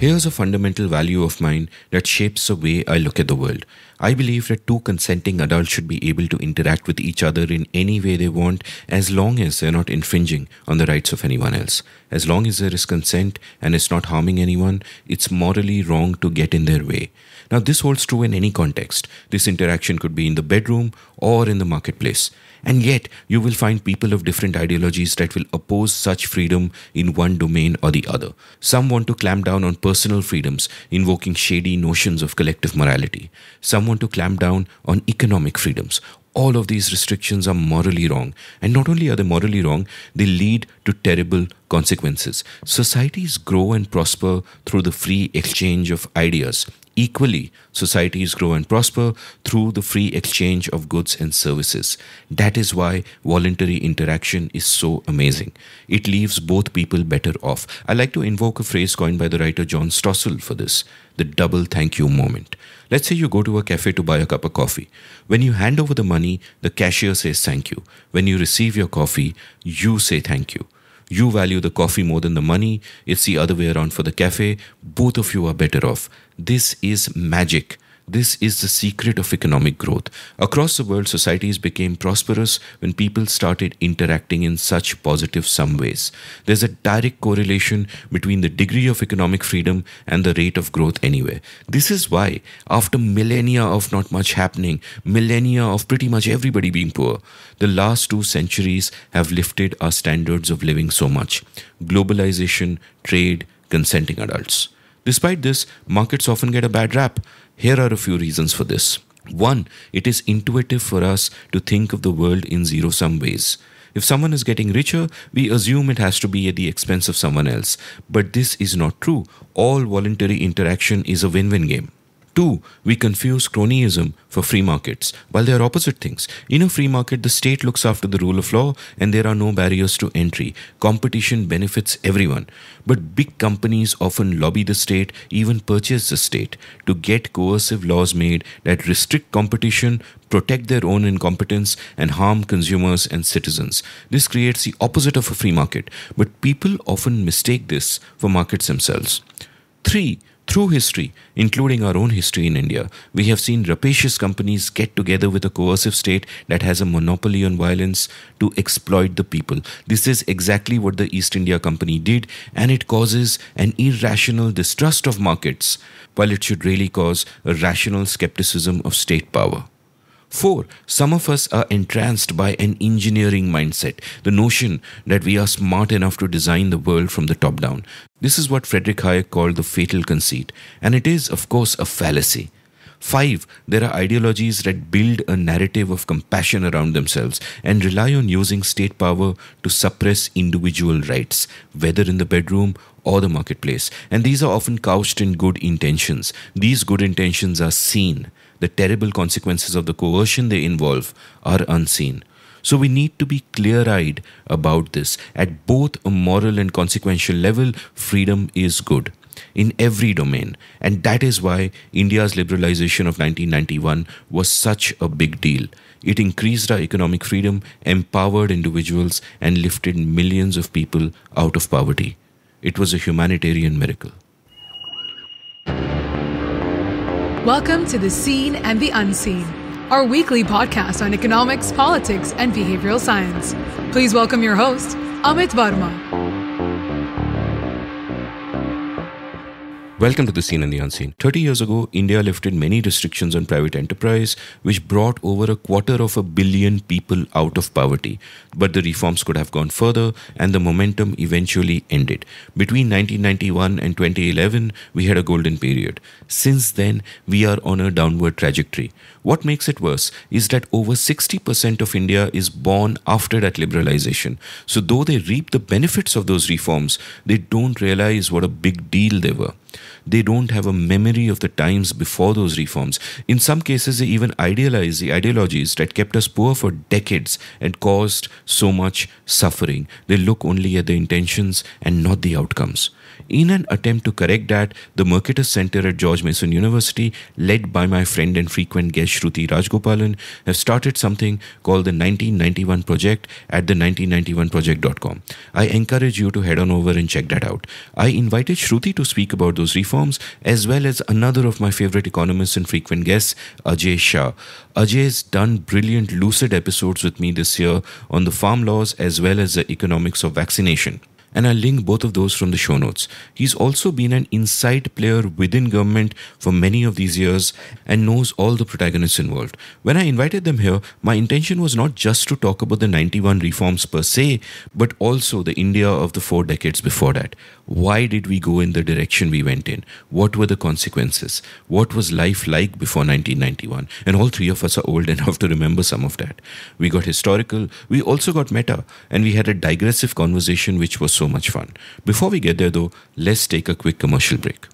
Here's a fundamental value of mine that shapes the way I look at the world. I believe that two consenting adults should be able to interact with each other in any way they want as long as they're not infringing on the rights of anyone else. As long as there is consent and it's not harming anyone, it's morally wrong to get in their way. Now, this holds true in any context. This interaction could be in the bedroom or in the marketplace. And yet, you will find people of different ideologies that will oppose such freedom in one domain or the other. Some want to clamp down on personal freedoms, invoking shady notions of collective morality. Some want to clamp down on economic freedoms. All of these restrictions are morally wrong. And not only are they morally wrong, they lead to terrible consequences. Societies grow and prosper through the free exchange of ideas Equally, societies grow and prosper through the free exchange of goods and services. That is why voluntary interaction is so amazing. It leaves both people better off. I like to invoke a phrase coined by the writer John Stossel for this the double thank you moment. Let's say you go to a cafe to buy a cup of coffee. When you hand over the money, the cashier says thank you. When you receive your coffee, you say thank you you value the coffee more than the money. It's the other way around for the cafe. Both of you are better off. This is magic. This is the secret of economic growth. Across the world, societies became prosperous when people started interacting in such positive some ways. There's a direct correlation between the degree of economic freedom and the rate of growth anyway. This is why, after millennia of not much happening, millennia of pretty much everybody being poor, the last two centuries have lifted our standards of living so much. Globalization, trade, consenting adults. Despite this, markets often get a bad rap. Here are a few reasons for this. One, it is intuitive for us to think of the world in zero sum ways. If someone is getting richer, we assume it has to be at the expense of someone else. But this is not true. All voluntary interaction is a win win game. Two, we confuse cronyism for free markets. While they are opposite things, in a free market, the state looks after the rule of law and there are no barriers to entry. Competition benefits everyone. But big companies often lobby the state, even purchase the state, to get coercive laws made that restrict competition, protect their own incompetence, and harm consumers and citizens. This creates the opposite of a free market, but people often mistake this for markets themselves. Three, through history, including our own history in India, we have seen rapacious companies get together with a coercive state that has a monopoly on violence to exploit the people. This is exactly what the East India Company did, and it causes an irrational distrust of markets, while it should really cause a rational skepticism of state power. Four, some of us are entranced by an engineering mindset, the notion that we are smart enough to design the world from the top down. This is what Frederick Hayek called the fatal conceit, and it is, of course, a fallacy. Five, there are ideologies that build a narrative of compassion around themselves and rely on using state power to suppress individual rights, whether in the bedroom or the marketplace. And these are often couched in good intentions. These good intentions are seen the terrible consequences of the coercion they involve are unseen. So we need to be clear eyed about this. At both a moral and consequential level, freedom is good in every domain. And that is why India's liberalization of 1991 was such a big deal. It increased our economic freedom, empowered individuals, and lifted millions of people out of poverty. It was a humanitarian miracle. Welcome to The Seen and the Unseen, our weekly podcast on economics, politics, and behavioral science. Please welcome your host, Amit Varma. Welcome to the scene and the unseen. 30 years ago, India lifted many restrictions on private enterprise, which brought over a quarter of a billion people out of poverty. But the reforms could have gone further, and the momentum eventually ended. Between 1991 and 2011, we had a golden period. Since then, we are on a downward trajectory. What makes it worse is that over 60% of India is born after that liberalization. So, though they reap the benefits of those reforms, they don't realize what a big deal they were. They don't have a memory of the times before those reforms. In some cases, they even idealize the ideologies that kept us poor for decades and caused so much suffering. They look only at the intentions and not the outcomes. In an attempt to correct that, the Mercatus Center at George Mason University, led by my friend and frequent guest Shruti Rajgopalan, have started something called the 1991 Project at the 1991project.com. I encourage you to head on over and check that out. I invited Shruti to speak about those reforms as well as another of my favorite economists and frequent guests, Ajay Shah. Ajay has done brilliant lucid episodes with me this year on the farm laws as well as the economics of vaccination and I'll link both of those from the show notes. He's also been an inside player within government for many of these years and knows all the protagonists involved. When I invited them here, my intention was not just to talk about the 91 reforms per se, but also the India of the four decades before that. Why did we go in the direction we went in? What were the consequences? What was life like before 1991? And all three of us are old enough to remember some of that. We got historical, we also got meta, and we had a digressive conversation which was so much fun. Before we get there though, let's take a quick commercial break.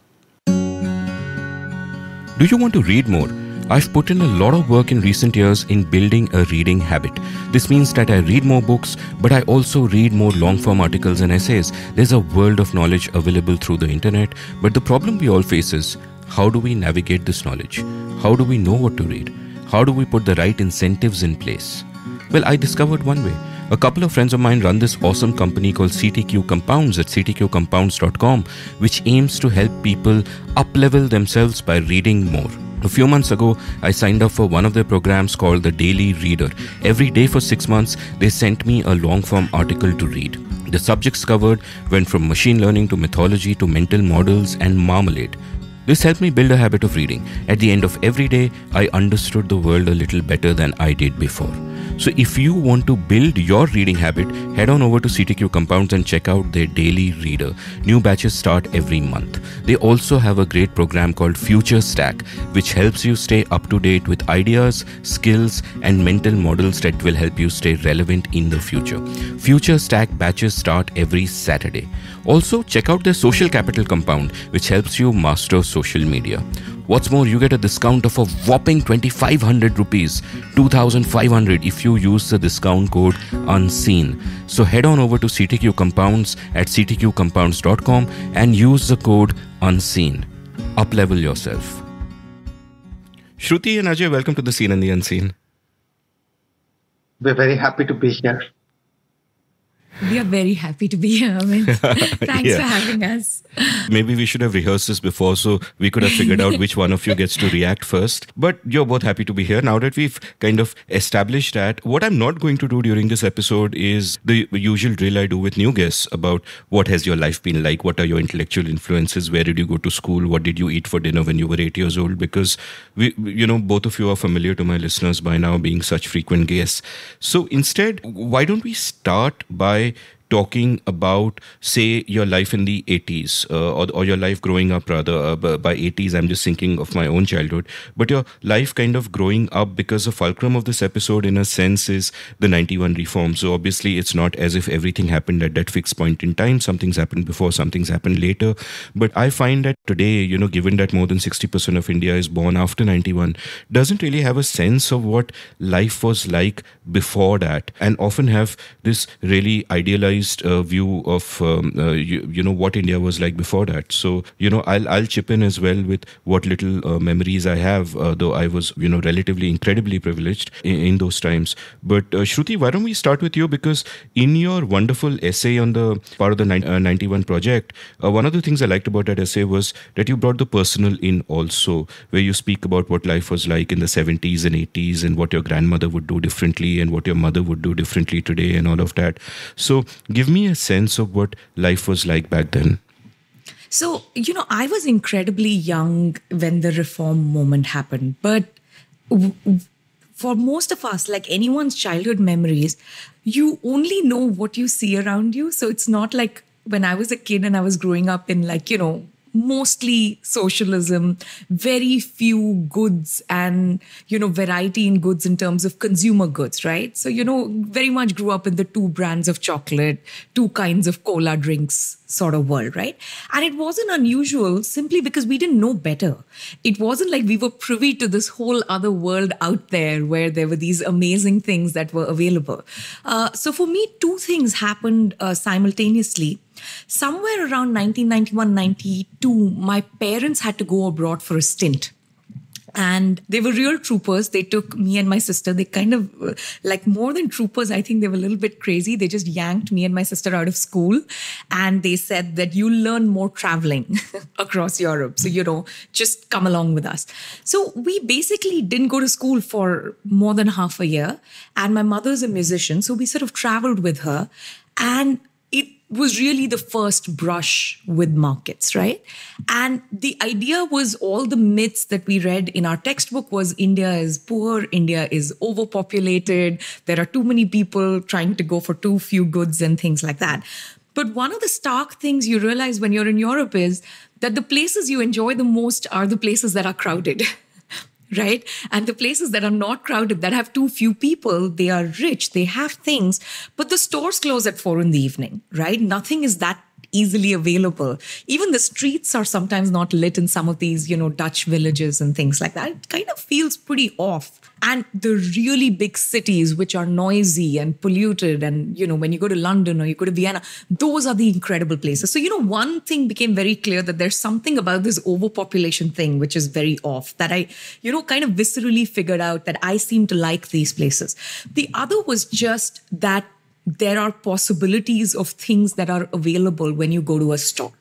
Do you want to read more? I've put in a lot of work in recent years in building a reading habit. This means that I read more books, but I also read more long form articles and essays. There's a world of knowledge available through the internet, but the problem we all face is how do we navigate this knowledge? How do we know what to read? How do we put the right incentives in place? Well, I discovered one way. A couple of friends of mine run this awesome company called CTQ Compounds at ctqcompounds.com, which aims to help people uplevel themselves by reading more. A few months ago, I signed up for one of their programs called the Daily Reader. Every day for six months, they sent me a long form article to read. The subjects covered went from machine learning to mythology to mental models and marmalade. This helped me build a habit of reading. At the end of every day, I understood the world a little better than I did before. So, if you want to build your reading habit, head on over to CTQ Compounds and check out their daily reader. New batches start every month. They also have a great program called Future Stack, which helps you stay up to date with ideas, skills, and mental models that will help you stay relevant in the future. Future Stack batches start every Saturday. Also, check out their Social Capital Compound, which helps you master social media. What's more, you get a discount of a whopping 2500 rupees, 2500 if you use the discount code unseen. So head on over to CTQ Compounds at ctqcompounds.com and use the code unseen. Uplevel yourself. Shruti and Ajay, welcome to the Seen and the Unseen. We're very happy to be here. We are very happy to be here. thanks yeah. for having us. Maybe we should have rehearsed this before so we could have figured out which one of you gets to react first. But you're both happy to be here. Now that we've kind of established that, what I'm not going to do during this episode is the usual drill I do with new guests about what has your life been like, what are your intellectual influences, where did you go to school, what did you eat for dinner when you were eight years old, because we, you know, both of you are familiar to my listeners by now being such frequent guests. So instead, why don't we start by way talking about, say, your life in the 80s uh, or, or your life growing up, rather, uh, by 80s, I'm just thinking of my own childhood, but your life kind of growing up because the fulcrum of this episode, in a sense, is the 91 reform. So obviously, it's not as if everything happened at that fixed point in time. Something's happened before, something's happened later. But I find that today, you know, given that more than 60% of India is born after 91, doesn't really have a sense of what life was like before that and often have this really idealized uh, view of um, uh, you, you, know what India was like before that. So you know I'll I'll chip in as well with what little uh, memories I have, uh, though I was you know relatively incredibly privileged in, in those times. But uh, Shruti, why don't we start with you because in your wonderful essay on the part of the ni- uh, 91 project, one of the things I liked about that essay was that you brought the personal in also, where you speak about what life was like in the 70s and 80s and what your grandmother would do differently and what your mother would do differently today and all of that. So Give me a sense of what life was like back then. So, you know, I was incredibly young when the reform moment happened, but w- for most of us, like anyone's childhood memories, you only know what you see around you. So it's not like when I was a kid and I was growing up in like, you know, mostly socialism, very few goods and, you know, variety in goods in terms of consumer goods, right? So, you know, very much grew up in the two brands of chocolate, two kinds of cola drinks sort of world, right? And it wasn't unusual simply because we didn't know better. It wasn't like we were privy to this whole other world out there where there were these amazing things that were available. Uh, so for me, two things happened uh, simultaneously somewhere around 1991 92, my parents had to go abroad for a stint and they were real troopers they took me and my sister they kind of uh, like more than troopers i think they were a little bit crazy they just yanked me and my sister out of school and they said that you learn more traveling across europe so you know just come along with us so we basically didn't go to school for more than half a year and my mother's a musician so we sort of traveled with her and was really the first brush with markets, right? And the idea was all the myths that we read in our textbook was India is poor, India is overpopulated, there are too many people trying to go for too few goods and things like that. But one of the stark things you realize when you're in Europe is that the places you enjoy the most are the places that are crowded. right? And the places that are not crowded, that have too few people, they are rich, they have things, but the stores close at four in the evening, right? Nothing is that easily available. Even the streets are sometimes not lit in some of these, you know, Dutch villages and things like that. It kind of feels pretty off and the really big cities which are noisy and polluted and you know when you go to london or you go to vienna those are the incredible places so you know one thing became very clear that there's something about this overpopulation thing which is very off that i you know kind of viscerally figured out that i seem to like these places the other was just that there are possibilities of things that are available when you go to a store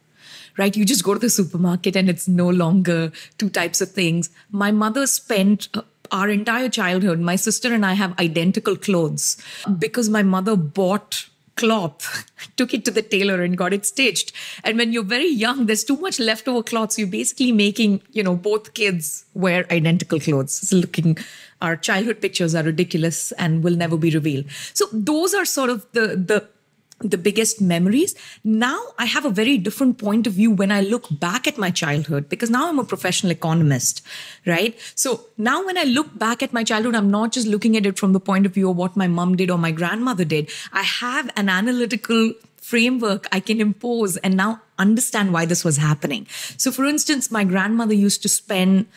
right? You just go to the supermarket and it's no longer two types of things. My mother spent our entire childhood, my sister and I have identical clothes because my mother bought cloth, took it to the tailor and got it stitched. And when you're very young, there's too much leftover cloth. So you're basically making, you know, both kids wear identical clothes. It's looking our childhood pictures are ridiculous and will never be revealed. So those are sort of the the the biggest memories. Now I have a very different point of view when I look back at my childhood because now I'm a professional economist, right? So now when I look back at my childhood, I'm not just looking at it from the point of view of what my mom did or my grandmother did. I have an analytical framework I can impose and now understand why this was happening. So, for instance, my grandmother used to spend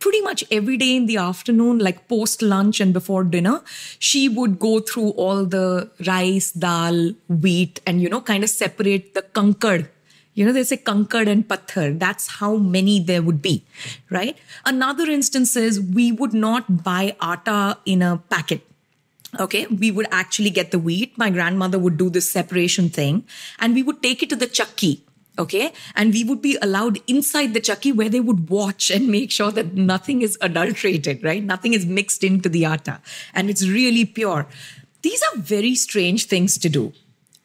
pretty much every day in the afternoon, like post lunch and before dinner, she would go through all the rice, dal, wheat, and you know, kind of separate the kunkur. You know, they say kunkur and pathar. That's how many there would be, right? Another instance is we would not buy atta in a packet. Okay, we would actually get the wheat. My grandmother would do this separation thing and we would take it to the chakki, okay and we would be allowed inside the chakki where they would watch and make sure that nothing is adulterated right nothing is mixed into the atta and it's really pure these are very strange things to do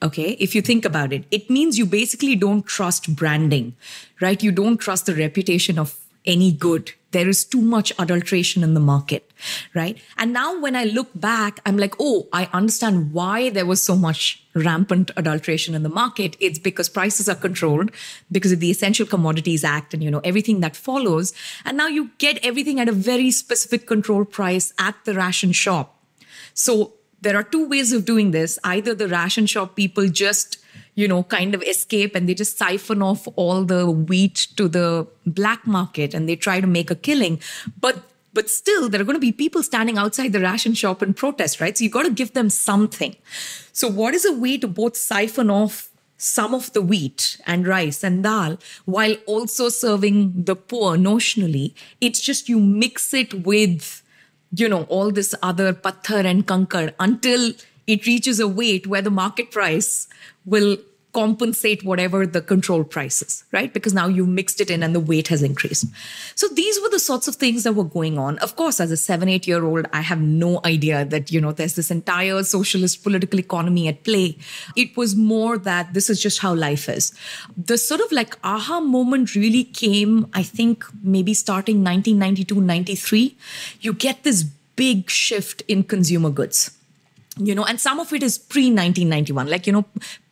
okay if you think about it it means you basically don't trust branding right you don't trust the reputation of any good there is too much adulteration in the market right? And now when I look back, I'm like, oh, I understand why there was so much rampant adulteration in the market. It's because prices are controlled because of the Essential Commodities Act and you know everything that follows. And now you get everything at a very specific control price at the ration shop. So there are two ways of doing this. Either the ration shop people just you know, kind of escape and they just siphon off all the wheat to the black market and they try to make a killing. But but still, there are going to be people standing outside the ration shop and protest, right? So you've got to give them something. So, what is a way to both siphon off some of the wheat and rice and dal while also serving the poor notionally? It's just you mix it with, you know, all this other pathar and kankar until it reaches a weight where the market price will compensate whatever the control price is, right? Because now you've mixed it in and the weight has increased. So these were the sorts of things that were going on. Of course, as a seven, eight year old, I have no idea that, you know, there's this entire socialist political economy at play. It was more that this is just how life is. The sort of like aha moment really came, I think, maybe starting 1992, 93. You get this big shift in consumer goods you know and some of it is pre 1991 like you know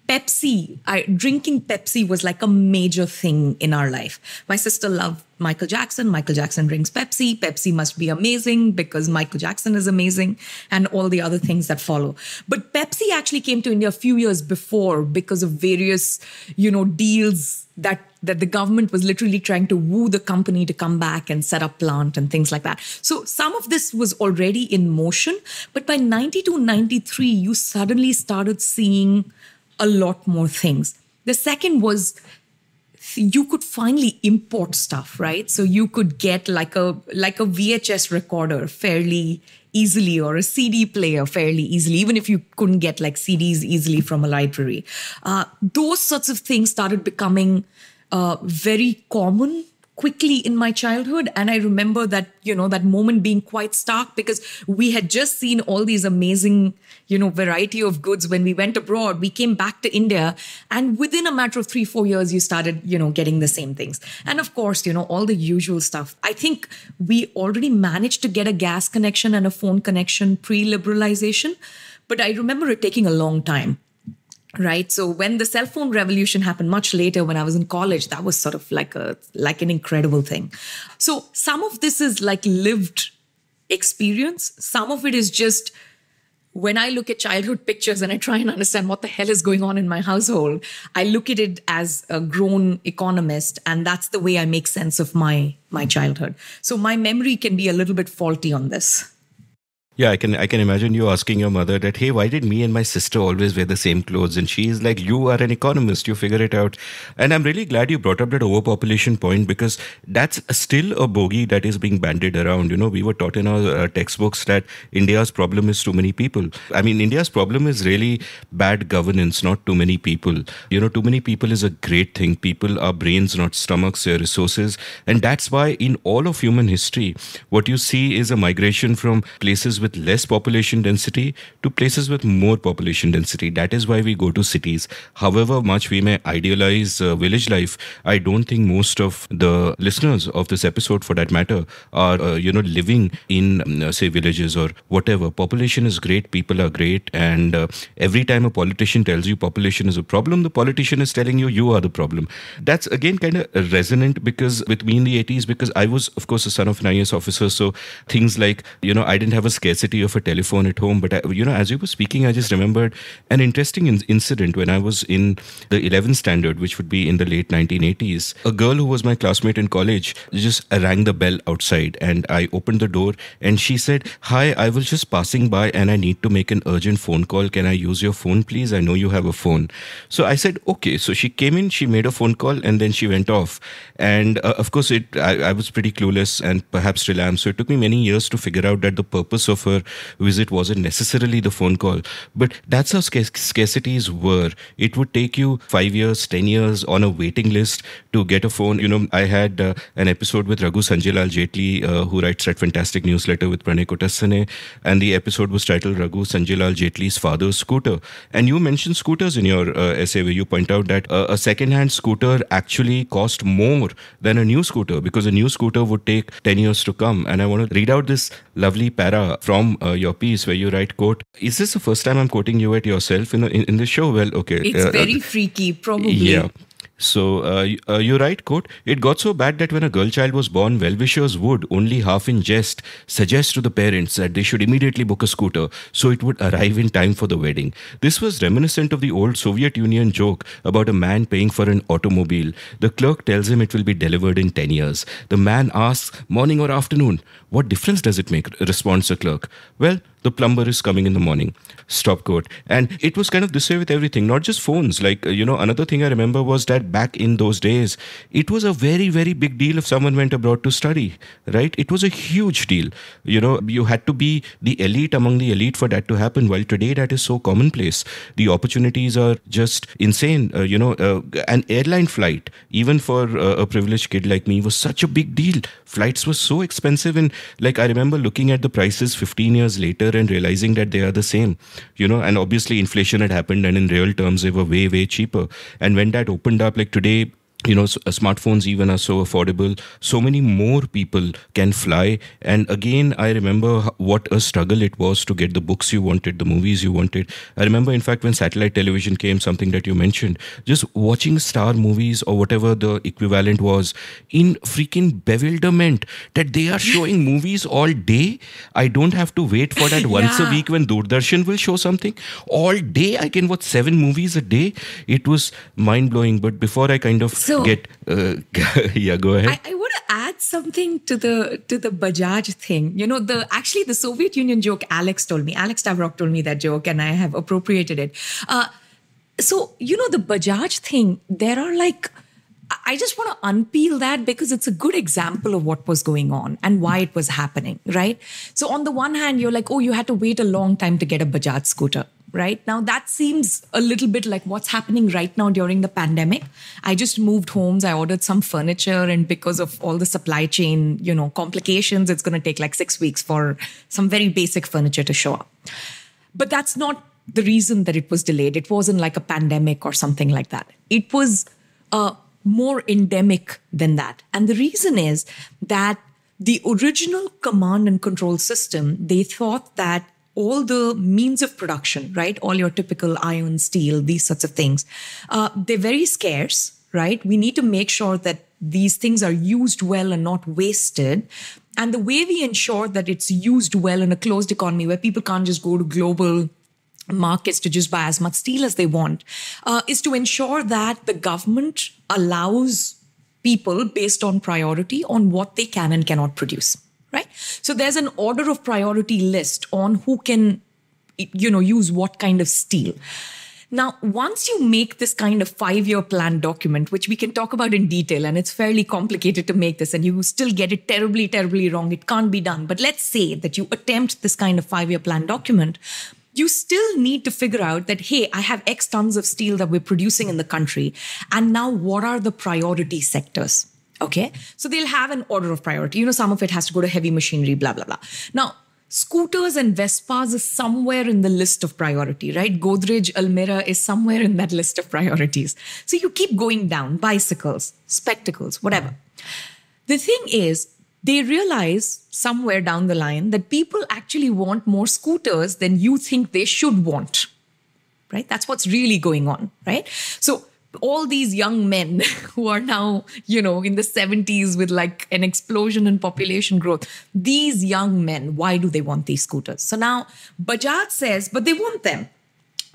Pepsi, I, drinking Pepsi was like a major thing in our life. My sister loved Michael Jackson. Michael Jackson drinks Pepsi. Pepsi must be amazing because Michael Jackson is amazing and all the other things that follow. But Pepsi actually came to India a few years before because of various, you know, deals that that the government was literally trying to woo the company to come back and set up plant and things like that. So some of this was already in motion, but by 92 93 you suddenly started seeing a lot more things. The second was you could finally import stuff, right? So you could get like a like a VHS recorder fairly easily or a CD player fairly easily, even if you couldn't get like CDs easily from a library. Uh, those sorts of things started becoming uh, very common quickly in my childhood and i remember that you know that moment being quite stark because we had just seen all these amazing you know, variety of goods when we went abroad. We came back to India, and within a matter of three, four years, you started, you know, getting the same things. And of course, you know, all the usual stuff. I think we already managed to get a gas connection and a phone connection pre liberalization, but I remember it taking a long time right so when the cell phone revolution happened much later when i was in college that was sort of like a like an incredible thing so some of this is like lived experience some of it is just when I look at childhood pictures and I try and understand what the hell is going on in my household, I look at it as a grown economist, and that's the way I make sense of my my childhood. So my memory can be a little bit faulty on this. Yeah, I can I can imagine you asking your mother that, hey, why did me and my sister always wear the same clothes? And she's like, you are an economist, you figure it out. And I'm really glad you brought up that overpopulation point because that's still a bogey that is being bandied around. You know, we were taught in our uh, textbooks that India's problem is too many people. I mean, India's problem is really bad governance, not too many people. You know, too many people is a great thing. People are brains, not stomachs, their resources. And that's why in all of human history, what you see is a migration from places with less population density to places with more population density. That is why we go to cities. However much we may idealize uh, village life, I don't think most of the listeners of this episode, for that matter, are uh, you know living in mm, uh, say villages or whatever. Population is great, people are great, and uh, every time a politician tells you population is a problem, the politician is telling you you are the problem. That's again kind of resonant because with me in the 80s, because I was of course a son of an IAS officer, so things like you know I didn't have a scarcity scarcity of a telephone at home. But I, uh, you know, as you were speaking, I just remembered an interesting in- incident when I was in the 11th standard, which would be in the late 1980s. A girl who was my classmate in college just rang the bell outside, and I opened the door, and she said, "Hi, I was just passing by, and I need to make an urgent phone call. Can I use your phone, please? I know you have a phone." So I said, "Okay." So she came in, she made a phone call, and then she went off. And uh, of course, it I, I was pretty clueless and perhaps still am. So it took me many years to figure out that the purpose of her visit wasn't necessarily the phone call. But that's how scarcities were. It would take you five years, 10 years on a waiting list to get a phone. You know, I had uh, an episode with Raghu Sanjilal Jaitley, uh, who writes that fantastic newsletter with Pranay Kotasane. And the episode was titled Raghu Sanjilal Jaitley's Father's Scooter. And you mentioned scooters in your uh, essay where you point out that uh, a second-hand scooter actually cost more than a new scooter because a new scooter would take 10 years to come. And I want to read out this lovely para from from uh, your piece where you write, "quote Is this the first time I'm quoting you at yourself in a, in, in the show?" Well, okay, it's uh, uh very freaky, probably. Yeah, so uh, uh, you write, quote, It got so bad that when a girl child was born, well-wishers would, only half in jest, suggest to the parents that they should immediately book a scooter so it would arrive in time for the wedding. This was reminiscent of the old Soviet Union joke about a man paying for an automobile. The clerk tells him it will be delivered in 10 years. The man asks, morning or afternoon? What difference does it make? responds the clerk. Well, the plumber is coming in the morning stop quote and it was kind of this way with everything not just phones like uh, you know another thing i remember was that back in those days it was a very very big deal if someone went abroad to study right it was a huge deal you know you had to be the elite among the elite for that to happen while today that is so commonplace the opportunities are just insane uh, you know uh, an airline flight even for uh, a privileged kid like me was such a big deal flights were so expensive and like i remember looking at the prices 15 years later and realizing that they are the same you know and obviously inflation had happened and in real terms they were way way cheaper and when that opened up like today you know uh, smartphones even are so affordable so many more people can fly and again i remember what a struggle it was to get the books you wanted the movies you wanted i remember in fact when satellite television came something that you mentioned just watching star movies or whatever the equivalent was in freaking bewilderment that they are showing movies all day i don't have to wait for that once yeah. a week when doordarshan will show something all day i can watch seven movies a day it was mind blowing but before i kind of so so get uh, yeah, go ahead. I, I want to add something to the to the Bajaj thing. You know, the actually the Soviet Union joke. Alex told me. Alex Tavrok told me that joke, and I have appropriated it. Uh, so you know the Bajaj thing. There are like. I just want to unpeel that because it's a good example of what was going on and why it was happening, right? So, on the one hand, you're like, oh, you had to wait a long time to get a Bajaj scooter right now that seems a little bit like what's happening right now during the pandemic i just moved homes i ordered some furniture and because of all the supply chain you know complications it's going to take like 6 weeks for some very basic furniture to show up but that's not the reason that it was delayed it wasn't like a pandemic or something like that it was uh, more endemic than that and the reason is that the original command and control system they thought that all the means of production, right? All your typical iron, steel, these sorts of things. Uh, they're very scarce, right? We need to make sure that these things are used well and not wasted. And the way we ensure that it's used well in a closed economy where people can't just go to global markets to just buy as much steel as they want uh, is to ensure that the government allows people based on priority on what they can and cannot produce. So there's an order of priority list on who can, you know, use what kind of steel. Now, once you make this kind of five year plan document, which we can talk about in detail, and it's fairly complicated to make this, and you still get it terribly, terribly wrong, it can't be done. But let's say that you attempt this kind of five year plan document, you still need to figure out that, hey, I have X tons of steel that we're producing in the country. And now, what are the priority sectors? Okay. So they'll have an order of priority. You know, some of it has to go to heavy machinery, blah, blah, blah. Now, scooters and Vespas is somewhere in the list of priority, right? Godrej, Almira is somewhere in that list of priorities. So you keep going down bicycles, spectacles, whatever. The thing is, they realize somewhere down the line that people actually want more scooters than you think they should want, right? That's what's really going on, right? So all these young men who are now, you know, in the 70s with like an explosion in population growth, these young men, why do they want these scooters? So now Bajaj says, but they want them.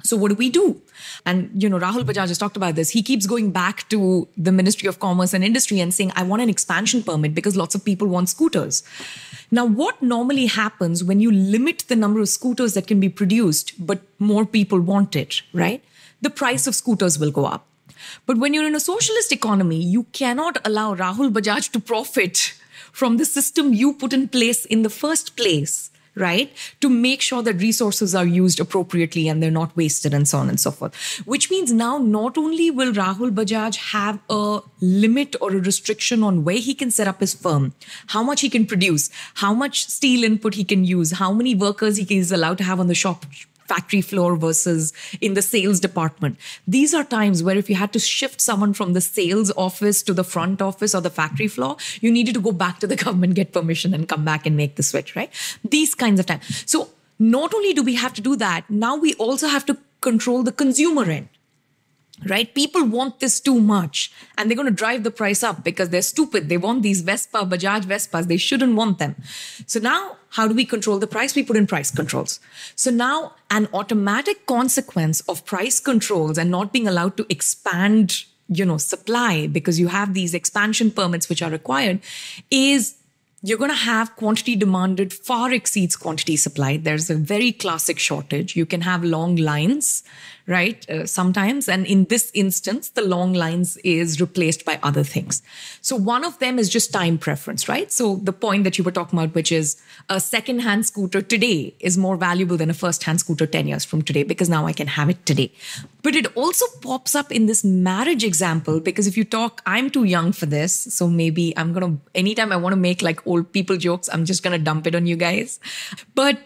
So what do we do? And you know, Rahul Bajaj has talked about this. He keeps going back to the Ministry of Commerce and Industry and saying, I want an expansion permit because lots of people want scooters. Now, what normally happens when you limit the number of scooters that can be produced, but more people want it, right? The price of scooters will go up. But when you're in a socialist economy, you cannot allow Rahul Bajaj to profit from the system you put in place in the first place, right? To make sure that resources are used appropriately and they're not wasted and so on and so forth. Which means now not only will Rahul Bajaj have a limit or a restriction on where he can set up his firm, how much he can produce, how much steel input he can use, how many workers he is allowed to have on the shop factory floor versus in the sales department. These are times where if you had to shift someone from the sales office to the front office or the factory floor, you needed to go back to the government, get permission, and come back and make the switch, right? These kinds of times. So not only do we have to do that, now we also have to control the consumer end right? People want this too much and they're going to drive the price up because they're stupid. They want these Vespa, Bajaj Vespas. They shouldn't want them. So now, how do we control the price? We put in price controls. So now, an automatic consequence of price controls and not being allowed to expand, you know, supply because you have these expansion permits which are required is you're going to have quantity demanded far exceeds quantity supplied. There's a very classic shortage. You can have long lines, right uh, sometimes and in this instance the long lines is replaced by other things so one of them is just time preference right so the point that you were talking about which is a second hand scooter today is more valuable than a first hand scooter 10 years from today because now i can have it today but it also pops up in this marriage example because if you talk i'm too young for this so maybe i'm going to anytime i want to make like old people jokes i'm just going to dump it on you guys but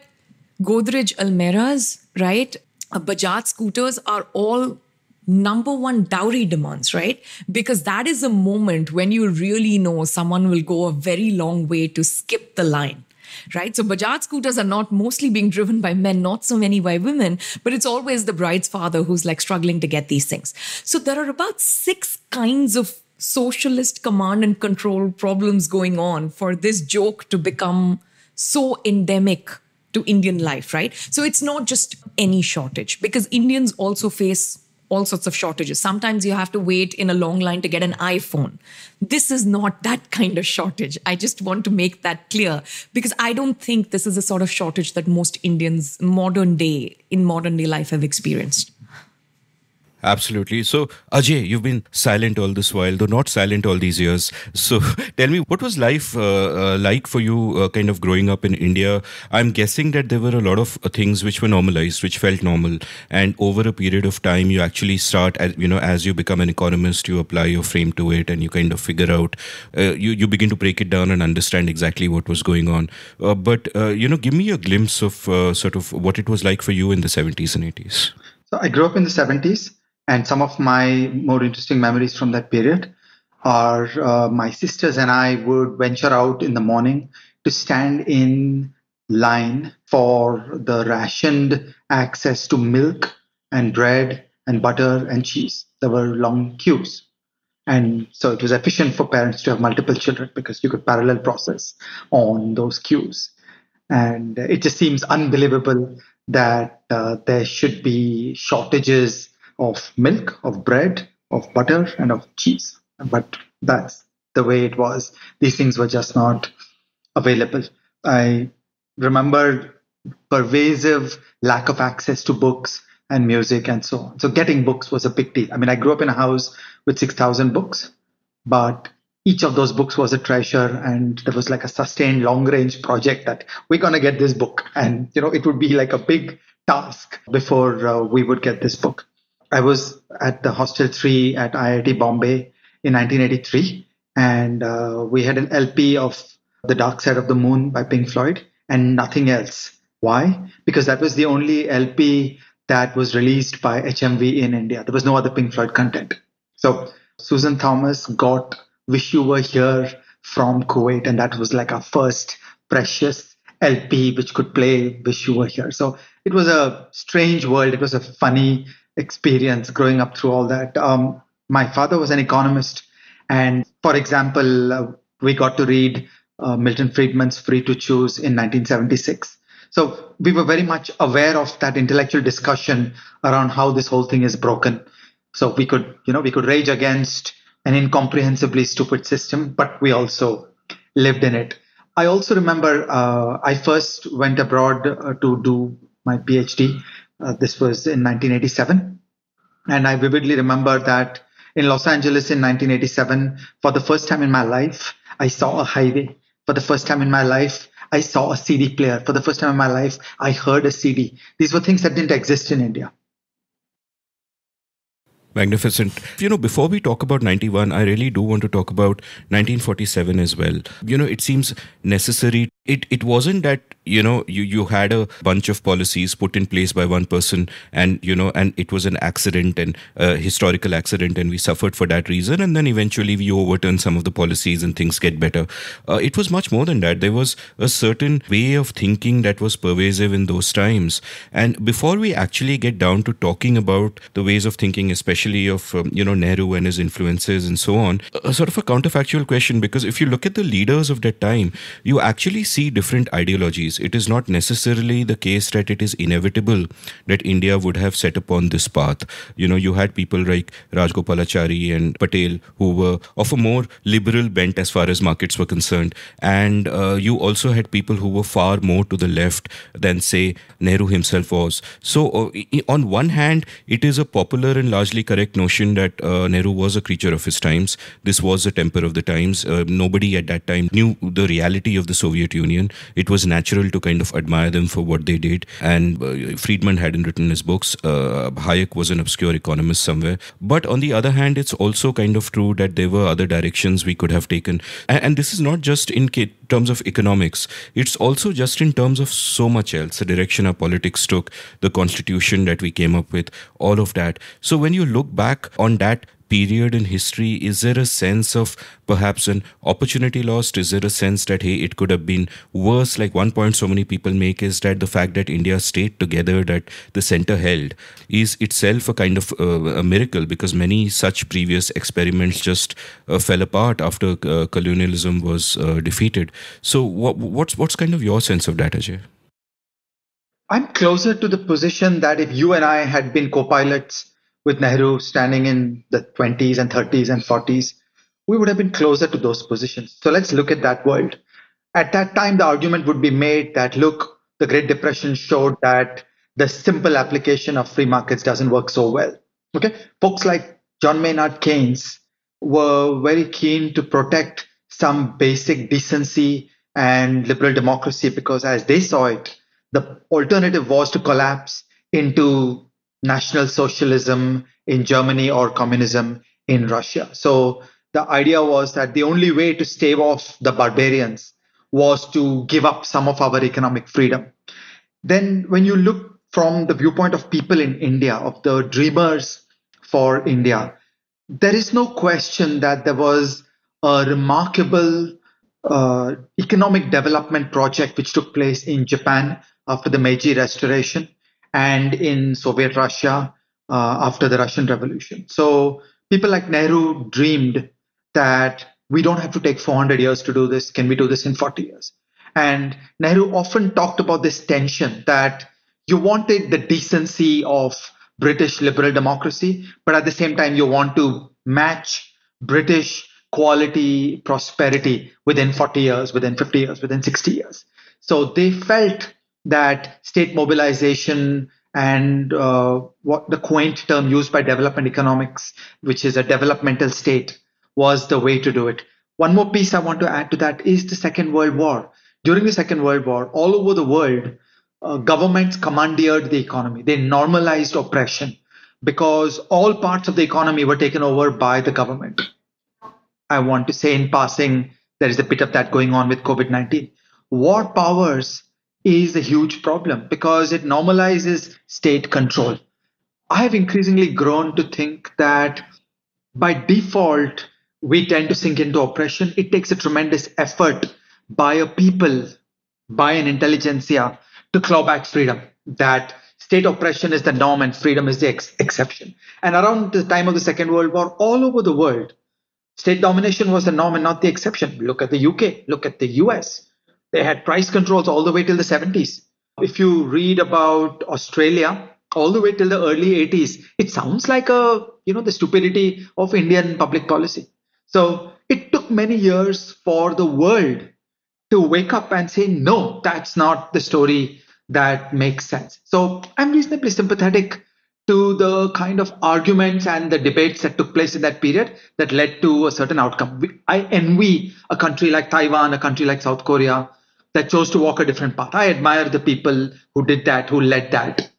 godrej almeras right Bajaj scooters are all number one dowry demands, right? Because that is a moment when you really know someone will go a very long way to skip the line. Right. So Bajaj scooters are not mostly being driven by men, not so many by women, but it's always the bride's father who's like struggling to get these things. So there are about six kinds of socialist command and control problems going on for this joke to become so endemic to Indian life, right? So it's not just any shortage because Indians also face all sorts of shortages. Sometimes you have to wait in a long line to get an iPhone. This is not that kind of shortage. I just want to make that clear because I don't think this is the sort of shortage that most Indians modern day in modern day life have experienced. Absolutely. So, Ajay, you've been silent all this while, though not silent all these years. So, tell me, what was life uh, uh, like for you, uh, kind of growing up in India? I'm guessing that there were a lot of uh, things which were normalized, which felt normal, and over a period of time, you actually start, as, you know, as you become an economist, you apply your frame to it, and you kind of figure out, uh, you you begin to break it down and understand exactly what was going on. Uh, but you know, give me a glimpse of sort of what it was like for you in the 70s and 80s. So, I grew up in the 70s. And some of my more interesting memories from that period are uh, my sisters and I would venture out in the morning to stand in line for the rationed access to milk and bread and butter and cheese. There were long queues. And so it was efficient for parents to have multiple children because you could parallel process on those queues. And it just seems unbelievable that uh, there should be shortages of milk, of bread, of butter, and of cheese. But that's the way it was. These things were just not available. I remember pervasive lack of access to books and music and so on. So getting books was a big deal. I mean, I grew up in a house with 6,000 books, but each of those books was a treasure and there was like a sustained long range project that we're going to get this book and you know it would be like a big task before uh, we would get this book I was at the Hostel 3 at IIT Bombay in 1983, and uh, we had an LP of The Dark Side of the Moon by Pink Floyd and nothing else. Why? Because that was the only LP that was released by HMV in India. There was no other Pink Floyd content. So Susan Thomas got Wish You Were Here from Kuwait, and that was like our first precious LP which could play Wish You Were Here. So it was a strange world. It was a funny experience growing up through all that. Um, my father was an economist, and for example, uh, we got to read uh, Milton Friedman's Free to Choose in 1976. So we were very much aware of that intellectual discussion around how this whole thing is broken. So we could, you know, we could rage against an incomprehensibly stupid system, but we also lived in it. I also remember uh, I first went abroad uh, to do my PhD, uh, this was in 1987. And I vividly remember that in Los Angeles in 1987, for the first time in my life, I saw a highway. For the first time in my life, I saw a CD player. For the first time in my life, I heard a CD. These were things that didn't exist in India. Magnificent. You know, before we talk about 91, I really do want to talk about 1947 as well. You know, it seems necessary it it wasn't that you know you you had a bunch of policies put in place by one person and you know and it was an accident and a historical accident and we suffered for that reason and then eventually we overturn some of the policies and things get better uh, it was much more than that there was a certain way of thinking that was pervasive in those times and before we actually get down to talking about the ways of thinking especially of um, you know nehru and his influences and so on a, a sort of a counterfactual question because if you look at the leaders of that time you actually see different ideologies, it is not necessarily the case that it is inevitable that India would have set upon this path. You know, you had people like Rajgopalachari and Patel who were of a more liberal bent as far as markets were concerned. And uh, you also had people who were far more to the left than, say, Nehru himself was. So, uh, on one hand, it is a popular and largely correct notion that uh, Nehru was a creature of his times. This was the temper of the times. Uh, nobody at that time knew the reality of the Soviet Union Union, it was natural to kind of admire them for what they did. And uh, Friedman hadn't written his books. Uh, Hayek was an obscure economist somewhere. But on the other hand, it's also kind of true that there were other directions we could have taken. And, and this is not just in terms of economics, it's also just in terms of so much else the direction our politics took, the constitution that we came up with, all of that. So when you look back on that, period in history? Is there a sense of perhaps an opportunity lost? Is there a sense that, hey, it could have been worse? Like one point so many people make is that the fact that India stayed together, that the center held, is itself a kind of uh, a miracle because many such previous experiments just uh, fell apart after uh, colonialism was uh, defeated. So, what, what's, what's kind of your sense of that, Ajay? I'm closer to the position that if you and I had been co pilots with Nehru standing in the 20s and 30s and 40s, we would have been closer to those positions. So let's look at that world. At that time, the argument would be made that look, the Great Depression showed that the simple application of free markets doesn't work so well. Okay, folks like John Maynard Keynes were very keen to protect some basic decency and liberal democracy because, as they saw it, the alternative was to collapse into National Socialism in Germany or communism in Russia. So the idea was that the only way to stave off the barbarians was to give up some of our economic freedom. Then, when you look from the viewpoint of people in India, of the dreamers for India, there is no question that there was a remarkable uh, economic development project which took place in Japan after the Meiji Restoration and in Soviet Russia uh, after the Russian Revolution. So people like Nehru dreamed that we don't have to take 400 years to do this. Can we do this in 40 years? And Nehru often talked about this tension that you wanted the decency of British liberal democracy, but at the same time, you want to match British quality prosperity within 40 years, within 50 years, within 60 years. So they felt that state mobilization and uh, what the quaint term used by development economics, which is a developmental state, was the way to do it. One more piece I want to add to that is the Second World War. During the Second World War, all over the world, uh, governments commandeered the economy. They normalized oppression because all parts of the economy were taken over by the government. I want to say in passing, there is a bit of that going on with COVID 19. War powers is a huge problem because it normalizes state control. I have increasingly grown to think that by default, we tend to sink into oppression. It takes a tremendous effort by a people, by an intelligentsia to claw back freedom. That state oppression is the norm and freedom is the ex- exception. And around the time of the Second World War, all over the world, state domination was the norm and not the exception. Look at the UK, look at the US, they had price controls all the way till the 70s. If you read about Australia, all the way till the early 80s, it sounds like a, you know, the stupidity of Indian public policy. So it took many years for the world to wake up and say, no, that's not the story that makes sense. So I'm reasonably sympathetic to the kind of arguments and the debates that took place in that period that led to a certain outcome. I envy a country like Taiwan, a country like South Korea, that chose to walk a different path. I admire the people who did that, who led that.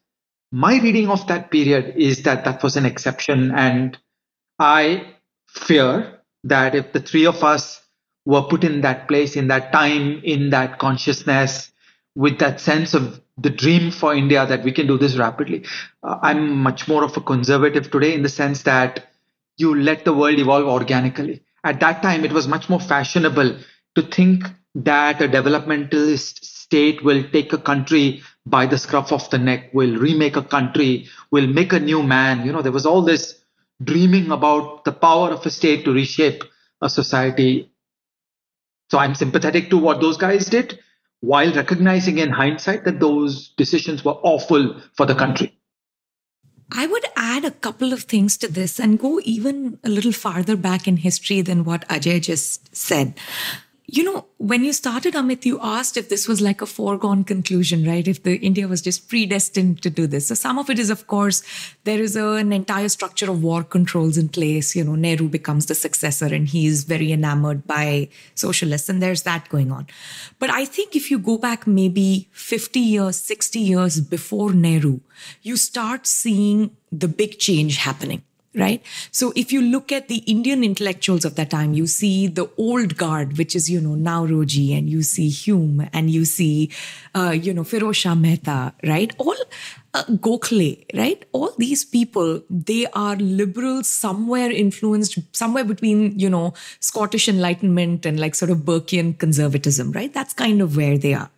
My reading of that period is that that was an exception. And I fear that if the three of us were put in that place, in that time, in that consciousness, with that sense of the dream for India that we can do this rapidly, uh, I'm much more of a conservative today in the sense that you let the world evolve organically. At that time, it was much more fashionable to think that a developmentalist state will take a country by the scruff of the neck, will remake a country, will make a new man. You know, there was all this dreaming about the power of a state to reshape a society. So I'm sympathetic to what those guys did while recognizing in hindsight that those decisions were awful for the country. I would add a couple of things to this and go even a little farther back in history than what Ajay just said. You know, when you started, Amit, you asked if this was like a foregone conclusion, right? If the India was just predestined to do this. So some of it is, of course, there is a, an entire structure of war controls in place. You know, Nehru becomes the successor and he is very enamored by socialists and there's that going on. But I think if you go back maybe 50 years, 60 years before Nehru, you start seeing the big change happening right? So if you look at the Indian intellectuals of that time, you see the old guard, which is, you know, Nauroji, and you see Hume, and you see, uh, you know, Firosha Mehta, right? All uh, Gokhale, right? All these people, they are liberals somewhere influenced, somewhere between, you know, Scottish Enlightenment and like sort of Burkean conservatism, right? That's kind of where they are.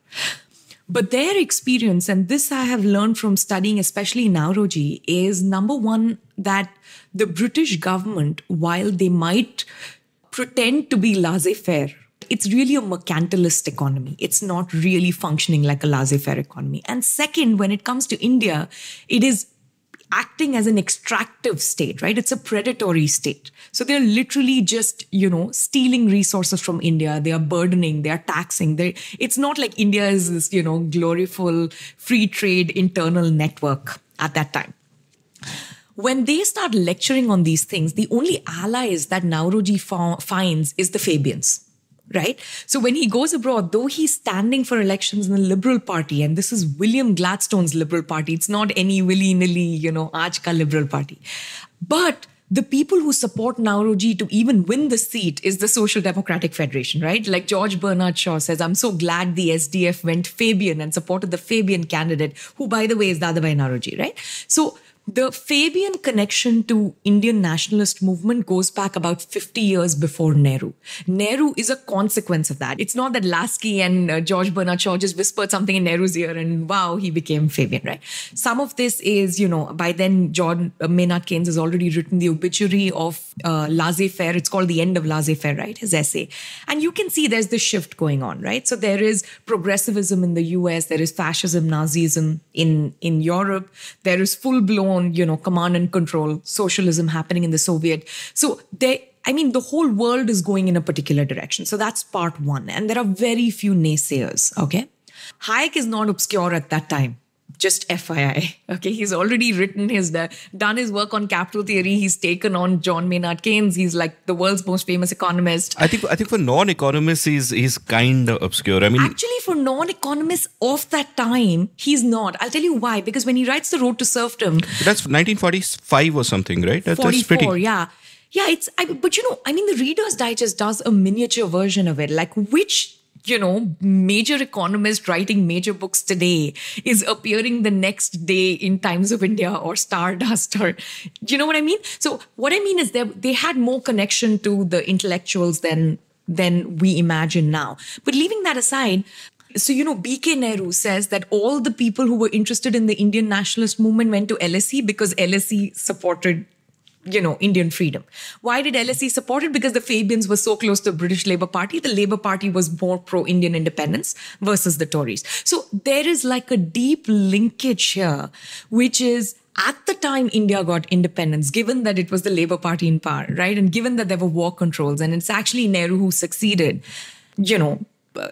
But their experience, and this I have learned from studying, especially Nauroji, is number one, that the British government, while they might pretend to be laissez faire, it's really a mercantilist economy. It's not really functioning like a laissez faire economy. And second, when it comes to India, it is acting as an extractive state, right? It's a predatory state. So they're literally just, you know, stealing resources from India. They are burdening, they are taxing. They, it's not like India is this, you know, gloryful free trade internal network at that time. When they start lecturing on these things, the only allies that Nauroji finds is the Fabians right? So when he goes abroad, though he's standing for elections in the Liberal Party, and this is William Gladstone's Liberal Party, it's not any willy nilly, you know, Aajka Liberal Party. But the people who support Nauroji to even win the seat is the Social Democratic Federation, right? Like George Bernard Shaw says, I'm so glad the SDF went Fabian and supported the Fabian candidate, who, by the way, is Dadabhai Nauruji." right? So the Fabian connection to Indian nationalist movement goes back about 50 years before Nehru. Nehru is a consequence of that. It's not that Lasky and uh, George Bernard Shaw just whispered something in Nehru's ear and wow, he became Fabian, right? Some of this is, you know, by then John uh, Maynard Keynes has already written the obituary of uh, laissez-faire. It's called The End of Laissez-faire, right? His essay. And you can see there's this shift going on, right? So there is progressivism in the US, there is fascism, Nazism in, in Europe, there is full-blown own, you know, command and control, socialism happening in the Soviet. So they, I mean, the whole world is going in a particular direction. So that's part one. And there are very few naysayers, okay? Hayek is not obscure at that time just F.I.I. Okay, he's already written his done his work on capital theory. He's taken on John Maynard Keynes. He's like the world's most famous economist. I think I think for non-economists, he's he's kind of obscure. I mean, actually, for non-economists of that time, he's not. I'll tell you why. Because when he writes The Road to Serfdom, that's 1945 or something, right? That, 44, pretty... yeah. Yeah, it's I, but you know, I mean, the Reader's Digest does a miniature version of it, like which you know, major economist writing major books today is appearing the next day in Times of India or Stardust or, you know what I mean? So what I mean is that they had more connection to the intellectuals than than we imagine now. But leaving that aside, so you know bk nehru says that all the people who were interested in the indian nationalist movement went to lse because lse supported you know, Indian freedom. Why did LSE support it? Because the Fabians were so close to the British Labour Party. The Labour Party was more pro Indian independence versus the Tories. So there is like a deep linkage here, which is at the time India got independence, given that it was the Labour Party in power, right? And given that there were war controls, and it's actually Nehru who succeeded, you know,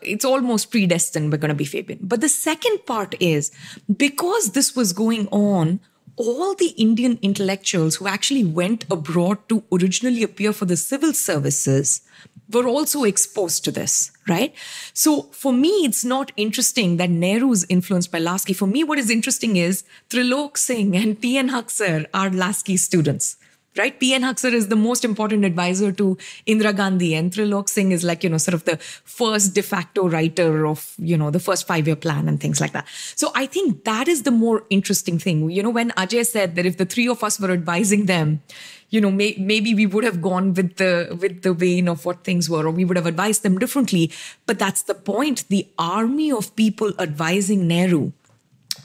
it's almost predestined we're going to be Fabian. But the second part is because this was going on all the Indian intellectuals who actually went abroad to originally appear for the civil services were also exposed to this, right? So for me, it's not interesting that Nehru is influenced by Lasky. For me, what is interesting is Trilok Singh and T.N. Haksar are Lasky students right? P.N. Haksar is the most important advisor to Indira Gandhi, and Trilok Singh is like, you know, sort of the first de facto writer of, you know, the first five year plan and things like that. So I think that is the more interesting thing. You know, when Ajay said that if the three of us were advising them, you know, may, maybe we would have gone with the with the vein of what things were, or we would have advised them differently. But that's the point. The army of people advising Nehru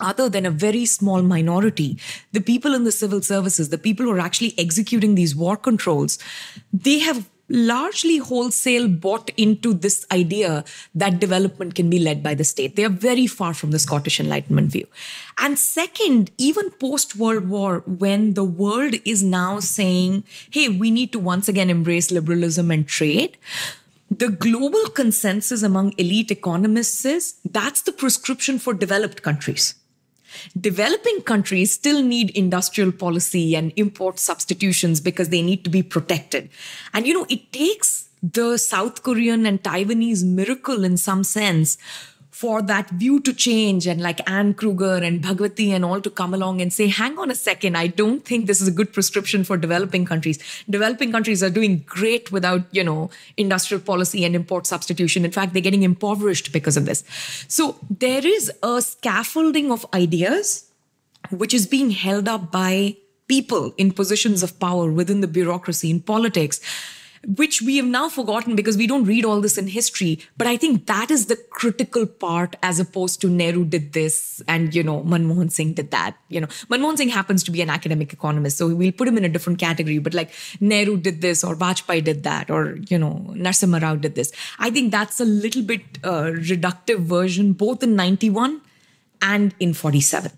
other than a very small minority, the people in the civil services, the people who are actually executing these war controls, they have largely wholesale bought into this idea that development can be led by the state. They are very far from the Scottish Enlightenment view. And second, even post World War, when the world is now saying, hey, we need to once again embrace liberalism and trade. The global consensus among elite economists is that's the prescription for developed countries. Developing countries still need industrial policy and import substitutions because they need to be protected. And you know, it takes the South Korean and Taiwanese miracle in some sense for that view to change and like Anne Kruger and Bhagwati and all to come along and say, hang on a second, I don't think this is a good prescription for developing countries. Developing countries are doing great without, you know, industrial policy and import substitution. In fact, they're getting impoverished because of this. So there is a scaffolding of ideas which is being held up by people in positions of power within the bureaucracy in politics which we have now forgotten because we don't read all this in history. But I think that is the critical part as opposed to Nehru did this and, you know, Manmohan Singh did that. You know, Manmohan Singh happens to be an academic economist, so we'll put him in a different category. But like Nehru did this or Vajpayee did that or, you know, Narsimha Rao did this. I think that's a little bit uh, reductive version, both in 91 and in 47.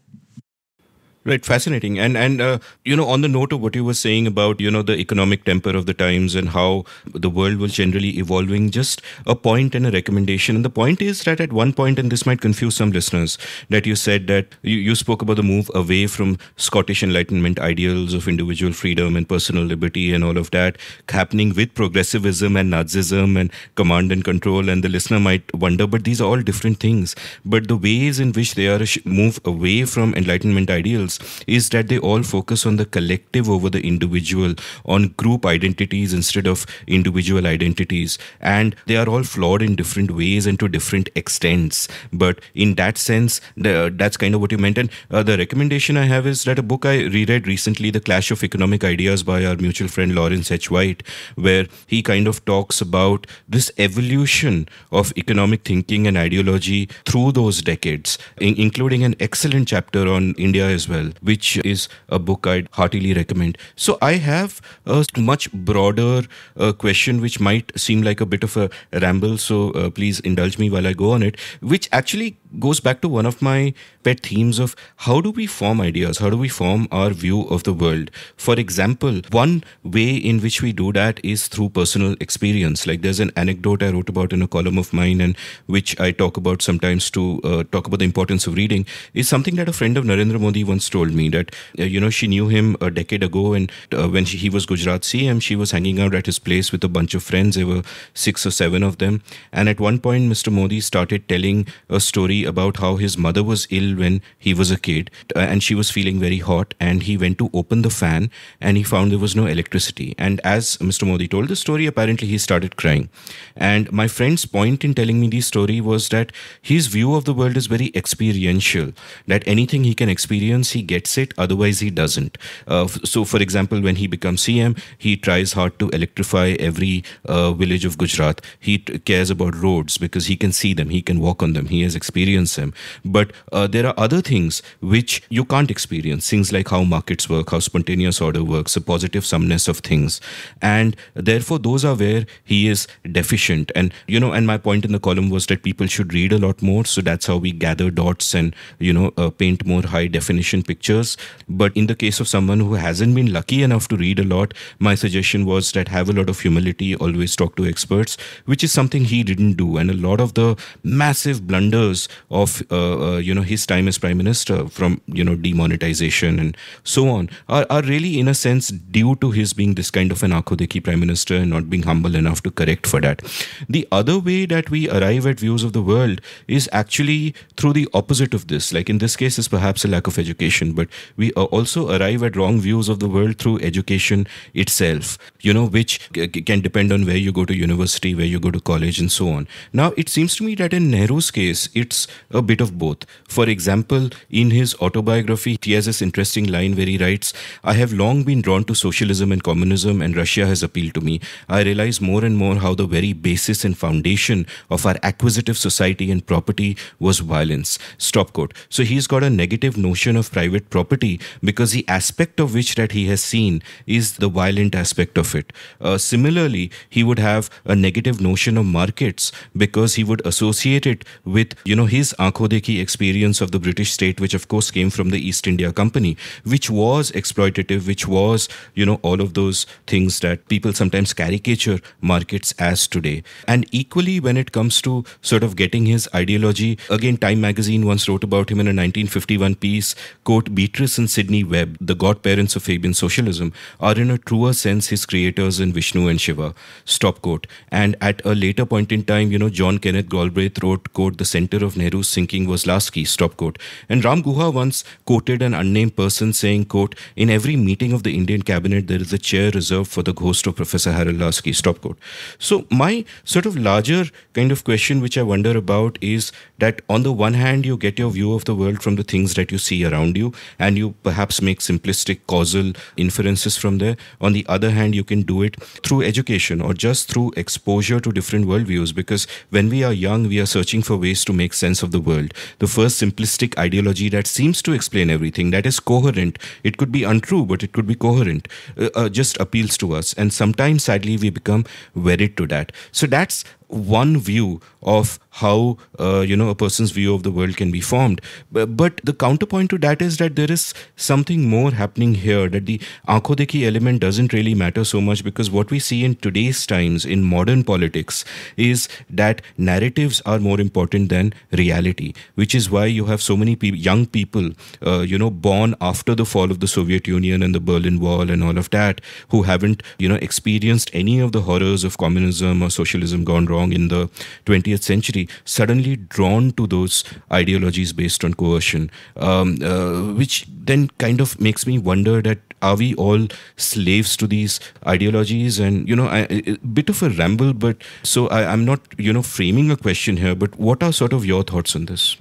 Right, fascinating. And and uh, you know, on the note of what you were saying about you know the economic temper of the times and how the world was generally evolving, just a point and a recommendation. And the point is that at one point, and this might confuse some listeners, that you said that you, you spoke about the move away from Scottish Enlightenment ideals of individual freedom and personal liberty and all of that happening with progressivism and Nazism and command and control. And the listener might wonder, but these are all different things. But the ways in which they are sh- move away from Enlightenment ideals is that they all focus on the collective over the individual, on group identities instead of individual identities. And they are all flawed in different ways and to different extents. But in that sense, the, that's kind of what you meant. And uh, the recommendation I have is that a book I reread recently, The Clash of Economic Ideas by our mutual friend Lawrence H. White, where he kind of talks about this evolution of economic thinking and ideology through those decades, in- including an excellent chapter on India as well well, which is a book I'd heartily recommend. So I have a much broader uh, question, which might seem like a bit of a ramble. So uh, please indulge me while I go on it, which actually goes back to one of my pet themes of how do we form ideas? How do we form our view of the world? For example, one way in which we do that is through personal experience. Like there's an anecdote I wrote about in a column of mine and which I talk about sometimes to uh, talk about the importance of reading is something that a friend of Narendra Modi once told me that, uh, you know, she knew him a decade ago and uh, when she, he was Gujarat CM, she was hanging out at his place with a bunch of friends. There were six or seven of them. And at one point, Mr. Modi started telling a story about how his mother was ill when he was a kid uh, and she was feeling very hot and he went to open the fan and he found there was no electricity. And as Mr. Modi told the story, apparently he started crying. And my friend's point in telling me the story was that his view of the world is very experiential, that anything he can experience, he gets it, otherwise he doesn't. Uh, so, for example, when he becomes CM, he tries hard to electrify every uh, village of Gujarat. He t- cares about roads because he can see them, he can walk on them, he has experience experience them. But uh, there are other things which you can't experience, things like how markets work, how spontaneous order works, the positive sumness of things. And therefore, those are where he is deficient. And, you know, and my point in the column was that people should read a lot more. So that's how we gather dots and, you know, uh, paint more high definition pictures. But in the case of someone who hasn't been lucky enough to read a lot, my suggestion was that have a lot of humility, always talk to experts, which is something he didn't do. And a lot of the massive blunders of uh, uh, you know his time as prime minister from you know demonetization and so on are, are really in a sense due to his being this kind of an akodeki prime minister and not being humble enough to correct for that the other way that we arrive at views of the world is actually through the opposite of this like in this case is perhaps a lack of education but we uh, also arrive at wrong views of the world through education itself you know which can depend on where you go to university where you go to college and so on now it seems to me that in nehru's case it's a bit of both. For example, in his autobiography, he has this interesting line where he writes, I have long been drawn to socialism and communism, and Russia has appealed to me. I realize more and more how the very basis and foundation of our acquisitive society and property was violence. Stop quote. So he's got a negative notion of private property because the aspect of which that he has seen is the violent aspect of it. Uh, similarly, he would have a negative notion of markets because he would associate it with, you know, his Aankho experience of the British state, which of course came from the East India Company, which was exploitative, which was, you know, all of those things that people sometimes caricature markets as today. And equally, when it comes to sort of getting his ideology, again, Time magazine once wrote about him in a 1951 piece, quote, Beatrice and Sidney Webb, the godparents of Fabian socialism, are in a truer sense his creators in Vishnu and Shiva, stop quote. And at a later point in time, you know, John Kenneth Galbraith wrote, quote, the center of Nehru's sinking was last key, stop quote. And Ram Guha once quoted an unnamed person saying, quote, in every meeting of the Indian cabinet, there is a chair reserved for the ghost of Professor Harold Lasky, stop quote. So my sort of larger kind of question which I wonder about is that on the one hand, you get your view of the world from the things that you see around you, and you perhaps make simplistic causal inferences from there. On the other hand, you can do it through education or just through exposure to different worldviews because when we are young, we are searching for ways to make sense sense of the world, the first simplistic ideology that seems to explain everything, that is coherent. It could be untrue, but it could be coherent, uh, uh, just appeals to us. And sometimes, sadly, we become wedded to that. So that's one view of how uh, you know a person's view of the world can be formed but, but, the counterpoint to that is that there is something more happening here that the aankho element doesn't really matter so much because what we see in today's times in modern politics is that narratives are more important than reality which is why you have so many pe- young people uh, you know born after the fall of the soviet union and the berlin wall and all of that who haven't you know experienced any of the horrors of communism or socialism gone wrong along in the 20th century suddenly drawn to those ideologies based on coercion, um, uh, which then kind of makes me wonder that are we all slaves to these ideologies? And you know, I, a bit of a ramble, but so I, I'm not you know framing a question here, but what are sort of your thoughts on this?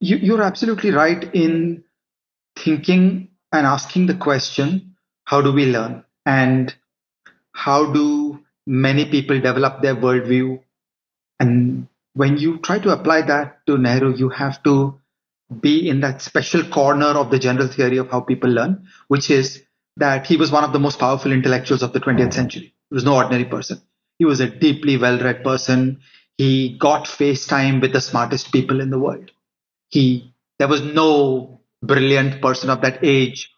You, you're absolutely right in thinking and asking the question how do we learn and how do many people develop their worldview and when you try to apply that to Nehru, you have to be in that special corner of the general theory of how people learn, which is that he was one of the most powerful intellectuals of the 20th hmm. century. He was no ordinary person. He was a deeply well read person. He got face time with the smartest people in the world. He, there was no brilliant person of that age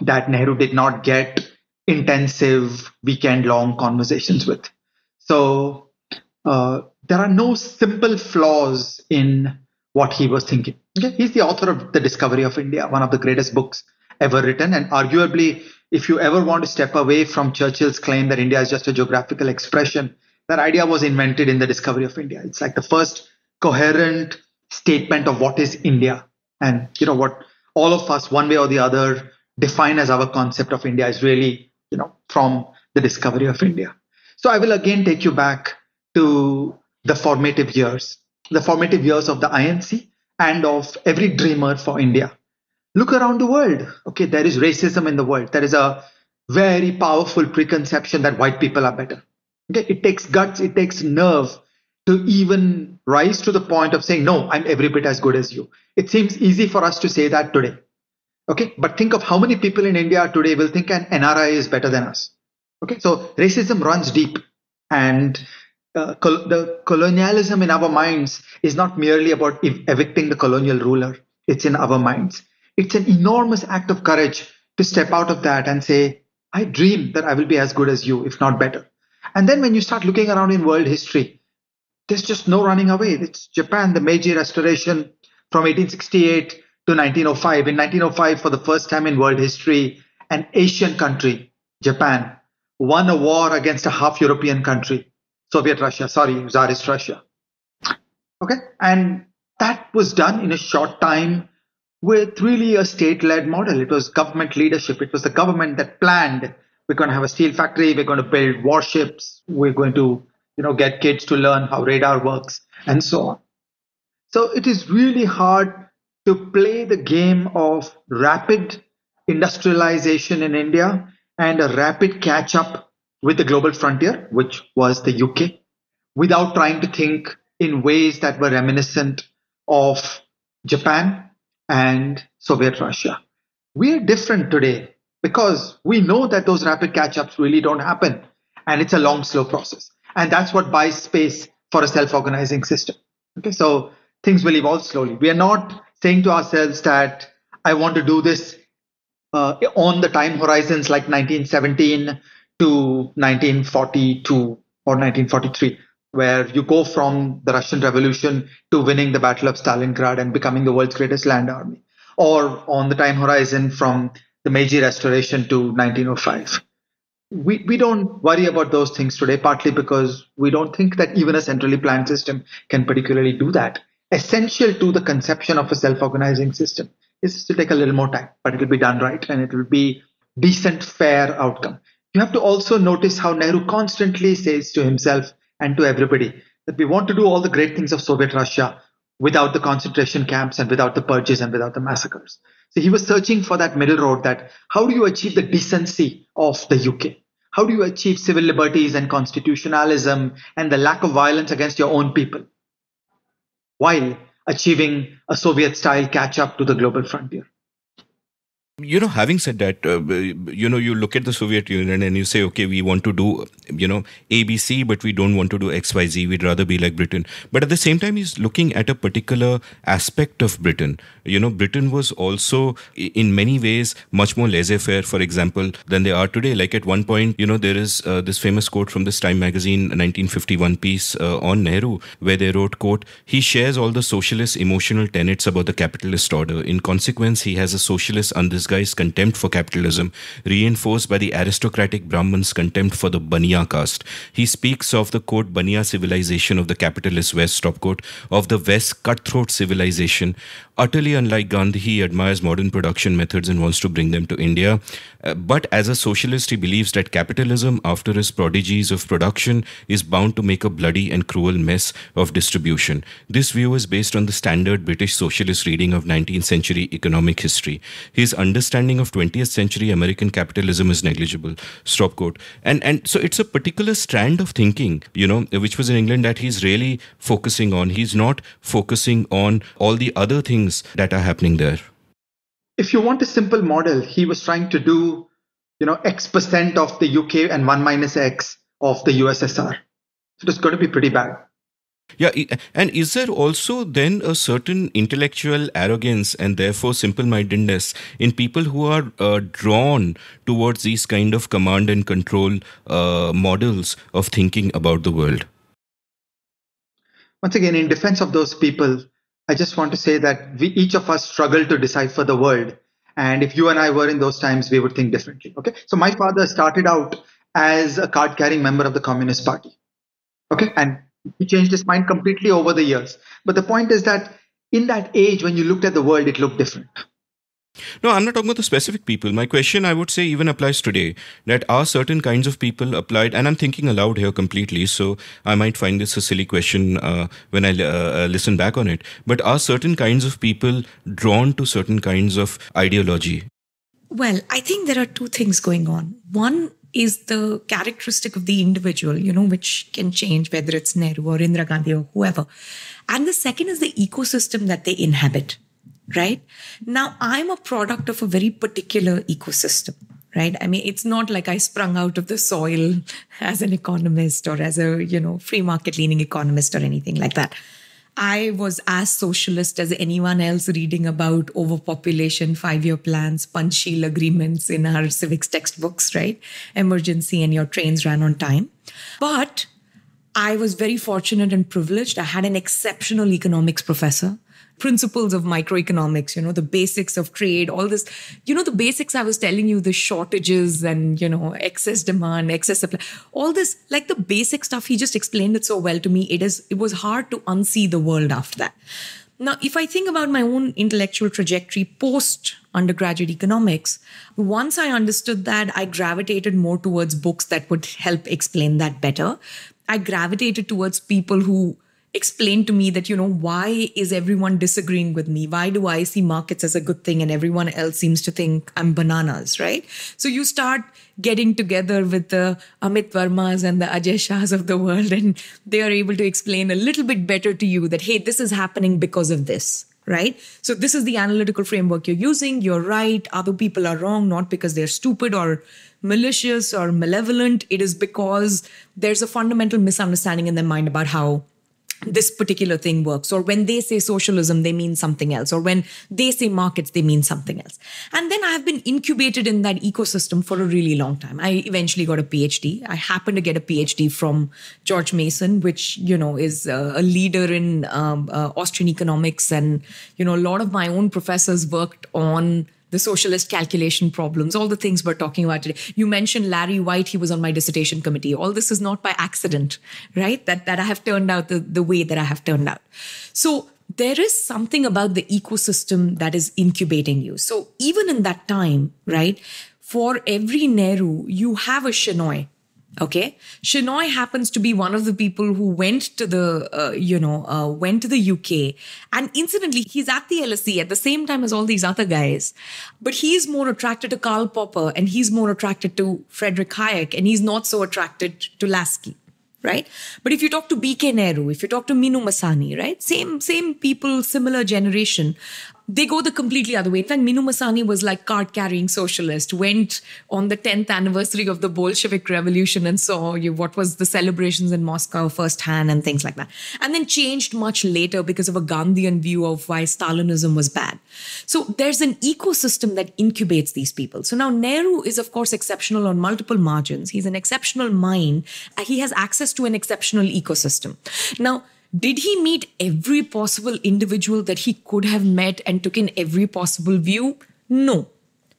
that Nehru did not get intensive weekend long conversations with. So, uh, there are no simple flaws in what he was thinking. Okay? He's the author of The Discovery of India, one of the greatest books ever written, and arguably, if you ever want to step away from Churchill's claim that India is just a geographical expression, that idea was invented in The Discovery of India. It's like the first coherent statement of what is India, and you know what all of us, one way or the other, define as our concept of India is really, you know, from the discovery of India. So I will again take you back to the formative years, the formative years of the INC and of every dreamer for India. Look around the world. Okay, there is racism in the world. There is a very powerful preconception that white people are better. Okay, it takes guts, it takes nerve to even rise to the point of saying, no, I'm every bit as good as you. It seems easy for us to say that today. Okay, but think of how many people in India today will think an NRI is better than us. Okay, so racism runs deep. And col- the colonialism in our minds is not merely about ev- evicting the colonial ruler. It's in our minds. It's an enormous act of courage to step out of that and say, I dream that I will be as good as you, if not better. And then when you start looking around in world history, there's just no running away. It's Japan, the Meiji Restoration from 1868 to 1905. In 1905, for the first time in world history, an Asian country, Japan, won a war against a half European country Soviet Russia, sorry, Tsarist Russia. Okay, and that was done in a short time with really a state led model. It was government leadership, it was the government that planned we're going to have a steel factory, we're going to build warships, we're going to you know get kids to learn how radar works and so on. So it is really hard to play the game of rapid industrialization in India and a rapid catch up with the global frontier, which was the UK, without trying to think in ways that were reminiscent of Japan and Soviet Russia. We are different today because we know that those rapid catch ups really don't happen and it's a long, slow process. And that's what buys space for a self organizing system. Okay, so things will evolve slowly. We are not saying to ourselves that I want to do this uh, on the time horizons like 1917 to 1942 or 1943 where you go from the Russian Revolution to winning the Battle of Stalingrad and becoming the world's greatest land army, or on the time horizon from the Meiji Restoration to 1905. We, we don't worry about those things today, partly because we don't think that even a centrally planned system can particularly do that. Essential to the conception of a self organizing system is to take a little more time, but it'll be done right and it will be decent, fair outcome. You have to also notice how Nehru constantly says to himself and to everybody that we want to do all the great things of Soviet Russia without the concentration camps and without the purges and without the massacres. So he was searching for that middle road that how do you achieve the decency of the UK? How do you achieve civil liberties and constitutionalism and the lack of violence against your own people while achieving a Soviet style catch up to the global frontier? You know, having said that, uh, you know, you look at the Soviet Union and you say, okay, we want to do, you know, ABC, but we don't want to do XYZ. We'd rather be like Britain. But at the same time, he's looking at a particular aspect of Britain. You know, Britain was also, in many ways, much more laissez faire, for example, than they are today. Like at one point, you know, there is uh, this famous quote from this Time magazine, 1951 piece uh, on Nehru, where they wrote, quote, he shares all the socialist emotional tenets about the capitalist order. In consequence, he has a socialist under." guy's contempt for capitalism, reinforced by the aristocratic Brahmin's contempt for the Baniya caste. He speaks of the quote Baniya civilization of the capitalist West, stop quote, of the West cutthroat civilization Utterly unlike Gandhi, he admires modern production methods and wants to bring them to India. Uh, but as a socialist, he believes that capitalism, after its prodigies of production, is bound to make a bloody and cruel mess of distribution. This view is based on the standard British socialist reading of 19th century economic history. His understanding of 20th century American capitalism is negligible. Stop quote. And, and so it's a particular strand of thinking, you know, which was in England that he's really focusing on. He's not focusing on all the other things things that are happening there? If you want a simple model, he was trying to do, you know, X percent of the UK and 1 minus X of the USSR. So it's going to be pretty bad. Yeah, and is there also then a certain intellectual arrogance and therefore simple mindedness in people who are uh, drawn towards these kind of command and control uh, models of thinking about the world? Once again, in defense of those people, I just want to say that we, each of us struggle to decipher the world. And if you and I were in those times, we would think differently. Okay. So my father started out as a card carrying member of the Communist Party. Okay. And he changed his mind completely over the years. But the point is that in that age, when you looked at the world, it looked different. No, I'm not talking about the specific people. My question, I would say, even applies today. That are certain kinds of people applied, and I'm thinking aloud here completely, so I might find this a silly question uh, when I uh, uh, listen back on it. But are certain kinds of people drawn to certain kinds of ideology? Well, I think there are two things going on. One is the characteristic of the individual, you know, which can change whether it's Nehru or Indira Gandhi or whoever. And the second is the ecosystem that they inhabit right? Now, I'm a product of a very particular ecosystem, right? I mean, it's not like I sprung out of the soil as an economist or as a, you know, free market leaning economist or anything like that. I was as socialist as anyone else reading about overpopulation, five year plans, punch agreements in our civics textbooks, right? Emergency and your trains ran on time. But I was very fortunate and privileged. I had an exceptional economics professor principles of microeconomics, you know, the basics of trade, all this, you know, the basics I was telling you, the shortages and, you know, excess demand, excess supply, all this, like the basic stuff, he just explained it so well to me. It is, it was hard to unsee the world after that. Now, if I think about my own intellectual trajectory post undergraduate economics, once I understood that, I gravitated more towards books that would help explain that better. I gravitated towards people who explain to me that, you know, why is everyone disagreeing with me? Why do I see markets as a good thing and everyone else seems to think I'm bananas, right? So you start getting together with the Amit Varmas and the Ajay Shahs of the world, and they are able to explain a little bit better to you that, hey, this is happening because of this right? So this is the analytical framework you're using. You're right. Other people are wrong, not because they're stupid or malicious or malevolent. It is because there's a fundamental misunderstanding in their mind about how this particular thing works or when they say socialism they mean something else or when they say markets they mean something else and then i have been incubated in that ecosystem for a really long time i eventually got a phd i happened to get a phd from george mason which you know is uh, a leader in um, uh, austrian economics and you know a lot of my own professors worked on the socialist calculation problems, all the things we're talking about today. You mentioned Larry White, he was on my dissertation committee. All this is not by accident, right? That that I have turned out the, the way that I have turned out. So there is something about the ecosystem that is incubating you. So even in that time, right, for every Nehru, you have a Shenoy Okay, Shinoy happens to be one of the people who went to the, uh, you know, uh, went to the UK, and incidentally, he's at the LSE at the same time as all these other guys, but he's more attracted to Karl Popper and he's more attracted to Frederick Hayek, and he's not so attracted to Lasky, right? But if you talk to B.K. Nehru, if you talk to Minu Masani, right, same same people, similar generation, they go the completely other way. In fact, Minu Masani was like card carrying socialist, went on the 10th anniversary of the Bolshevik Revolution and saw you, what was the celebrations in Moscow firsthand and things like that. And then changed much later because of a Gandhian view of why Stalinism was bad. So there's an ecosystem that incubates these people. So now Nehru is, of course, exceptional on multiple margins. He's an exceptional mind. He has access to an exceptional ecosystem. Now, did he meet every possible individual that he could have met and took in every possible view? No.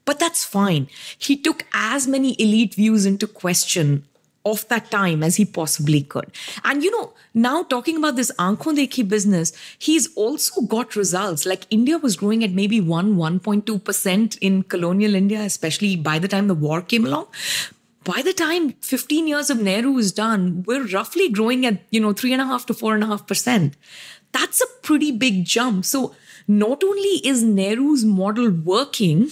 But that's fine. He took as many elite views into question of that time as he possibly could. And you know, now talking about this Ankhon Dekhi business, he's also got results. Like India was growing at maybe 1, 1.2% in colonial India, especially by the time the war came along by the time 15 years of Nehru is done, we're roughly growing at, you know, three and a half to four and a half percent. That's a pretty big jump. So not only is Nehru's model working,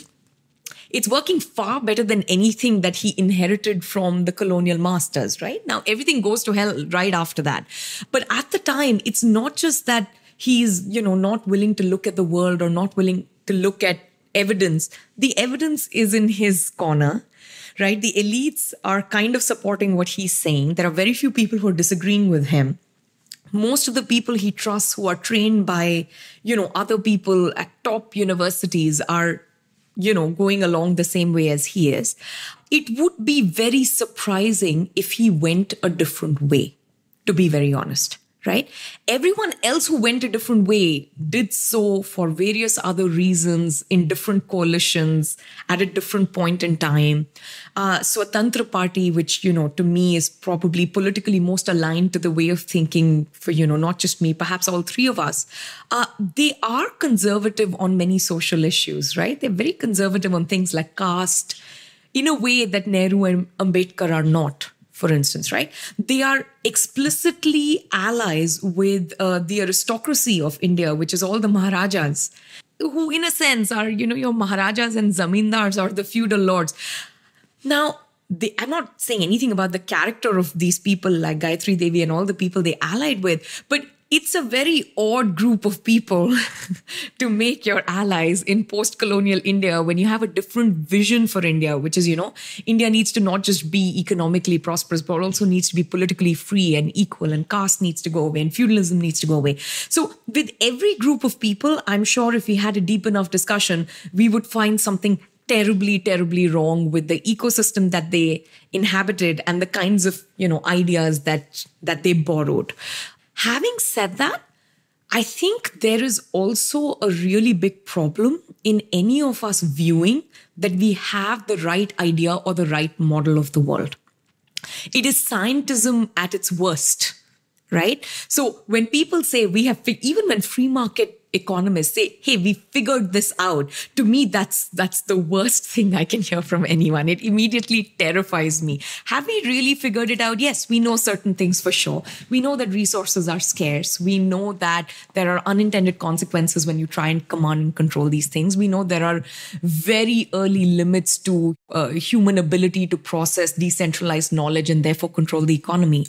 it's working far better than anything that he inherited from the colonial masters, right? Now, everything goes to hell right after that. But at the time, it's not just that he's, you know, not willing to look at the world or not willing to look at evidence. The evidence is in his corner right? The elites are kind of supporting what he's saying. There are very few people who are disagreeing with him. Most of the people he trusts who are trained by, you know, other people at top universities are, you know, going along the same way as he is. It would be very surprising if he went a different way, to be very honest right? Everyone else who went a different way did so for various other reasons in different coalitions at a different point in time. Uh, so a Tantra party, which, you know, to me is probably politically most aligned to the way of thinking for, you know, not just me, perhaps all three of us, uh, they are conservative on many social issues, right? They're very conservative on things like caste in a way that Nehru and Ambedkar are not for instance, right? They are explicitly allies with uh, the aristocracy of India, which is all the Maharajas, who, in a sense, are, you know, your Maharajas and Zamindars or the feudal lords. Now, they, I'm not saying anything about the character of these people like Gayatri Devi and all the people they allied with, but it's a very odd group of people to make your allies in post colonial India when you have a different vision for India, which is, you know, India needs to not just be economically prosperous, but also needs to be politically free and equal, and caste needs to go away, and feudalism needs to go away. So, with every group of people, I'm sure if we had a deep enough discussion, we would find something terribly terribly wrong with the ecosystem that they inhabited and the kinds of you know ideas that that they borrowed Having said that, I think there is also a really big problem in any of us viewing that we have the right idea or the right model of the world. It is scientism at its worst, right? So when people say we have, even when free market economists say, hey, we figured this out. To me, that's that's the worst thing I can hear from anyone. It immediately terrifies me. Have we really figured it out? Yes, we know certain things for sure. We know that resources are scarce. We know that there are unintended consequences when you try and command and control these things. We know there are very early limits to uh, human ability to process decentralized knowledge and therefore control the economy.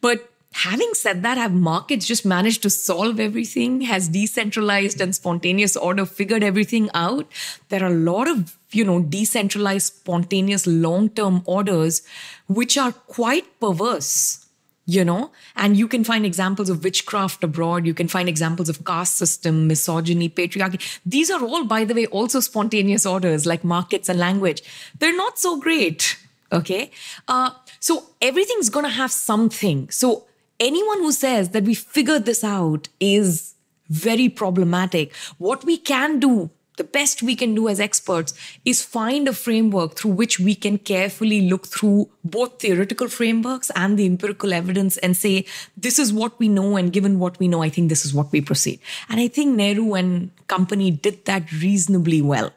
But Having said that, have markets just managed to solve everything? Has decentralized and spontaneous order figured everything out? There are a lot of, you know, decentralized, spontaneous, long term orders which are quite perverse, you know? And you can find examples of witchcraft abroad. You can find examples of caste system, misogyny, patriarchy. These are all, by the way, also spontaneous orders like markets and language. They're not so great. Okay. Uh, so everything's going to have something. So anyone who says that we figured this out is very problematic. What we can do, the best we can do as experts, is find a framework through which we can carefully look through both theoretical frameworks and the empirical evidence and say, this is what we know. And given what we know, I think this is what we proceed. And I think Nehru and company did that reasonably well.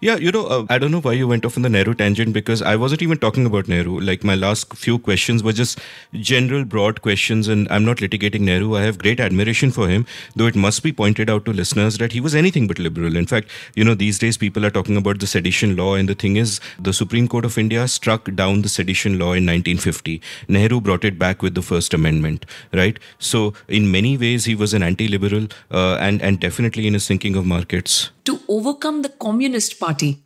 Yeah, you know, uh, I don't know why you went off on the Nehru tangent because I wasn't even talking about Nehru. Like my last few questions were just general, broad questions, and I'm not litigating Nehru. I have great admiration for him, though it must be pointed out to listeners that he was anything but liberal. In fact, you know, these days people are talking about the sedition law, and the thing is, the Supreme Court of India struck down the sedition law in 1950. Nehru brought it back with the First Amendment, right? So, in many ways, he was an anti-liberal, uh, and and definitely in his thinking of markets. To overcome the communist. Communist Party.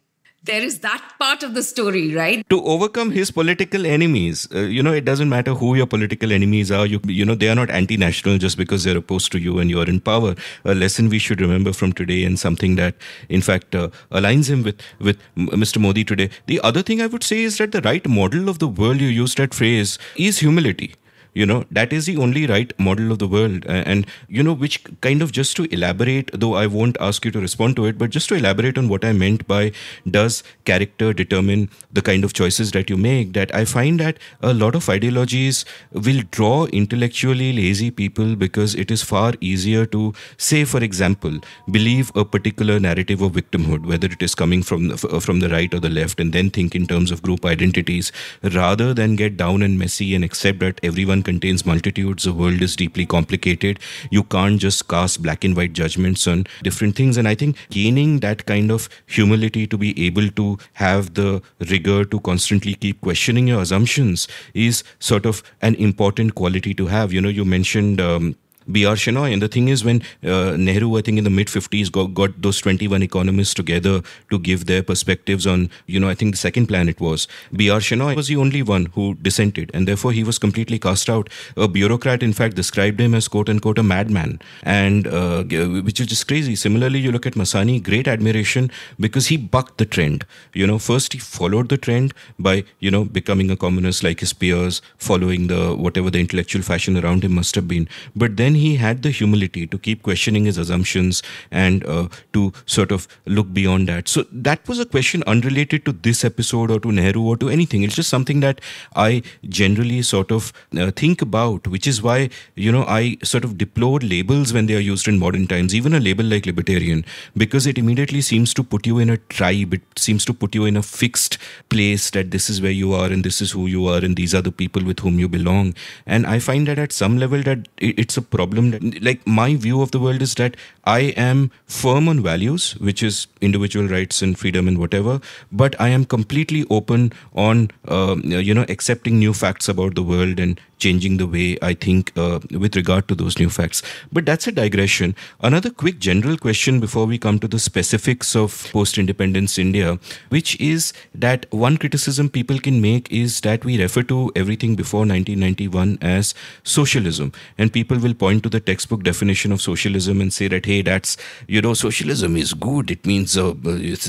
There is that part of the story, right? To overcome his political enemies, uh, you know, it doesn't matter who your political enemies are. You, you know, they are not anti-national just because they're opposed to you and you're in power. A lesson we should remember from today, and something that, in fact, uh, aligns him with with Mr. Modi today. The other thing I would say is that the right model of the world. You used that phrase is humility you know that is the only right model of the world and you know which kind of just to elaborate though i won't ask you to respond to it but just to elaborate on what i meant by does character determine the kind of choices that you make that i find that a lot of ideologies will draw intellectually lazy people because it is far easier to say for example believe a particular narrative of victimhood whether it is coming from the, from the right or the left and then think in terms of group identities rather than get down and messy and accept that everyone contains multitudes, the world is deeply complicated. You can't just cast black and white judgments on different things. And I think gaining that kind of humility to be able to have the rigor to constantly keep questioning your assumptions is sort of an important quality to have. You know, you mentioned um, B.R. Shenoy. And the thing is, when uh, Nehru, I think in the mid 50s, got, got, those 21 economists together to give their perspectives on, you know, I think the second plan it was, B.R. Shenoy was the only one who dissented. And therefore, he was completely cast out. A bureaucrat, in fact, described him as quote unquote a madman, and uh, which is just crazy. Similarly, you look at Masani, great admiration because he bucked the trend. You know, first he followed the trend by, you know, becoming a communist like his peers, following the whatever the intellectual fashion around him must have been. But then he had the humility to keep questioning his assumptions and uh, to sort of look beyond that. So that was a question unrelated to this episode or to Nehru or to anything. It's just something that I generally sort of uh, think about, which is why, you know, I sort of deplore labels when they are used in modern times, even a label like libertarian, because it immediately seems to put you in a tribe. It seems to put you in a fixed place that this is where you are and this is who you are and these are the people with whom you belong. And I find that at some level that it's a problem problem. Like my view of the world is that I am firm on values, which is individual rights and freedom and whatever, but I am completely open on uh, you know accepting new facts about the world and changing the way I think uh, with regard to those new facts. But that's a digression. Another quick general question before we come to the specifics of post independence India, which is that one criticism people can make is that we refer to everything before 1991 as socialism. And people will point to the textbook definition of socialism and say that, hey, that's, you know, socialism is good. It means uh,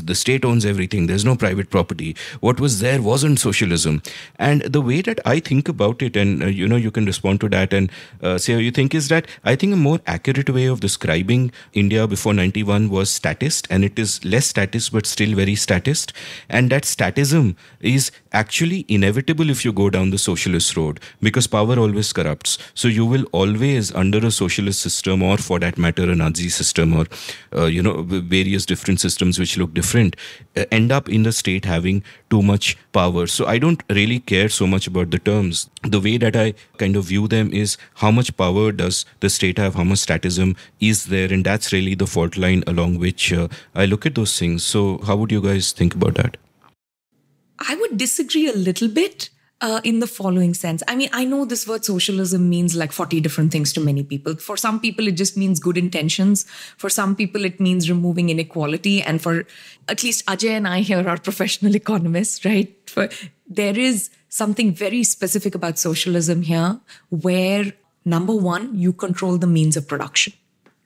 the state owns everything, there's no private property. What was there wasn't socialism. And the way that I think about it, and uh, you know you can respond to that and uh, say what you think is that i think a more accurate way of describing india before 91 was statist and it is less statist but still very statist and that statism is actually inevitable if you go down the socialist road because power always corrupts so you will always under a socialist system or for that matter a nazi system or uh, you know various different systems which look different uh, end up in the state having too much power so i don't really care so much about the terms the way that i kind of view them is how much power does the state have? How much statism is there? And that's really the fault line along which uh, I look at those things. So, how would you guys think about that? I would disagree a little bit. Uh, in the following sense. I mean, I know this word socialism means like 40 different things to many people. For some people, it just means good intentions. For some people, it means removing inequality. And for at least Ajay and I here are professional economists, right? For, there is something very specific about socialism here, where number one, you control the means of production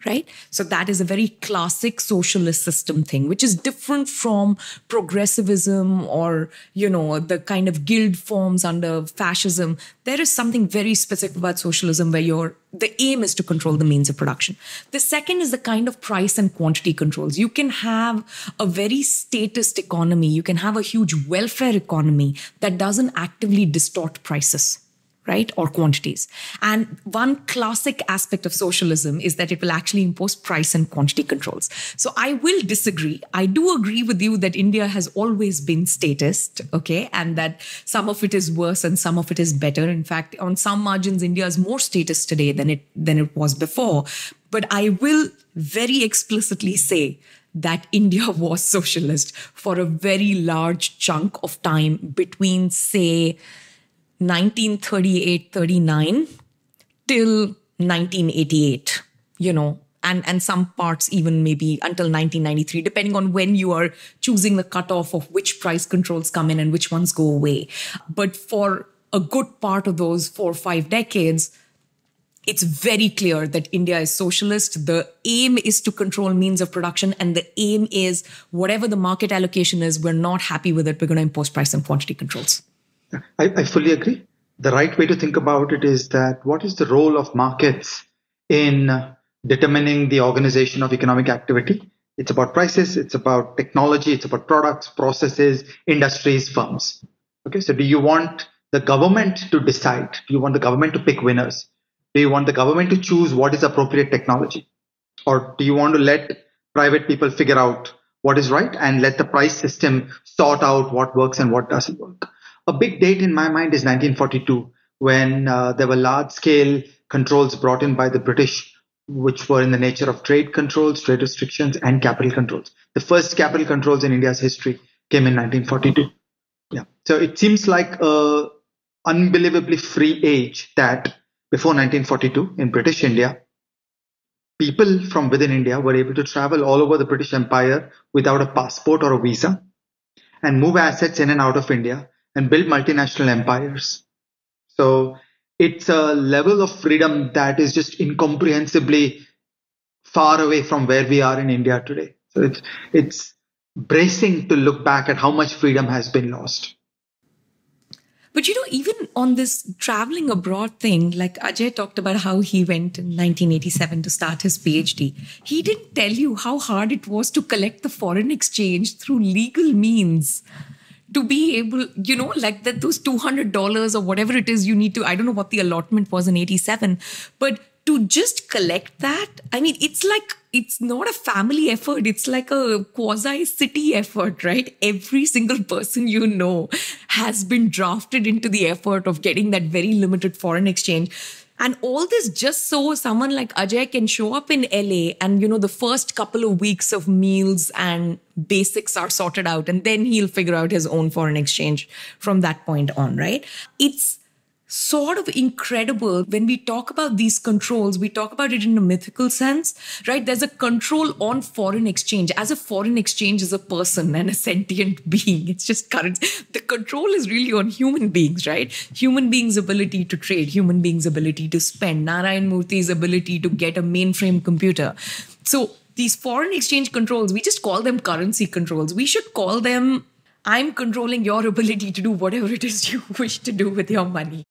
right? So that is a very classic socialist system thing, which is different from progressivism or, you know, the kind of guild forms under fascism. There is something very specific about socialism where your the aim is to control the means of production. The second is the kind of price and quantity controls. You can have a very statist economy, you can have a huge welfare economy that doesn't actively distort prices right? Or quantities. And one classic aspect of socialism is that it will actually impose price and quantity controls. So I will disagree. I do agree with you that India has always been statist, okay? And that some of it is worse and some of it is better. In fact, on some margins, India is more statist today than it, than it was before. But I will very explicitly say that India was socialist for a very large chunk of time between, say, 1938 39 till 1988 you know and and some parts even maybe until 1993 depending on when you are choosing the cutoff of which price controls come in and which ones go away but for a good part of those four or five decades it's very clear that India is socialist. The aim is to control means of production, and the aim is whatever the market allocation is, we're not happy with it. We're going to impose price and quantity controls. I, I fully agree. The right way to think about it is that what is the role of markets in determining the organization of economic activity? It's about prices, it's about technology, it's about products, processes, industries, firms. Okay, so do you want the government to decide? Do you want the government to pick winners? Do you want the government to choose what is appropriate technology? Or do you want to let private people figure out what is right and let the price system sort out what works and what doesn't work? a big date in my mind is 1942, when uh, there were large scale controls brought in by the British, which were in the nature of trade controls, trade restrictions, and capital controls. The first capital controls in India's history came in 1942. Yeah. So it seems like a unbelievably free age that before 1942 in British India, people from within India were able to travel all over the British Empire without a passport or a visa and move assets in and out of India and build multinational empires. So it's a level of freedom that is just incomprehensibly far away from where we are in India today. So it's it's bracing to look back at how much freedom has been lost. But you know, even on this traveling abroad thing, like Ajay talked about how he went in 1987 to start his PhD, he didn't tell you how hard it was to collect the foreign exchange through legal means to be able, you know, like that those $200 or whatever it is you need to, I don't know what the allotment was in 87, but to just collect that, I mean, it's like, it's not a family effort. It's like a quasi city effort, right? Every single person you know has been drafted into the effort of getting that very limited foreign exchange. And all this just so someone like Ajay can show up in LA and, you know, the first couple of weeks of meals and basics are sorted out. And then he'll figure out his own foreign exchange from that point on, right? It's sort of incredible when we talk about these controls. We talk about it in a mythical sense, right? There's a control on foreign exchange as if foreign exchange is a person and a sentient being. It's just currency. The control is really on human beings, right? Human beings' ability to trade, human beings' ability to spend, Narayan Murthy's ability to get a mainframe computer. So these foreign exchange controls, we just call them currency controls. We should call them I'm controlling your ability to do whatever it is you wish to do with your money.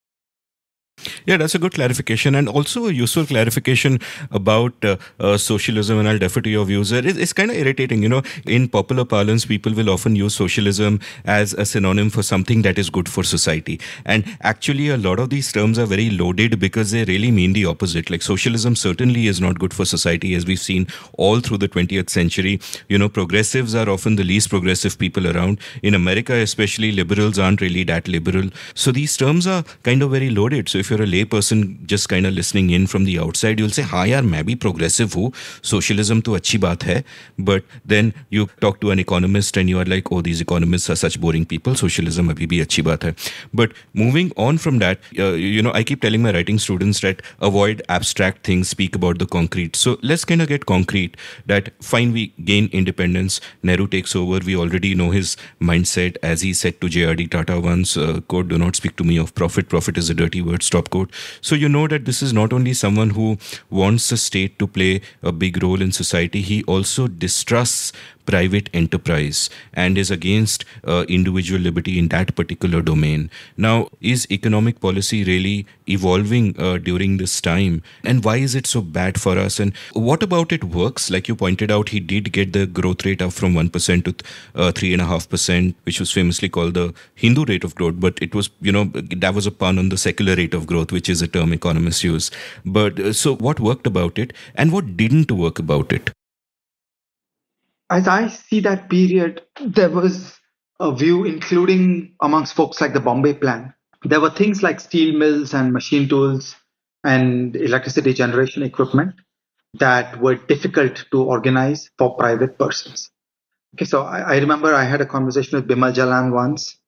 Yeah, that's a good clarification and also a useful clarification about uh, uh, socialism. And I'll defer to your views. It's, it's kind of irritating, you know. In popular parlance, people will often use socialism as a synonym for something that is good for society. And actually, a lot of these terms are very loaded because they really mean the opposite. Like socialism certainly is not good for society, as we've seen all through the 20th century. You know, progressives are often the least progressive people around. In America, especially, liberals aren't really that liberal. So these terms are kind of very loaded. So if you're a layperson just kind of listening in from the outside, you'll say, "Hi, yaar, am भी progressive Ho Socialism to अच्छी baat hai." But then you talk to an economist and you are like, "Oh, these economists are such boring people. Socialism अभी भी अच्छी baat hai." But moving on from that, uh, you know, I keep telling my writing students that avoid abstract things, speak about the concrete. So let's kind of get concrete. That fine, we gain independence. Nehru takes over. We already know his mindset, as he said to J.R.D. Tata once, uh, "Quote: Do not speak to me of profit. Profit is a dirty word." Stop stop code. So you know that this is not only someone who wants the state to play a big role in society, he also distrusts private enterprise and is against uh, individual liberty in that particular domain. Now, is economic policy really evolving uh, during this time? And why is it so bad for us? And what about it works? Like you pointed out, he did get the growth rate up from 1% to uh, 3.5%, which was famously called the Hindu rate of growth. But it was, you know, that was a pun on the secular rate of growth, which is a term economists use. But uh, so what worked about it and what didn't work about it? as I see that period, there was a view, including amongst folks like the Bombay Plan. There were things like steel mills and machine tools and electricity generation equipment that were difficult to organize for private persons. Okay, so I, I remember I had a conversation with Bimal Jalan once,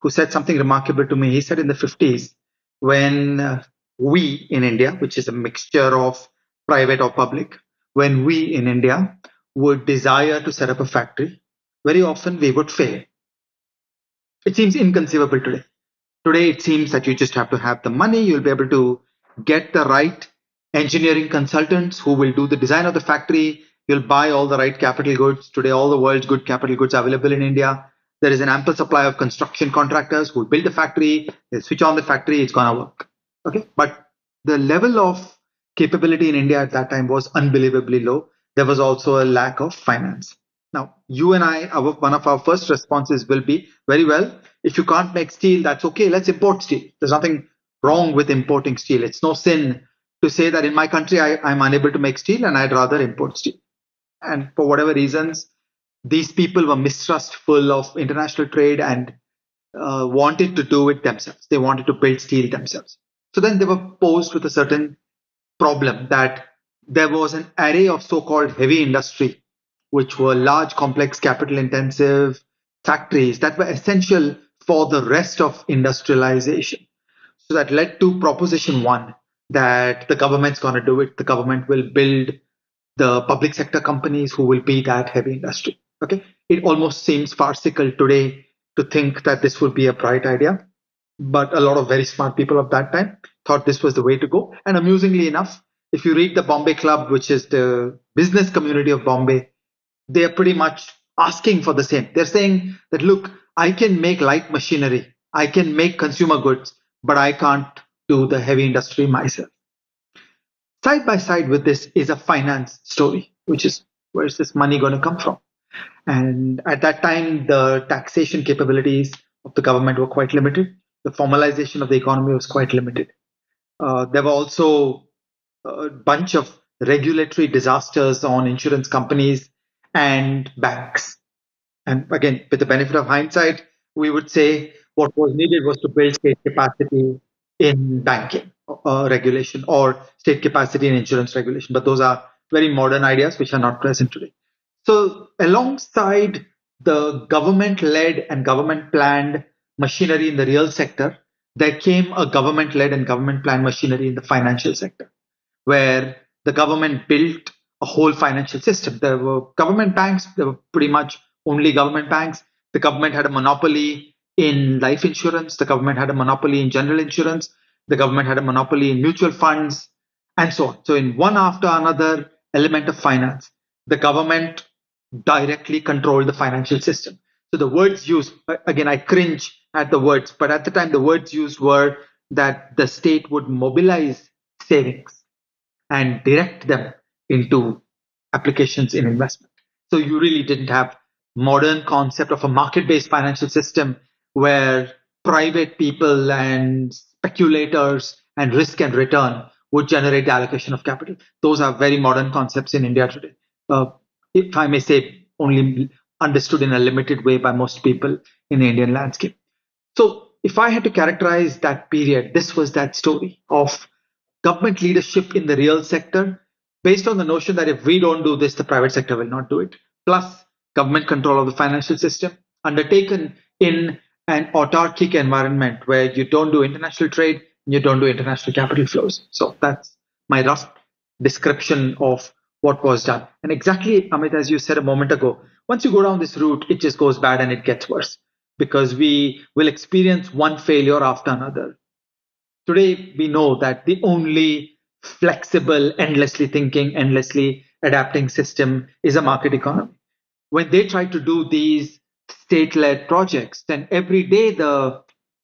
who said something remarkable to me. He said in the 50s, when uh, we in India, which is a mixture of private or public, when we in India would desire to set up a factory, very often we would fail. It seems inconceivable today. Today, it seems that you just have to have the money, you'll be able to get the right engineering consultants who will do the design of the factory, you'll buy all the right capital goods. Today, all the world's good capital goods available in India. There is an ample supply of construction contractors who build the factory, they switch on the factory, it's gonna work. Okay, but the level of capability in India at that time was unbelievably low there was also a lack of finance. Now, you and I, our, one of our first responses will be very well, if you can't make steel, that's okay, let's import steel. There's nothing wrong with importing steel. It's no sin to say that in my country I, I'm unable to make steel and I'd rather import steel. And for whatever reasons, these people were mistrustful of international trade and uh, wanted to do it themselves. They wanted to build steel themselves. So then they were posed with a certain problem that there was an array of so-called heavy industry, which were large, complex, capital-intensive factories that were essential for the rest of industrialization. So that led to Proposition 1 that the government's going to do it. The government will build the public sector companies who will be that heavy industry. Okay. It almost seems farcical today to think that this would be a bright idea, but a lot of very smart people of that time thought this was the way to go. And amusingly enough, if you read the Bombay Club, which is the business community of Bombay, they are pretty much asking for the same. They're saying that, look, I can make light machinery, I can make consumer goods, but I can't do the heavy industry myself. Side by side with this is a finance story, which is where's this money going to come from? And at that time, the taxation capabilities of the government were quite limited. The formalization of the economy was quite limited. Uh, there were also a bunch of regulatory disasters on insurance companies and banks. And again, with the benefit of hindsight, we would say what was needed was to build state capacity in banking uh, regulation or state capacity in insurance regulation. But those are very modern ideas which are not present today. So, alongside the government led and government planned machinery in the real sector, there came a government led and government planned machinery in the financial sector where the government built a whole financial system. There were government banks, there were pretty much only government banks. The government had a monopoly in life insurance, the government had a monopoly in general insurance, the government had a monopoly in mutual funds, and so on. So, in one after another element of finance, the government directly controlled the financial system. So, the words used, again, I cringe at the words, but at the time, the words used were that the state would mobilize savings and direct them into applications in investment. So you really didn't have modern concept of a market-based financial system where private people and speculators and risk and return would generate the allocation of capital. Those are very modern concepts in India today. Uh, if I may say, only understood in a limited way by most people in the Indian landscape. So, if I had to characterize that period, this was that story of government leadership in the real sector based on the notion that if we don't do this, the private sector will not do it, plus government control of the financial system undertaken in an autarkic environment where you don't do international trade and you don't do international capital flows. So that's my rough description of what was done. And exactly, Amit, as you said a moment ago, once you go down this route, it just goes bad and it gets worse because we will experience one failure after another. Today, we know that the only flexible, endlessly thinking, endlessly adapting system is a market economy. When they try to do these state led projects, then every day the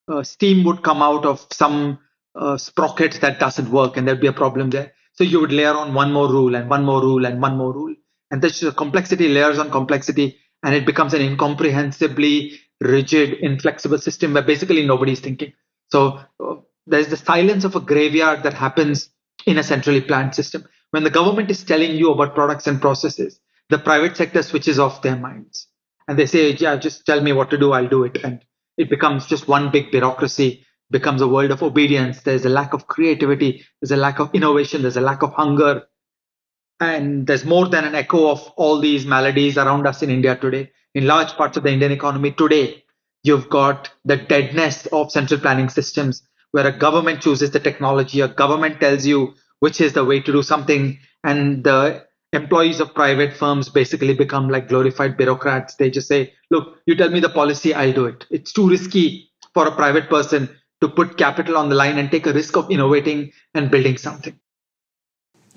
uh, steam would come out of some uh, sprocket that doesn't work and there'd be a problem there. So you would layer on one more rule and one more rule and one more rule. And this complexity layers on complexity and it becomes an incomprehensibly rigid, inflexible system where basically nobody's thinking. So uh, there's the silence of a graveyard that happens in a centrally planned system. When the government is telling you about products and processes, the private sector switches off their minds and they say, yeah, just tell me what to do, I'll do it. And it becomes just one big bureaucracy, becomes a world of obedience. There's a lack of creativity, there's a lack of innovation, there's a lack of hunger. And there's more than an echo of all these maladies around us in India today. In large parts of the Indian economy today, you've got the deadness of central planning systems where a government chooses the technology, a government tells you which is the way to do something, and the employees of private firms basically become like glorified bureaucrats. They just say, Look, you tell me the policy, I'll do it. It's too risky for a private person to put capital on the line and take a risk of innovating and building something.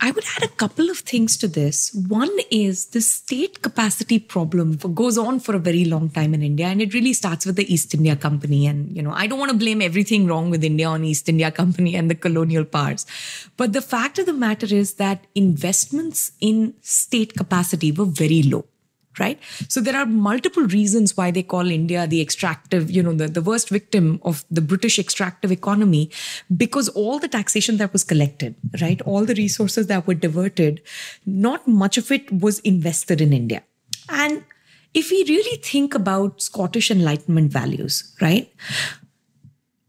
I would add a couple of things to this. One is the state capacity problem goes on for a very long time in India, and it really starts with the East India Company. And you know, I don't want to blame everything wrong with India on East India Company and the colonial powers, but the fact of the matter is that investments in state capacity were very low right? So there are multiple reasons why they call India the extractive, you know, the, the worst victim of the British extractive economy, because all the taxation that was collected, right? All the resources that were diverted, not much of it was invested in India. And if we really think about Scottish Enlightenment values, right?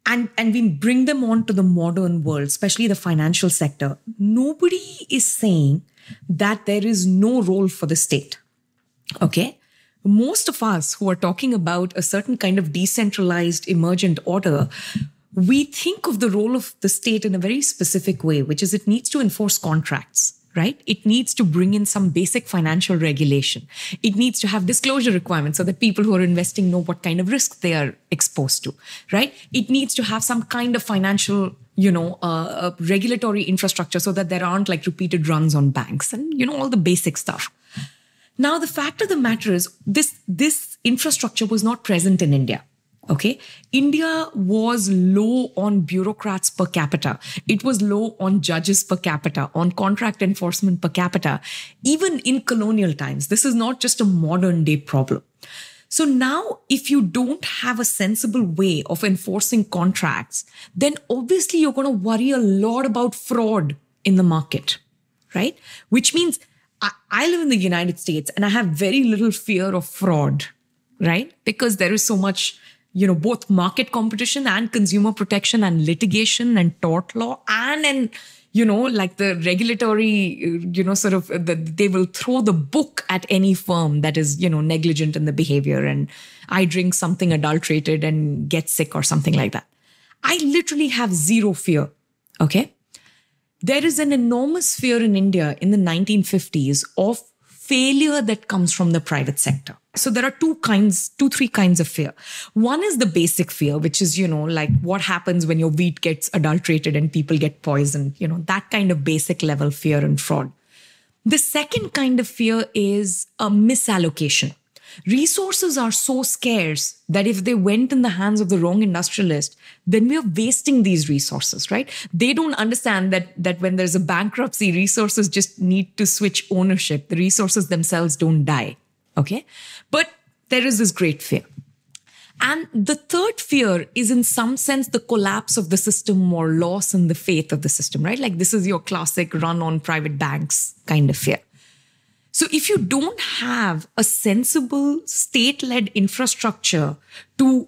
and and we bring them on to the modern world especially the financial sector nobody is saying that there is no role for the state Okay. Most of us who are talking about a certain kind of decentralized emergent order, we think of the role of the state in a very specific way, which is it needs to enforce contracts right? It needs to bring in some basic financial regulation. It needs to have disclosure requirements so that people who are investing know what kind of risk they are exposed to, right? It needs to have some kind of financial, you know, uh, uh regulatory infrastructure so that there aren't like repeated runs on banks and, you know, all the basic stuff. Now, the fact of the matter is this, this infrastructure was not present in India. Okay. India was low on bureaucrats per capita. It was low on judges per capita, on contract enforcement per capita, even in colonial times. This is not just a modern day problem. So now, if you don't have a sensible way of enforcing contracts, then obviously you're going to worry a lot about fraud in the market, right? Which means I, I live in the United States and I have very little fear of fraud, right? Because there is so much you know both market competition and consumer protection and litigation and tort law and and you know like the regulatory you know sort of the, they will throw the book at any firm that is you know negligent in the behavior and i drink something adulterated and get sick or something like that i literally have zero fear okay there is an enormous fear in India in the 1950s of failure that comes from the private sector. So there are two kinds, two, three kinds of fear. One is the basic fear, which is, you know, like what happens when your wheat gets adulterated and people get poisoned, you know, that kind of basic level fear and fraud. The second kind of fear is a misallocation resources are so scarce that if they went in the hands of the wrong industrialist, then we are wasting these resources, right? They don't understand that that when there's a bankruptcy, resources just need to switch ownership. The resources themselves don't die. Okay. But there is this great fear. And the third fear is, in some sense, the collapse of the system or loss in the faith of the system, right? Like this is your classic run on private banks kind of fear. So if you don't have a sensible state led infrastructure to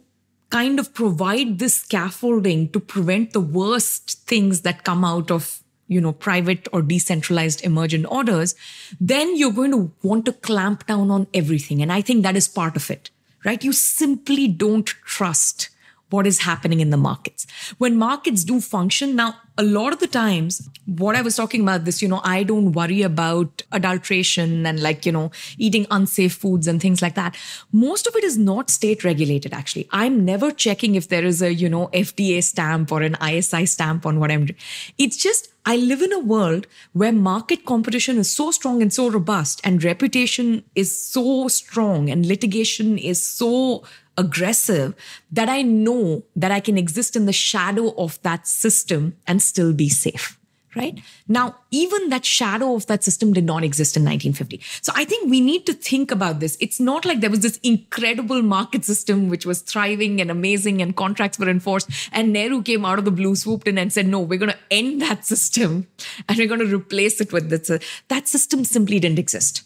kind of provide this scaffolding to prevent the worst things that come out of you know private or decentralized emergent orders then you're going to want to clamp down on everything and i think that is part of it right you simply don't trust what is happening in the markets. When markets do function, now a lot of the times, what I was talking about this, you know, I don't worry about adulteration and like, you know, eating unsafe foods and things like that. Most of it is not state regulated, actually. I'm never checking if there is a, you know, FDA stamp or an ISI stamp on what I'm doing. It's just, I live in a world where market competition is so strong and so robust, and reputation is so strong, and litigation is so aggressive that I know that I can exist in the shadow of that system and still be safe. Right now, even that shadow of that system did not exist in 1950. So I think we need to think about this. It's not like there was this incredible market system which was thriving and amazing and contracts were enforced. And Nehru came out of the blue, swooped in and said, no, we're going to end that system and we're going to replace it with this. That system simply didn't exist.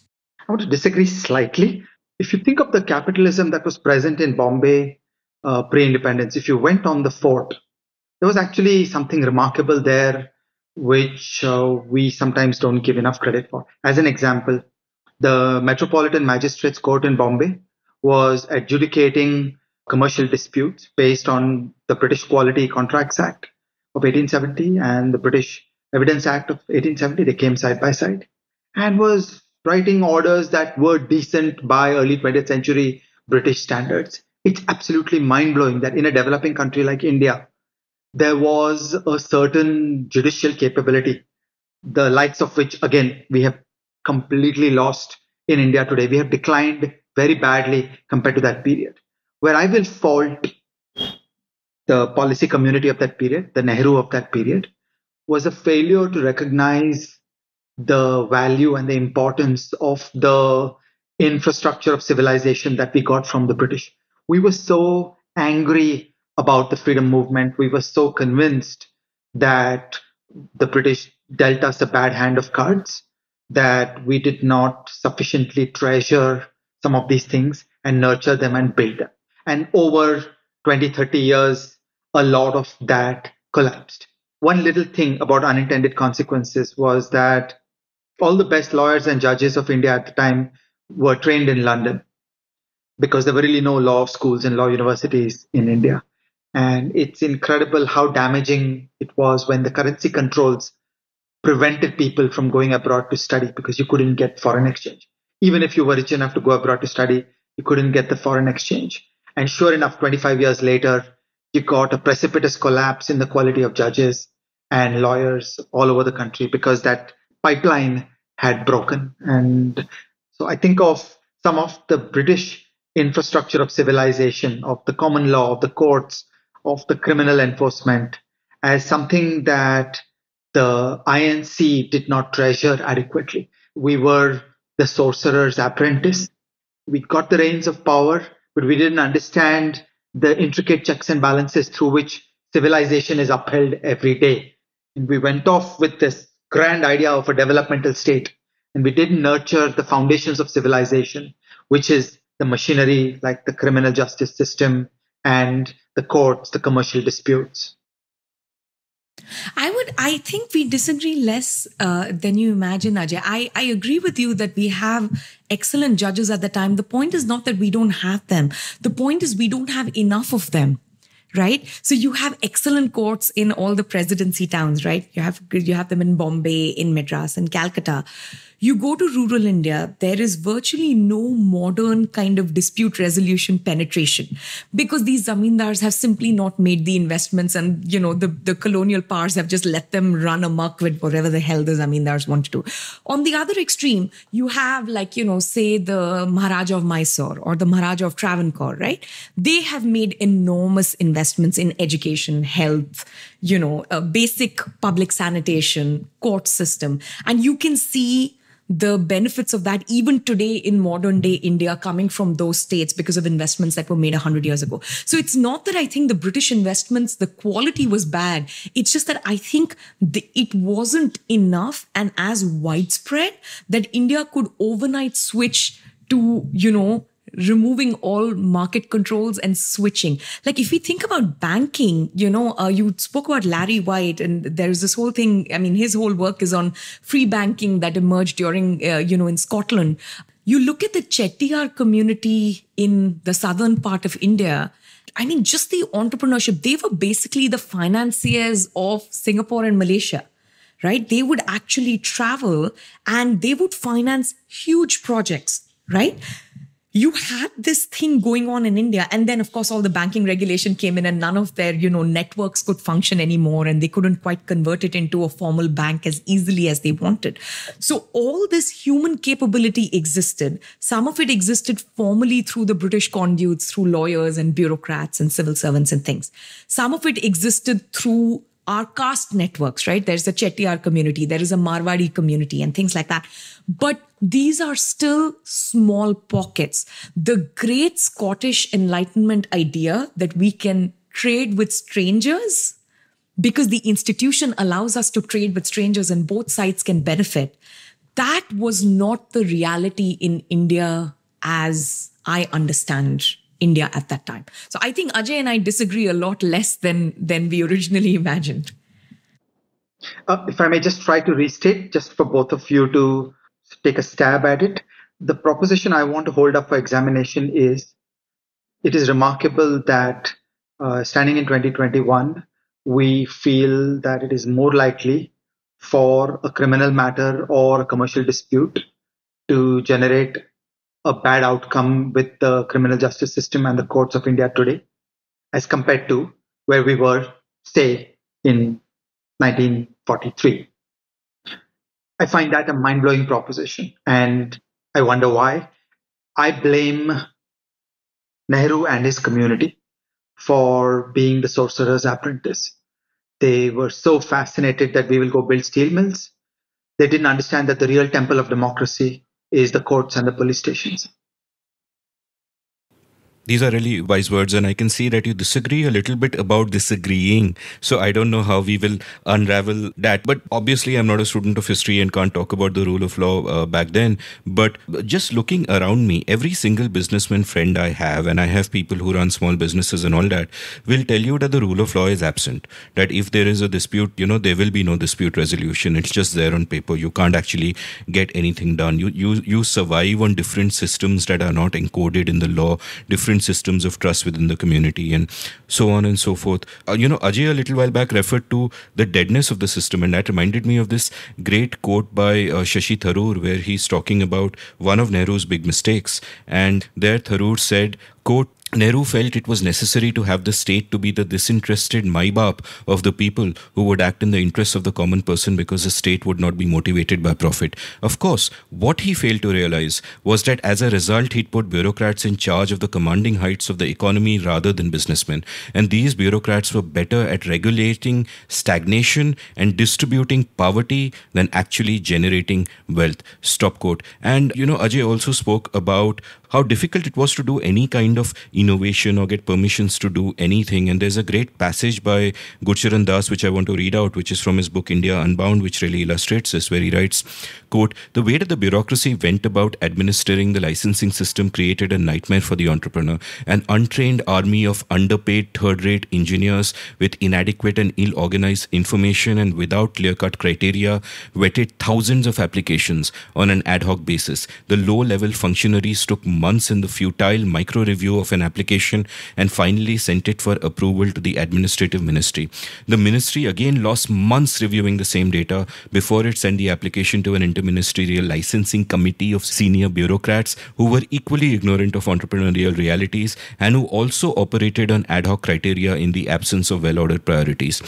I want to disagree slightly if you think of the capitalism that was present in Bombay uh, pre independence, if you went on the fort, there was actually something remarkable there which uh, we sometimes don't give enough credit for. As an example, the Metropolitan Magistrates Court in Bombay was adjudicating commercial disputes based on the British Quality Contracts Act of 1870 and the British Evidence Act of 1870. They came side by side and was writing orders that were decent by early 20th century British standards. It's absolutely mind blowing that in a developing country like India, there was a certain judicial capability, the likes of which, again, we have completely lost in India today. We have declined very badly compared to that period. Where I will fault the policy community of that period, the Nehru of that period, was a failure to recognize the value and the importance of the infrastructure of civilization that we got from the British. We were so angry about the freedom movement. We were so convinced that the British dealt us a bad hand of cards, that we did not sufficiently treasure some of these things and nurture them and build them. And over 20, 30 years, a lot of that collapsed. One little thing about unintended consequences was that all the best lawyers and judges of India at the time were trained in London because there were really no law schools and law universities in India. And it's incredible how damaging it was when the currency controls prevented people from going abroad to study because you couldn't get foreign exchange. Even if you were rich enough to go abroad to study, you couldn't get the foreign exchange. And sure enough, 25 years later, you got a precipitous collapse in the quality of judges and lawyers all over the country because that pipeline had broken. And so I think of some of the British infrastructure of civilization, of the common law, of the courts, of the criminal enforcement as something that the INC did not treasure adequately. We were the sorcerer's apprentice. We got the reins of power, but we didn't understand the intricate checks and balances through which civilization is upheld every day. And we went off with this grand idea of a developmental state and we didn't nurture the foundations of civilization, which is the machinery like the criminal justice system and the courts, the commercial disputes. I would, I think we disagree less uh, than you imagine, Ajay. I, I agree with you that we have excellent judges at the time. The point is not that we don't have them. The point is we don't have enough of them right? So you have excellent courts in all the presidency towns, right? You have, you have them in Bombay, in Madras and Calcutta. You go to rural India, there is virtually no modern kind of dispute resolution penetration because these zamindars have simply not made the investments and, you know, the, the colonial powers have just let them run amok with whatever the hell the zamindars want to do. On the other extreme, you have like, you know, say the Maharaja of Mysore or the Maharaja of Travancore, right? They have made enormous investments in education, health, you know, basic public sanitation, court system. And you can see the benefits of that even today in modern day India coming from those states because of investments that were made 100 years ago. So it's not that I think the British investments, the quality was bad. It's just that I think the, it wasn't enough and as widespread that India could overnight switch to, you know, removing all market controls and switching. Like if we think about banking, you know, uh, you spoke about Larry White and there's this whole thing. I mean, his whole work is on free banking that emerged during, uh, you know, in Scotland. You look at the Chettiar community in the southern part of India. I mean, just the entrepreneurship, they were basically the financiers of Singapore and Malaysia right? They would actually travel and they would finance huge projects, right? you had this thing going on in India. And then, of course, all the banking regulation came in and none of their, you know, networks could function anymore and they couldn't quite convert it into a formal bank as easily as they wanted. So all this human capability existed. Some of it existed formally through the British conduits, through lawyers and bureaucrats and civil servants and things. Some of it existed through our caste networks, right? There's a Chettiar community, there is a Marwadi community and things like that. But these are still small pockets. The great Scottish Enlightenment idea that we can trade with strangers because the institution allows us to trade with strangers and both sides can benefit. That was not the reality in India as I understand India at that time. So I think Ajay and I disagree a lot less than than we originally imagined. Uh, if I may just try to restate, just for both of you to take a stab at it. The proposition I want to hold up for examination is it is remarkable that uh, standing in 2021, we feel that it is more likely for a criminal matter or a commercial dispute to generate a bad outcome with the criminal justice system and the courts of India today as compared to where we were, say, in 1943. I find that a mind blowing proposition. And I wonder why. I blame Nehru and his community for being the sorcerer's apprentice. They were so fascinated that we will go build steel mills. They didn't understand that the real temple of democracy is the courts and the police stations. These are really wise words, and I can see that you disagree a little bit about disagreeing. So I don't know how we will unravel that. But obviously, I'm not a student of history and can't talk about the rule of law uh, back then. But uh, just looking around me, every single businessman friend I have, and I have people who run small businesses and all that, will tell you that the rule of law is absent. That if there is a dispute, you know, there will be no dispute resolution. It's just there on paper. You can't actually get anything done. You you you survive on different systems that are not encoded in the law. Different systems of trust within the community and so on and so forth. Uh, you know, Ajay a little while back referred to the deadness of the system, and that reminded me of this great quote by uh, Shashi Tharoor, where he's talking about one of Nehru's big mistakes. And there, Tharoor said, quote, Nehru felt it was necessary to have the state to be the disinterested maibab of the people who would act in the interests of the common person because the state would not be motivated by profit. Of course, what he failed to realize was that as a result, he'd put bureaucrats in charge of the commanding heights of the economy rather than businessmen. And these bureaucrats were better at regulating stagnation and distributing poverty than actually generating wealth. Stop quote. And, you know, Ajay also spoke about how difficult it was to do any kind of innovation or get permissions to do anything. And there's a great passage by Gurcharan Das, which I want to read out, which is from his book India Unbound, which really illustrates this, where he writes, quote, the way that the bureaucracy went about administering the licensing system created a nightmare for the entrepreneur. An untrained army of underpaid third-rate engineers with inadequate and ill-organized information and without clear-cut criteria vetted thousands of applications on an ad hoc basis. The low-level functionaries took months in the futile micro review of an application and finally sent it for approval to the administrative ministry. The ministry again lost months reviewing the same data before it sent the application to an interministerial licensing committee of senior bureaucrats who were equally ignorant of entrepreneurial realities and who also operated on ad hoc criteria in the absence of well ordered priorities.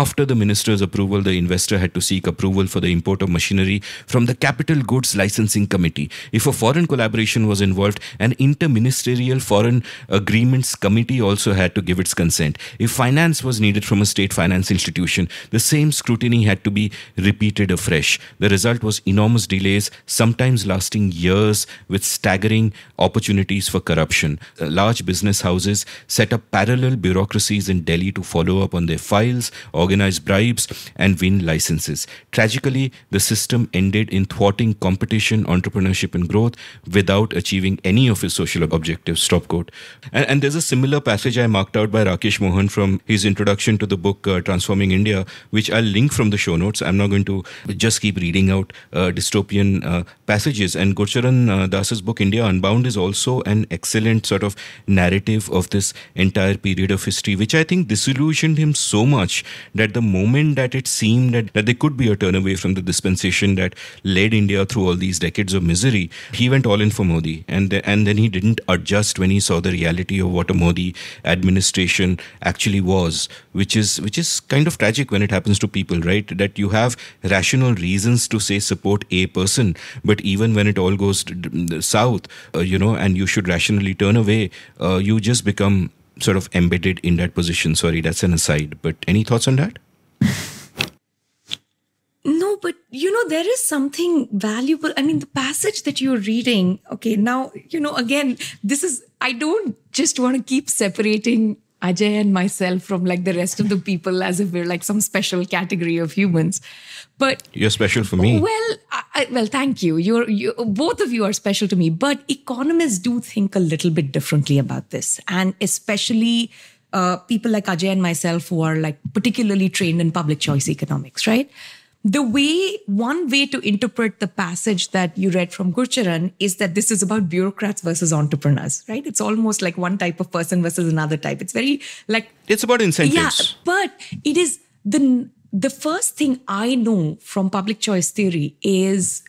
After the minister's approval, the investor had to seek approval for the import of machinery from the Capital Goods Licensing Committee. If a foreign collaboration was involved, an interministerial foreign agreements committee also had to give its consent. If finance was needed from a state finance institution, the same scrutiny had to be repeated afresh. The result was enormous delays, sometimes lasting years, with staggering opportunities for corruption. Uh, large business houses set up parallel bureaucracies in Delhi to follow up on their files, organize bribes, and win licenses. Tragically, the system ended in thwarting competition, entrepreneurship, and growth without achieving any of his social objectives, stop quote. And, and there's a similar passage I marked out by Rakesh Mohan from his introduction to the book uh, Transforming India, which I'll link from the show notes. I'm not going to just keep reading out uh, dystopian uh, passages. And Gurcharan uh, Das's book India Unbound is also an excellent sort of narrative of this entire period of history, which I think disillusioned him so much that the moment that it seemed that, that there could be a turn away from the dispensation that led India through all these decades of misery, he went all in for Modi. And and and then he didn't adjust when he saw the reality of what a Modi administration actually was, which is which is kind of tragic when it happens to people, right? That you have rational reasons to say support a person, but even when it all goes south, uh, you know, and you should rationally turn away, uh, you just become sort of embedded in that position. Sorry, that's an aside. But any thoughts on that? No, but you know, there is something valuable. I mean, the passage that you're reading, okay, now, you know, again, this is, I don't just want to keep separating Ajay and myself from like the rest of the people as if we're like some special category of humans. But you're special for me. Well, I, well, thank you. You're you, both of you are special to me. But economists do think a little bit differently about this, and especially uh, people like Ajay and myself who are like particularly trained in public choice economics, right? The way, one way to interpret the passage that you read from Gurcharan is that this is about bureaucrats versus entrepreneurs, right? It's almost like one type of person versus another type. It's very like. It's about incentives. Yeah, but it is the, the first thing I know from public choice theory is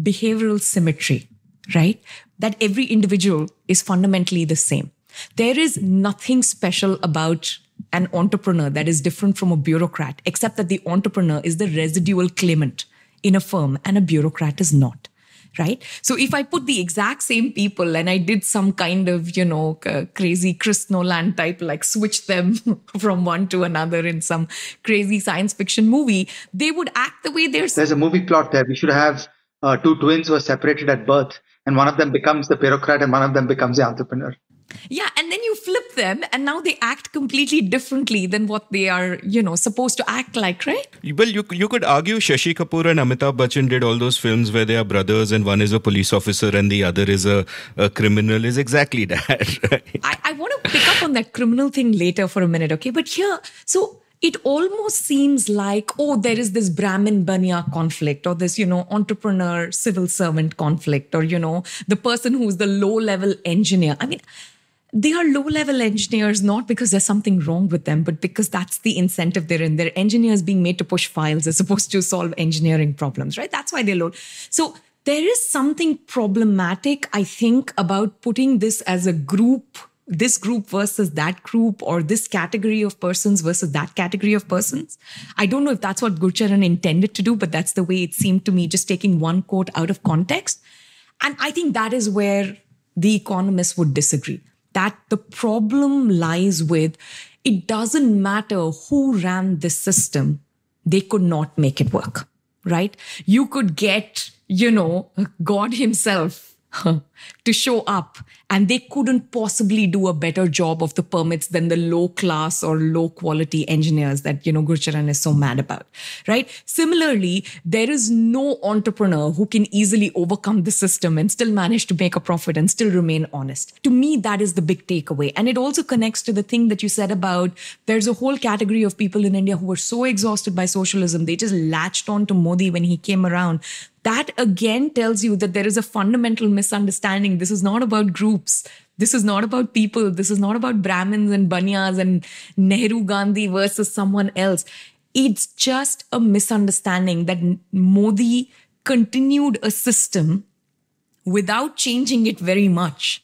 behavioral symmetry, right? That every individual is fundamentally the same. There is nothing special about an entrepreneur that is different from a bureaucrat, except that the entrepreneur is the residual claimant in a firm and a bureaucrat is not right so if i put the exact same people and i did some kind of you know crazy chris nolan type like switch them from one to another in some crazy science fiction movie they would act the way they're there's a movie plot there we should have uh, two twins who are separated at birth and one of them becomes the bureaucrat and one of them becomes the entrepreneur yeah and then you flip them and now they act completely differently than what they are, you know, supposed to act like, right? Well, you, you could argue Shashi Kapoor and Amitabh Bachchan did all those films where they are brothers and one is a police officer and the other is a, a criminal is exactly that, right? I, I want to pick up on that criminal thing later for a minute, okay? But here, so it almost seems like, oh, there is this Brahmin Banya conflict or this, you know, entrepreneur civil servant conflict or, you know, the person who's the low level engineer. I mean, they are low level engineers not because there's something wrong with them but because that's the incentive they're in they're engineers being made to push files as opposed to solve engineering problems right that's why they're low so there is something problematic i think about putting this as a group this group versus that group or this category of persons versus that category of persons i don't know if that's what gurcharan intended to do but that's the way it seemed to me just taking one quote out of context and i think that is where the economists would disagree that the problem lies with it doesn't matter who ran this system, they could not make it work, right? You could get, you know, God Himself to show up and they couldn't possibly do a better job of the permits than the low class or low quality engineers that you know Gurcharan is so mad about right similarly there is no entrepreneur who can easily overcome the system and still manage to make a profit and still remain honest to me that is the big takeaway and it also connects to the thing that you said about there's a whole category of people in India who were so exhausted by socialism they just latched on to Modi when he came around that again tells you that there is a fundamental misunderstanding understanding. This is not about groups. This is not about people. This is not about Brahmins and Banyas and Nehru Gandhi versus someone else. It's just a misunderstanding that Modi continued a system without changing it very much,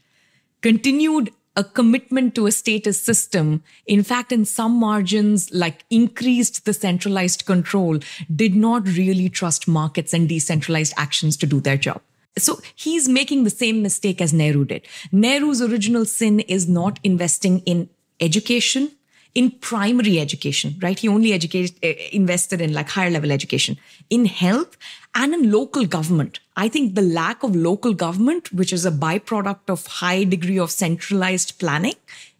continued a commitment to a status system. In fact, in some margins, like increased the centralized control, did not really trust markets and decentralized actions to do their job so he's making the same mistake as Nehru did. Nehru's original sin is not investing in education, in primary education, right? He only educated, eh, invested in like higher level education, in health and in local government. I think the lack of local government, which is a byproduct of high degree of centralized planning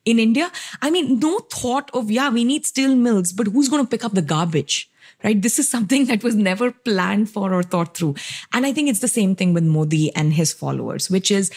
in India. I mean, no thought of, yeah, we need steel mills, but who's going to pick up the garbage? right? This is something that was never planned for or thought through. And I think it's the same thing with Modi and his followers, which is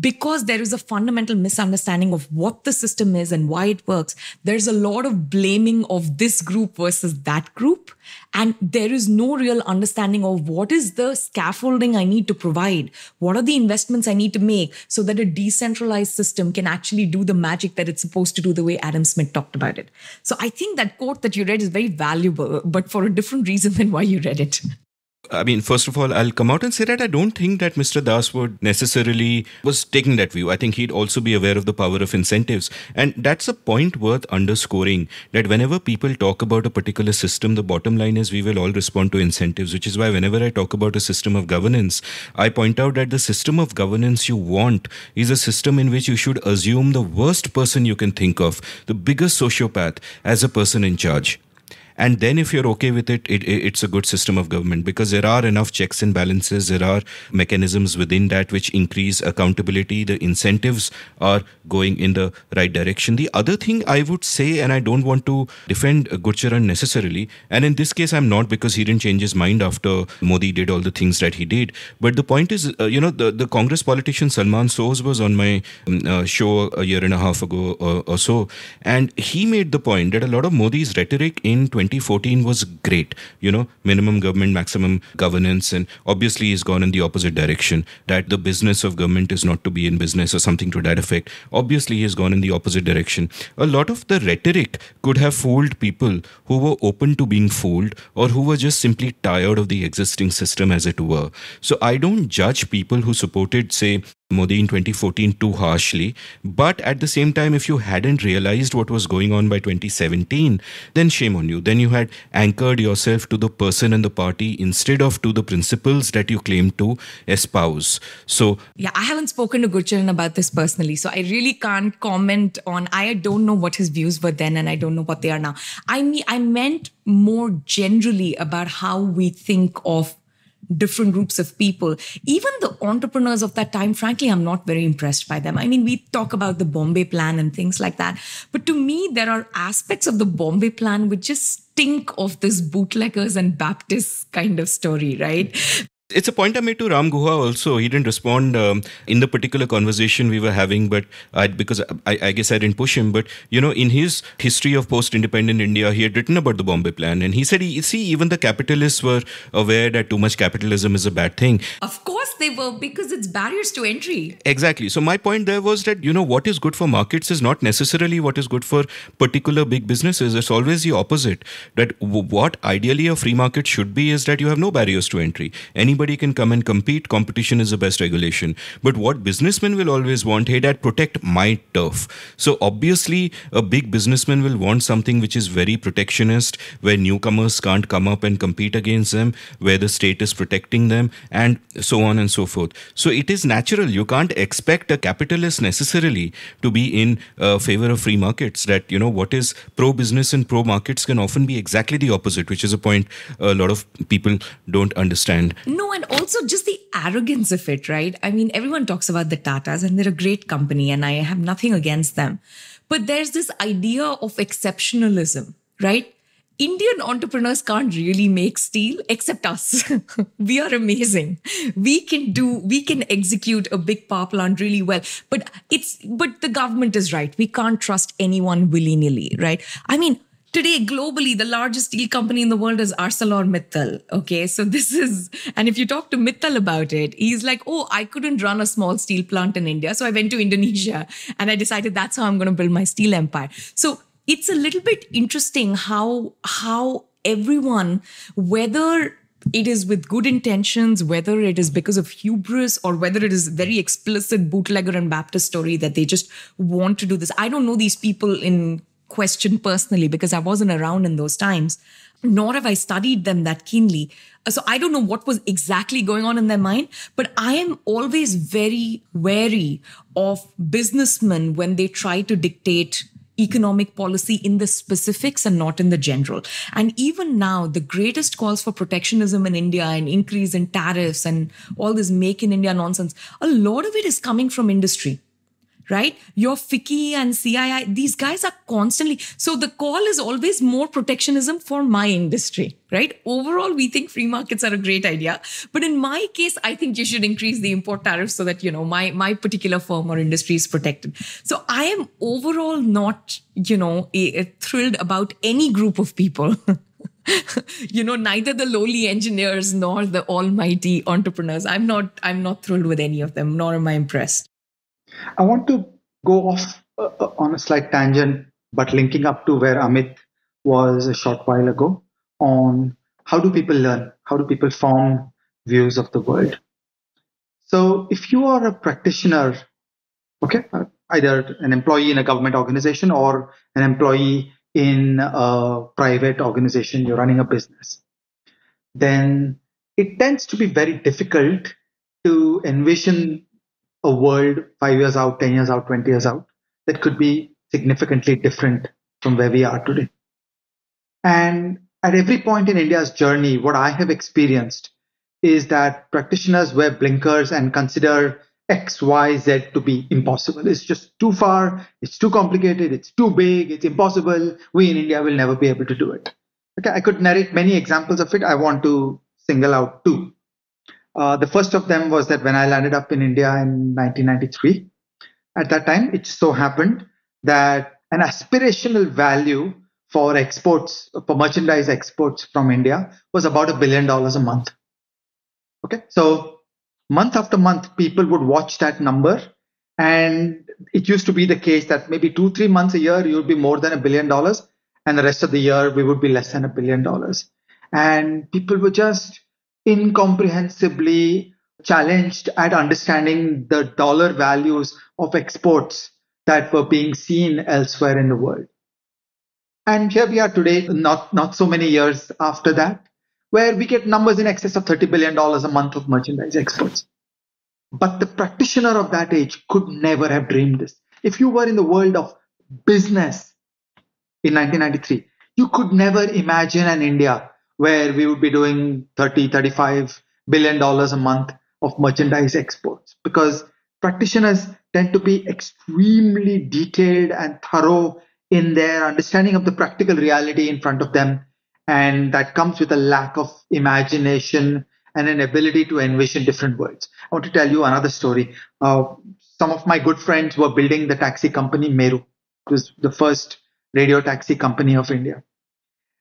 because there is a fundamental misunderstanding of what the system is and why it works, there's a lot of blaming of this group versus that group and there is no real understanding of what is the scaffolding I need to provide, what are the investments I need to make so that a decentralized system can actually do the magic that it's supposed to do, the way Adam Smith talked about it. So I think that quote that you read is very valuable, but for a different reason than why you read it. I mean, first of all, I'll come out and say that I don't think that Mr. Das would necessarily was taking that view. I think he'd also be aware of the power of incentives. And that's a point worth underscoring that whenever people talk about a particular system, the bottom line is we will all respond to incentives, which is why whenever I talk about a system of governance, I point out that the system of governance you want is a system in which you should assume the worst person you can think of, the biggest sociopath, as a person in charge and then if you're okay with it, it, it's a good system of government because there are enough checks and balances there are mechanisms within that which increase accountability the incentives are going in the right direction the other thing i would say and i don't want to defend gurcharan necessarily and in this case i'm not because he didn't change his mind after modi did all the things that he did but the point is uh, you know the, the congress politician salman soz was on my mm, uh, show a year and a half ago or, uh, or so and he made the point that a lot of modi's rhetoric in 20 2014 was great. You know, minimum government, maximum governance, and obviously he has gone in the opposite direction. That the business of government is not to be in business or something to that effect. Obviously, he has gone in the opposite direction. A lot of the rhetoric could have fooled people who were open to being fooled or who were just simply tired of the existing system as it were. So I don't judge people who supported, say, Modi in 2014 too harshly. But at the same time, if you hadn't realized what was going on by 2017, then shame on you. Then you had anchored yourself to the person and the party instead of to the principles that you claim to espouse. So, yeah, I haven't spoken to Gurcharan about this personally. So I really can't comment on, I don't know what his views were then and I don't know what they are now. I mean, I meant more generally about how we think of different groups of people. Even the entrepreneurs of that time, frankly, I'm not very impressed by them. I mean, we talk about the Bombay plan and things like that. But to me, there are aspects of the Bombay plan which just stink of this bootleggers and Baptists kind of story, right? It's a point I made to Ram Guha also. He didn't respond um, in the particular conversation we were having, but I, because I, I, guess I didn't push him. But you know, in his history of post-independent India, he had written about the Bombay Plan, and he said, he, "See, even the capitalists were aware that too much capitalism is a bad thing." Of course, they were because it's barriers to entry. Exactly. So my point there was that you know what is good for markets is not necessarily what is good for particular big businesses. It's always the opposite. That what ideally a free market should be is that you have no barriers to entry. Any anybody can come and compete. Competition is the best regulation. But what businessmen will always want, hey, dad, protect my turf. So obviously, a big businessman will want something which is very protectionist, where newcomers can't come up and compete against them, where the state is protecting them, and so on and so forth. So it is natural. You can't expect a capitalist necessarily to be in uh, favor of free markets. That, you know, what is pro business and pro markets can often be exactly the opposite, which is a point a lot of people don't understand. No no, and also just the arrogance of it, right? I mean, everyone talks about the Tatas and they're a great company and I have nothing against them. But there's this idea of exceptionalism, right? Indian entrepreneurs can't really make steel except us. we are amazing. We can do, we can execute a big power plant really well. But it's, but the government is right. We can't trust anyone willy nilly, right? I mean, Today, globally, the largest steel company in the world is ArcelorMittal. Okay, so this is, and if you talk to Mittal about it, he's like, oh, I couldn't run a small steel plant in India. So I went to Indonesia and I decided that's how I'm going to build my steel empire. So it's a little bit interesting how, how everyone, whether it is with good intentions, whether it is because of hubris or whether it is very explicit bootlegger and Baptist story that they just want to do this. I don't know these people in question personally because I wasn't around in those times, nor have I studied them that keenly. So I don't know what was exactly going on in their mind, but I am always very wary of businessmen when they try to dictate economic policy in the specifics and not in the general. And even now, the greatest calls for protectionism in India and increase in tariffs and all this make in India nonsense, a lot of it is coming from industry right? Your FICCI and CII, these guys are constantly. So the call is always more protectionism for my industry, right? Overall, we think free markets are a great idea. But in my case, I think you should increase the import tariffs so that, you know, my, my particular firm or industry is protected. So I am overall not, you know, a, a thrilled about any group of people. you know neither the lowly engineers nor the almighty entrepreneurs i'm not i'm not thrilled with any of them nor am i impressed I want to go off uh, uh, on a slight tangent, but linking up to where Amit was a short while ago on how do people learn? How do people form views of the world? So, if you are a practitioner, okay, uh, either an employee in a government organization or an employee in a private organization, you're running a business, then it tends to be very difficult to envision a world five years out, 10 years out, 20 years out that could be significantly different from where we are today. And at every point in India's journey, what I have experienced is that practitioners wear blinkers and consider X, Y, Z to be impossible. It's just too far, it's too complicated, it's too big, it's impossible. We in India will never be able to do it. Okay, I could narrate many examples of it. I want to single out two. Uh, the first of them was that when I landed up in India in 1993, at that time, it so happened that an aspirational value for exports, for merchandise exports from India was about a billion dollars a month. Okay, so month after month, people would watch that number. And it used to be the case that maybe two, three months a year, you would be more than a billion dollars. And the rest of the year, we would be less than a billion dollars. And people were just incomprehensibly challenged at understanding the dollar values of exports that were being seen elsewhere in the world. And here we are today, not, not so many years after that, where we get numbers in excess of $30 billion a month of merchandise exports. But the practitioner of that age could never have dreamed this. If you were in the world of business in 1993, you could never imagine an India where we would be doing 30, 35 billion dollars a month of merchandise exports because practitioners tend to be extremely detailed and thorough in their understanding of the practical reality in front of them. And that comes with a lack of imagination and an ability to envision different worlds. I want to tell you another story. Uh, some of my good friends were building the taxi company Meru, which was the first radio taxi company of India.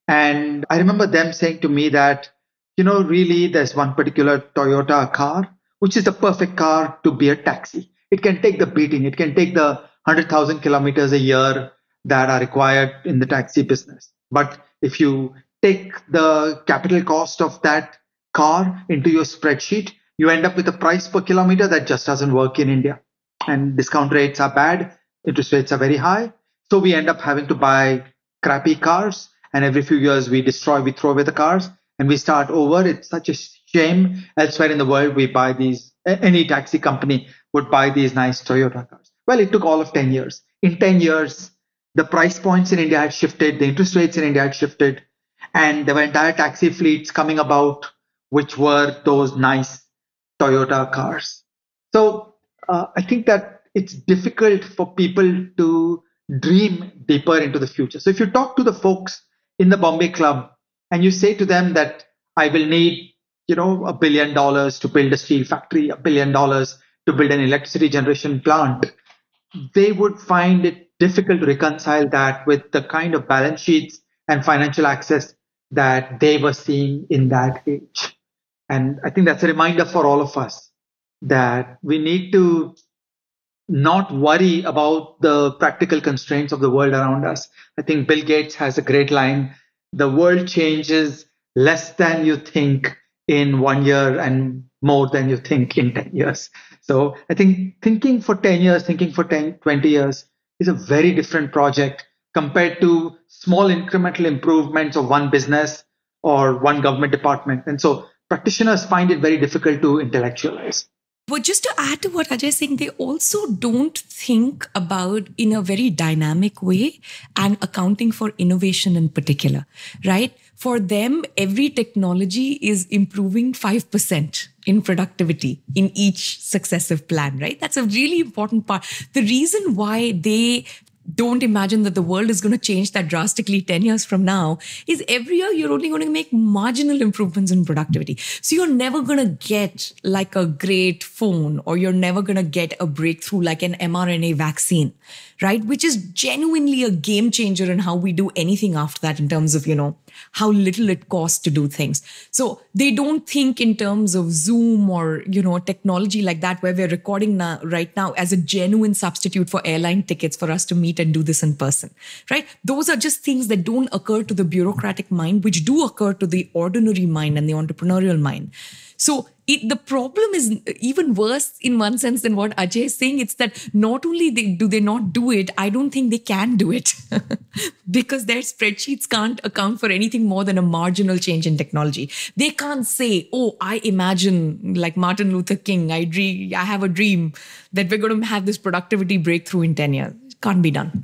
And I remember them saying to me that, you know, really, there's one particular Toyota car, which is the perfect car to be a taxi. It can take the beating, it can take the 100,000 kilometers a year that are required in the taxi business. But if you take the capital cost of that car into your spreadsheet, you end up with a price per kilometer that just doesn't work in India. And discount rates are bad, interest rates are very high. So we end up having to buy crappy cars and every few years we destroy, we throw away the cars, and we start over. It's such a shame. Elsewhere in the world, we buy these. Any taxi company would buy these nice Toyota cars. Well, it took all of 10 years. In 10 years, the price points in India had shifted, the interest rates in India had shifted, and there were entire taxi fleets coming about, which were those nice Toyota cars. So uh, I think that it's difficult for people to dream deeper into the future. So if you talk to the folks in the Bombay club and you say to them that I will need, you know, a billion dollars to build a steel factory, a billion dollars to build an electricity generation plant, they would find it difficult to reconcile that with the kind of balance sheets and financial access that they were seeing in that age. And I think that's a reminder for all of us that we need to not worry about the practical constraints of the world around us. I think Bill Gates has a great line the world changes less than you think in one year and more than you think in 10 years. So I think thinking for 10 years, thinking for 10, 20 years is a very different project compared to small incremental improvements of one business or one government department. And so practitioners find it very difficult to intellectualize. But just to add to what Ajay is saying, they also don't think about in a very dynamic way and accounting for innovation in particular, right? For them, every technology is improving 5% in productivity in each successive plan, right? That's a really important part. The reason why they don't imagine that the world is going to change that drastically 10 years from now is every year you're only going to make marginal improvements in productivity so you're never going to get like a great phone or you're never going to get a breakthrough like an mrna vaccine right which is genuinely a game changer in how we do anything after that in terms of you know how little it costs to do things. So they don't think in terms of Zoom or, you know, technology like that, where we're recording now, right now as a genuine substitute for airline tickets for us to meet and do this in person, right? Those are just things that don't occur to the bureaucratic mind, which do occur to the ordinary mind and the entrepreneurial mind. So it, the problem is even worse in one sense than what Ajay is saying. It's that not only they, do they not do it, I don't think they can do it because their spreadsheets can't account for anything more than a marginal change in technology. They can't say, "Oh, I imagine like Martin Luther King. I dream. I have a dream that we're going to have this productivity breakthrough in ten years." It can't be done.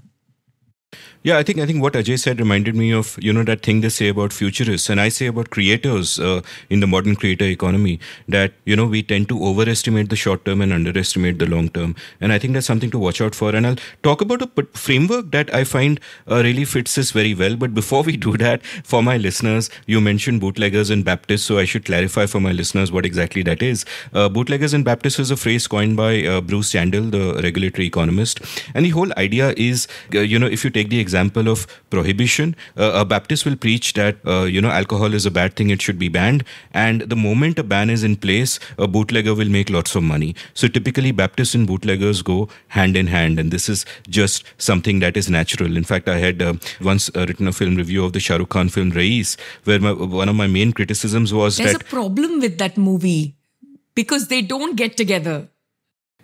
Yeah, I think I think what Ajay said reminded me of you know that thing they say about futurists and I say about creators uh, in the modern creator economy that you know we tend to overestimate the short term and underestimate the long term and I think that's something to watch out for and I'll talk about a framework that I find uh, really fits this very well but before we do that for my listeners you mentioned bootleggers and Baptists so I should clarify for my listeners what exactly that is uh, bootleggers and Baptists is a phrase coined by uh, Bruce Sandel the regulatory economist and the whole idea is uh, you know if you take the example of prohibition. Uh, a Baptist will preach that uh, you know alcohol is a bad thing; it should be banned. And the moment a ban is in place, a bootlegger will make lots of money. So typically, Baptists and bootleggers go hand in hand, and this is just something that is natural. In fact, I had uh, once uh, written a film review of the Shah Rukh Khan film Rais, where my, one of my main criticisms was There's that. There's a problem with that movie because they don't get together.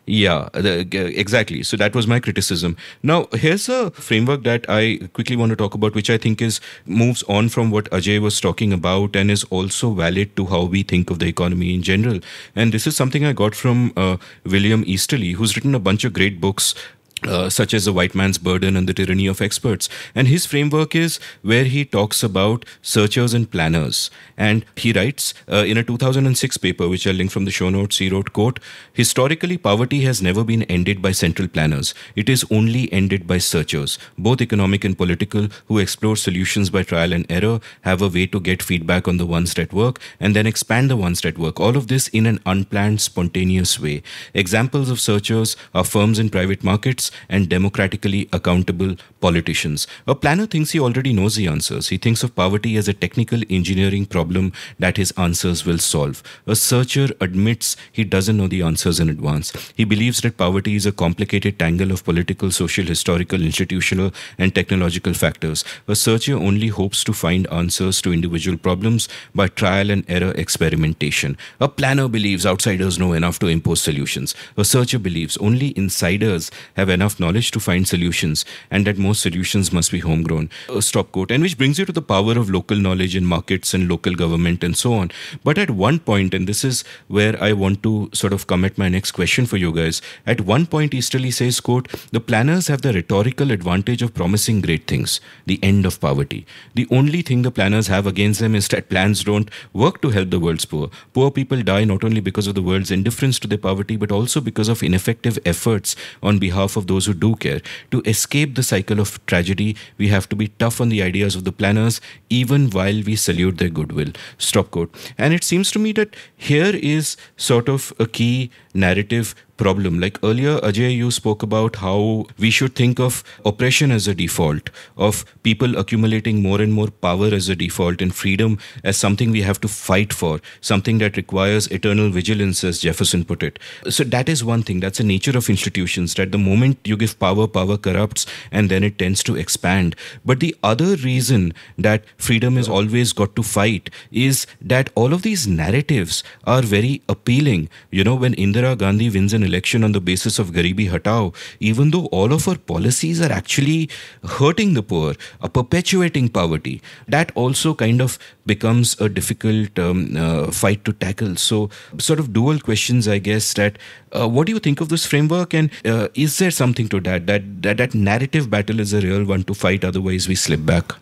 Yeah, the, exactly. So that was my criticism. Now, here's a framework that I quickly want to talk about, which I think is moves on from what Ajay was talking about and is also valid to how we think of the economy in general. And this is something I got from uh, William Easterly, who's written a bunch of great books uh, such as the white man's burden and the tyranny of experts. And his framework is where he talks about searchers and planners. And he writes uh, in a 2006 paper, which I'll link from the show notes, he wrote, quote, Historically, poverty has never been ended by central planners. It is only ended by searchers, both economic and political, who explore solutions by trial and error, have a way to get feedback on the ones that work, and then expand the ones that work. All of this in an unplanned, spontaneous way. Examples of searchers are firms in private markets leaders and democratically accountable politicians. A planner thinks he already knows the answers. He thinks of poverty as a technical engineering problem that his answers will solve. A searcher admits he doesn't know the answers in advance. He believes that poverty is a complicated tangle of political, social, historical, institutional, and technological factors. A searcher only hopes to find answers to individual problems by trial and error experimentation. A planner believes outsiders know enough to impose solutions. A searcher believes only insiders have enough knowledge to find solutions, and that most solutions must be homegrown. A stop quote, and which brings you to the power of local knowledge in markets and local government and so on. But at one point, and this is where I want to sort of come at my next question for you guys. At one point, Easterly says, quote, the planners have the rhetorical advantage of promising great things, the end of poverty. The only thing the planners have against them is that plans don't work to help the world's poor. Poor people die not only because of the world's indifference to their poverty, but also because of ineffective efforts on behalf of of those who do care. To escape the cycle of tragedy, we have to be tough on the ideas of the planners, even while we salute their goodwill. Stop quote. And it seems to me that here is sort of a key narrative problem. Like earlier, Ajay, you spoke about how we should think of oppression as a default, of people accumulating more and more power as a default, and freedom as something we have to fight for, something that requires eternal vigilance, as Jefferson put it. So that is one thing. That's the nature of institutions, that the moment you give power, power corrupts, and then it tends to expand. But the other reason that freedom is always got to fight is that all of these narratives are very appealing. You know, when Indira Gandhi wins an election on the basis of Garibi Hatao, even though all of her policies are actually hurting the poor, uh, perpetuating poverty. That also kind of becomes a difficult um, uh, fight to tackle. So, sort of dual questions, I guess, that uh, what do you think of this framework and uh, is there something to that? that? that that narrative battle is a real one to fight otherwise we slip back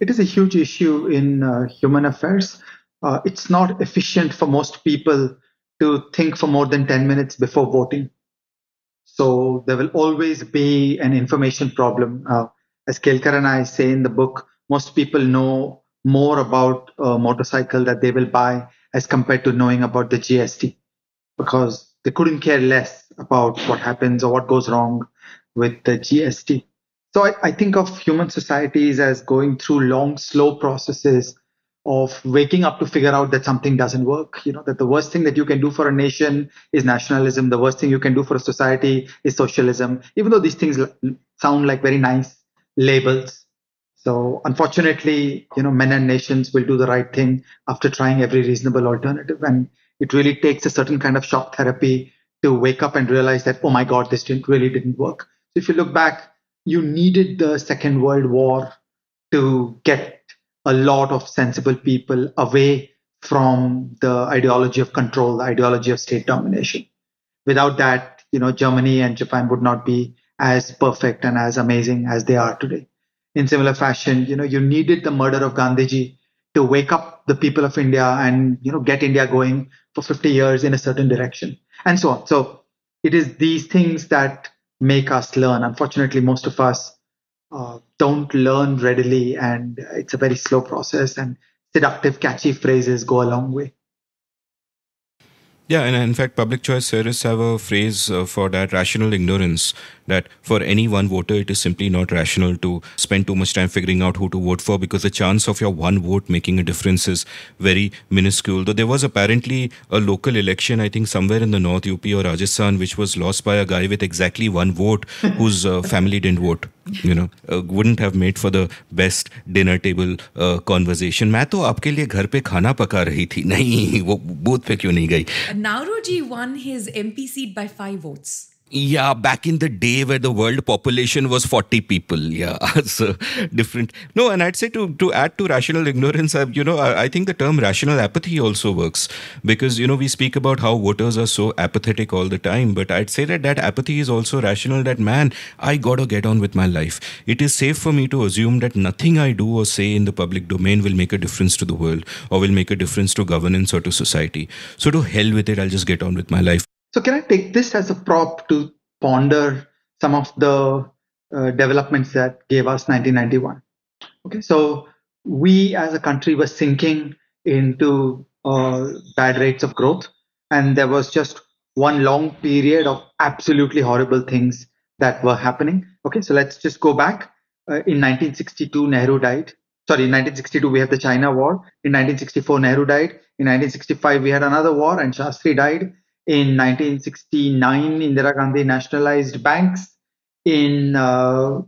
it is a huge issue in uh, human affairs uh, it's not efficient for most people to think for more than 10 minutes before voting. So there will always be an information problem. Uh, as Kelkar and I say in the book, most people know more about a motorcycle that they will buy as compared to knowing about the GST because they couldn't care less about what happens or what goes wrong with the GST. So I, I think of human societies as going through long, slow processes of waking up to figure out that something doesn't work you know that the worst thing that you can do for a nation is nationalism the worst thing you can do for a society is socialism even though these things sound like very nice labels so unfortunately you know men and nations will do the right thing after trying every reasonable alternative and it really takes a certain kind of shock therapy to wake up and realize that oh my god this didn't really didn't work so if you look back you needed the second world war to get a lot of sensible people away from the ideology of control, the ideology of state domination. Without that, you know, Germany and Japan would not be as perfect and as amazing as they are today. In similar fashion, you know, you needed the murder of Gandhiji to wake up the people of India and, you know, get India going for 50 years in a certain direction and so on. So it is these things that make us learn. Unfortunately, most of us uh, don't learn readily and it's a very slow process and seductive catchy phrases go a long way yeah, and in fact, public choice theorists have a phrase uh, for that rational ignorance, that for any one voter, it is simply not rational to spend too much time figuring out who to vote for because the chance of your one vote making a difference is very minuscule. Though there was apparently a local election, I think somewhere in the North UP or Rajasthan, which was lost by a guy with exactly one vote whose uh, family didn't vote. You know, uh, wouldn't have made for the best dinner table uh, conversation. मैं तो आपके लिए घर पे खाना पका रही थी नहीं वो बूथ पे क्यों नहीं गई narrow won his MP seat by five votes yeah, back in the day where the world population was 40 people. Yeah, so different. No, and I'd say to, to add to rational ignorance, I, you know, I, I think the term rational apathy also works because, you know, we speak about how voters are so apathetic all the time. But I'd say that that apathy is also rational that, man, I got to get on with my life. It is safe for me to assume that nothing I do or say in the public domain will make a difference to the world or will make a difference to governance or to society. So to hell with it, I'll just get on with my life. So can I take this as a prop to ponder some of the uh, developments that gave us 1991? Okay, so we as a country were sinking into uh, bad rates of growth, and there was just one long period of absolutely horrible things that were happening. Okay, so let's just go back. Uh, in 1962, Nehru died. Sorry, in 1962, we have the China War. In 1964, Nehru died. In 1965, we had another war, and Shastri died. In 1969, Indira Gandhi nationalized banks. In uh,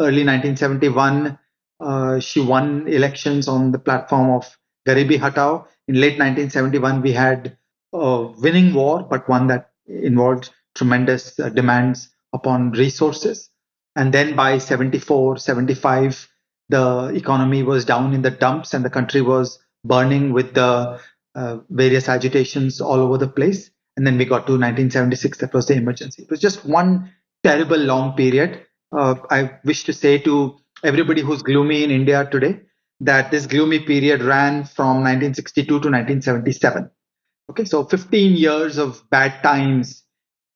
early 1971, uh, she won elections on the platform of Garibi Hatao. In late 1971, we had a winning war, but one that involved tremendous uh, demands upon resources. And then by 74, 75, the economy was down in the dumps and the country was burning with the uh, various agitations all over the place. And then we got to 1976. That was the emergency. It was just one terrible long period. Uh, I wish to say to everybody who's gloomy in India today that this gloomy period ran from 1962 to 1977. Okay, so 15 years of bad times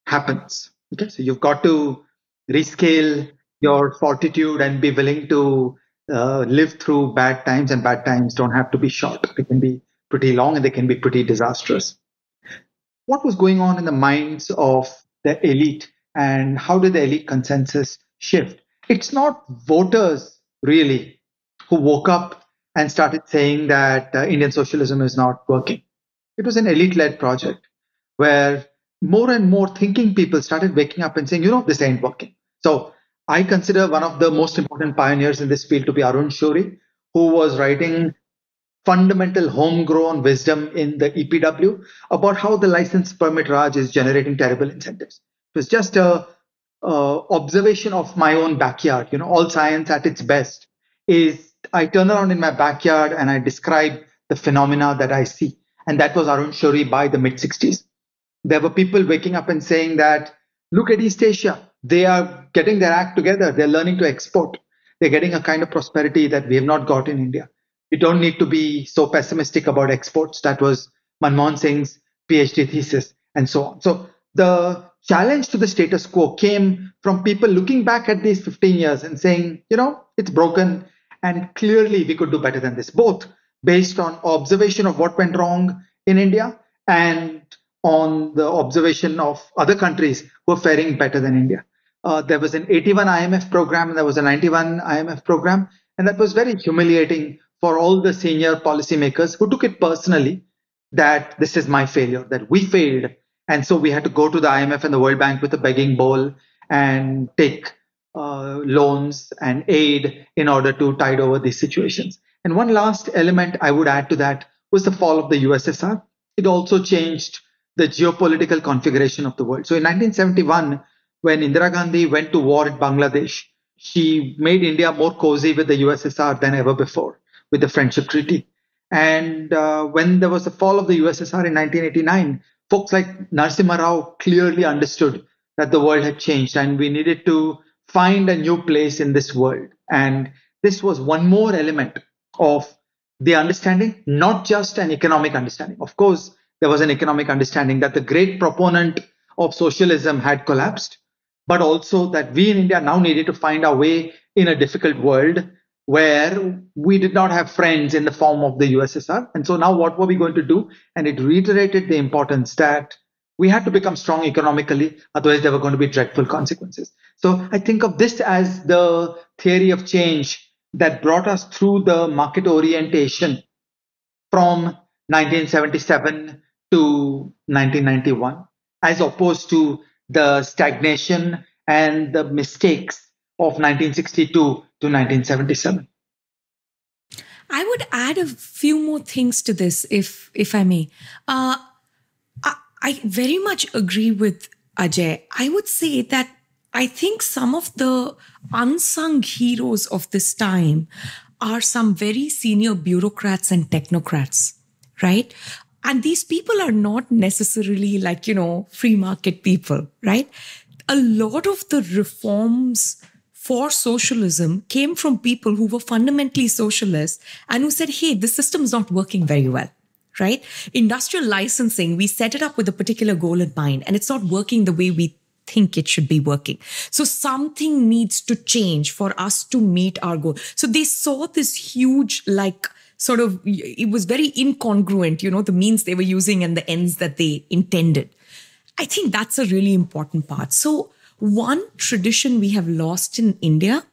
happens. Okay, so you've got to rescale your fortitude and be willing to uh, live through bad times, and bad times don't have to be short. They can be pretty long and they can be pretty disastrous what was going on in the minds of the elite and how did the elite consensus shift? It's not voters really who woke up and started saying that uh, Indian socialism is not working. It was an elite led project where more and more thinking people started waking up and saying, you know, this ain't working. So I consider one of the most important pioneers in this field to be Arun Shuri, who was writing fundamental homegrown wisdom in the EPW about how the license permit Raj is generating terrible incentives. It was just a observation of my own backyard. You know, all science at its best is I turn around in my backyard and I describe the phenomena that I see. And that was Arun Shuri by the mid 60s. There were people waking up and saying that, look at East Asia. They are getting their act together. They're learning to export. They're getting a kind of prosperity that we have not got in India you don't need to be so pessimistic about exports. That was Manmohan Singh's PhD thesis, and so on. So the challenge to the status quo came from people looking back at these 15 years and saying, you know, it's broken, and clearly we could do better than this, both based on observation of what went wrong in India and on the observation of other countries who are faring better than India. Uh, there was an 81 IMF program, and there was a 91 IMF program, and that was very humiliating for all the senior policymakers who took it personally that this is my failure, that we failed. And so we had to go to the IMF and the World Bank with a begging bowl and take uh, loans and aid in order to tide over these situations. And one last element I would add to that was the fall of the USSR. It also changed the geopolitical configuration of the world. So in 1971, when Indira Gandhi went to war in Bangladesh, she made India more cozy with the USSR than ever before with the Friendship Treaty. And uh, when there was the fall of the USSR in 1989, folks like Narsimha Rao clearly understood that the world had changed and we needed to find a new place in this world. And this was one more element of the understanding, not just an economic understanding. Of course, there was an economic understanding that the great proponent of socialism had collapsed, but also that we in India now needed to find our way in a difficult world where we did not have friends in the form of the USSR. And so now what were we going to do? And it reiterated the importance that we had to become strong economically, otherwise there were going to be dreadful consequences. So I think of this as the theory of change that brought us through the market orientation from 1977 to 1991, as opposed to the stagnation and the mistakes of 1962 1977. I would add a few more things to this, if if I may. Uh, I, I very much agree with Ajay. I would say that I think some of the unsung heroes of this time are some very senior bureaucrats and technocrats, right? And these people are not necessarily like, you know, free market people, right? A lot of the reforms for socialism came from people who were fundamentally socialists and who said, hey, the system's not working very well right? Industrial licensing, we set it up with a particular goal in mind, and it's not working the way we think it should be working. So something needs to change for us to meet our goal. So they saw this huge, like, sort of, it was very incongruent, you know, the means they were using and the ends that they intended. I think that's a really important part. So, one tradition we have lost in India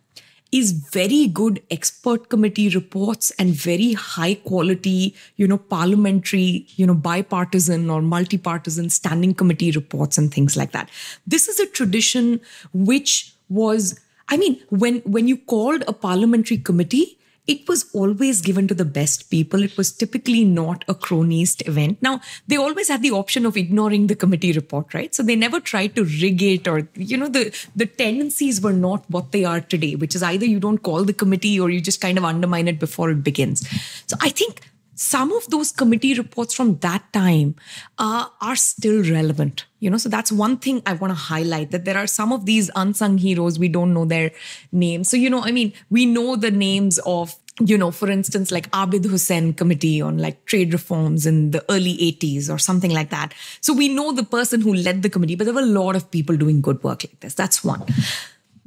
is very good expert committee reports and very high quality, you know, parliamentary, you know, bipartisan or multi-partisan standing committee reports and things like that. This is a tradition which was, I mean, when, when you called a parliamentary committee, it was always given to the best people. It was typically not a cronyist event. Now, they always had the option of ignoring the committee report, right? So they never tried to rig it or, you know, the, the tendencies were not what they are today, which is either you don't call the committee or you just kind of undermine it before it begins. So I think some of those committee reports from that time uh, are still relevant you know so that's one thing i want to highlight that there are some of these unsung heroes we don't know their names so you know i mean we know the names of you know for instance like abid hussein committee on like trade reforms in the early 80s or something like that so we know the person who led the committee but there were a lot of people doing good work like this that's one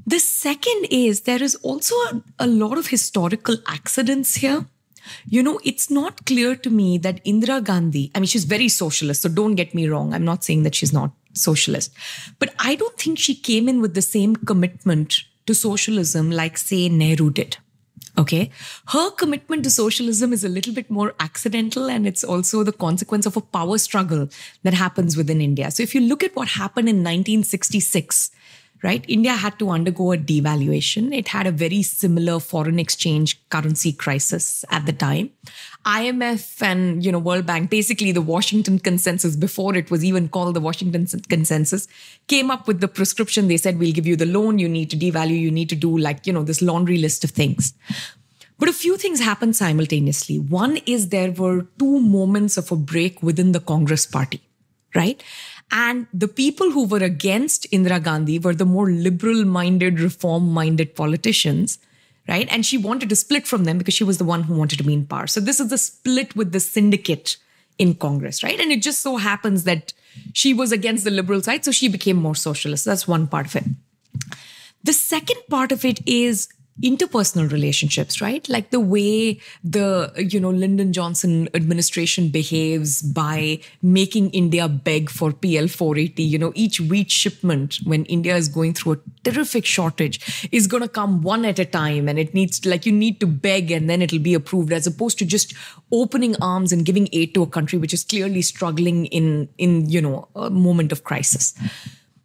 the second is there is also a, a lot of historical accidents here you know, it's not clear to me that Indira Gandhi, I mean, she's very socialist, so don't get me wrong. I'm not saying that she's not socialist, but I don't think she came in with the same commitment to socialism like, say, Nehru did. Okay. Her commitment to socialism is a little bit more accidental and it's also the consequence of a power struggle that happens within India. So if you look at what happened in 1966, right? India had to undergo a devaluation. It had a very similar foreign exchange currency crisis at the time. IMF and, you know, World Bank, basically the Washington consensus before it was even called the Washington consensus, came up with the prescription. They said, we'll give you the loan. You need to devalue. You need to do like, you know, this laundry list of things. But a few things happened simultaneously. One is there were two moments of a break within the Congress party, right? And the people who were against Indira Gandhi were the more liberal minded, reform minded politicians, right? And she wanted to split from them because she was the one who wanted to be in power. So this is the split with the syndicate in Congress, right? And it just so happens that she was against the liberal side, so she became more socialist. That's one part of it. The second part of it is interpersonal relationships right like the way the you know lyndon johnson administration behaves by making india beg for pl 480 you know each wheat shipment when india is going through a terrific shortage is going to come one at a time and it needs to, like you need to beg and then it'll be approved as opposed to just opening arms and giving aid to a country which is clearly struggling in in you know a moment of crisis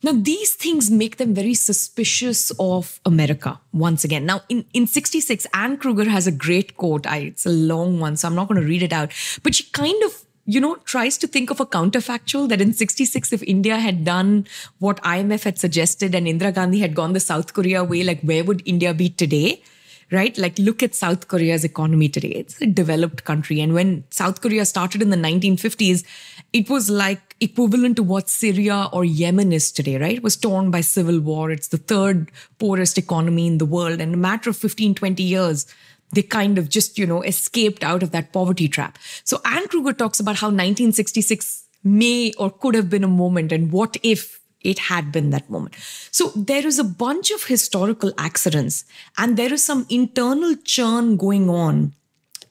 now, these things make them very suspicious of America once again. Now, in, in 66, Anne Kruger has a great quote. I, it's a long one, so I'm not going to read it out. But she kind of, you know, tries to think of a counterfactual that in 66, if India had done what IMF had suggested and Indira Gandhi had gone the South Korea way, like where would India be today? right? Like, look at South Korea's economy today. It's a developed country. And when South Korea started in the 1950s, it was like equivalent to what Syria or Yemen is today, right? It was torn by civil war. It's the third poorest economy in the world. And a matter of 15, 20 years, they kind of just, you know, escaped out of that poverty trap. So Anne Kruger talks about how 1966 may or could have been a moment and what if it had been that moment. So there is a bunch of historical accidents and there is some internal churn going on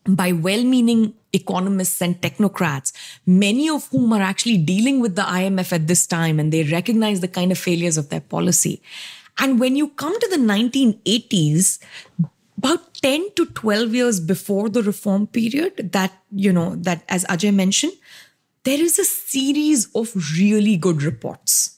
by well meaning economists and technocrats, many of whom are actually dealing with the IMF at this time and they recognize the kind of failures of their policy. And when you come to the 1980s, about 10 to 12 years before the reform period, that, you know, that as Ajay mentioned, there is a series of really good reports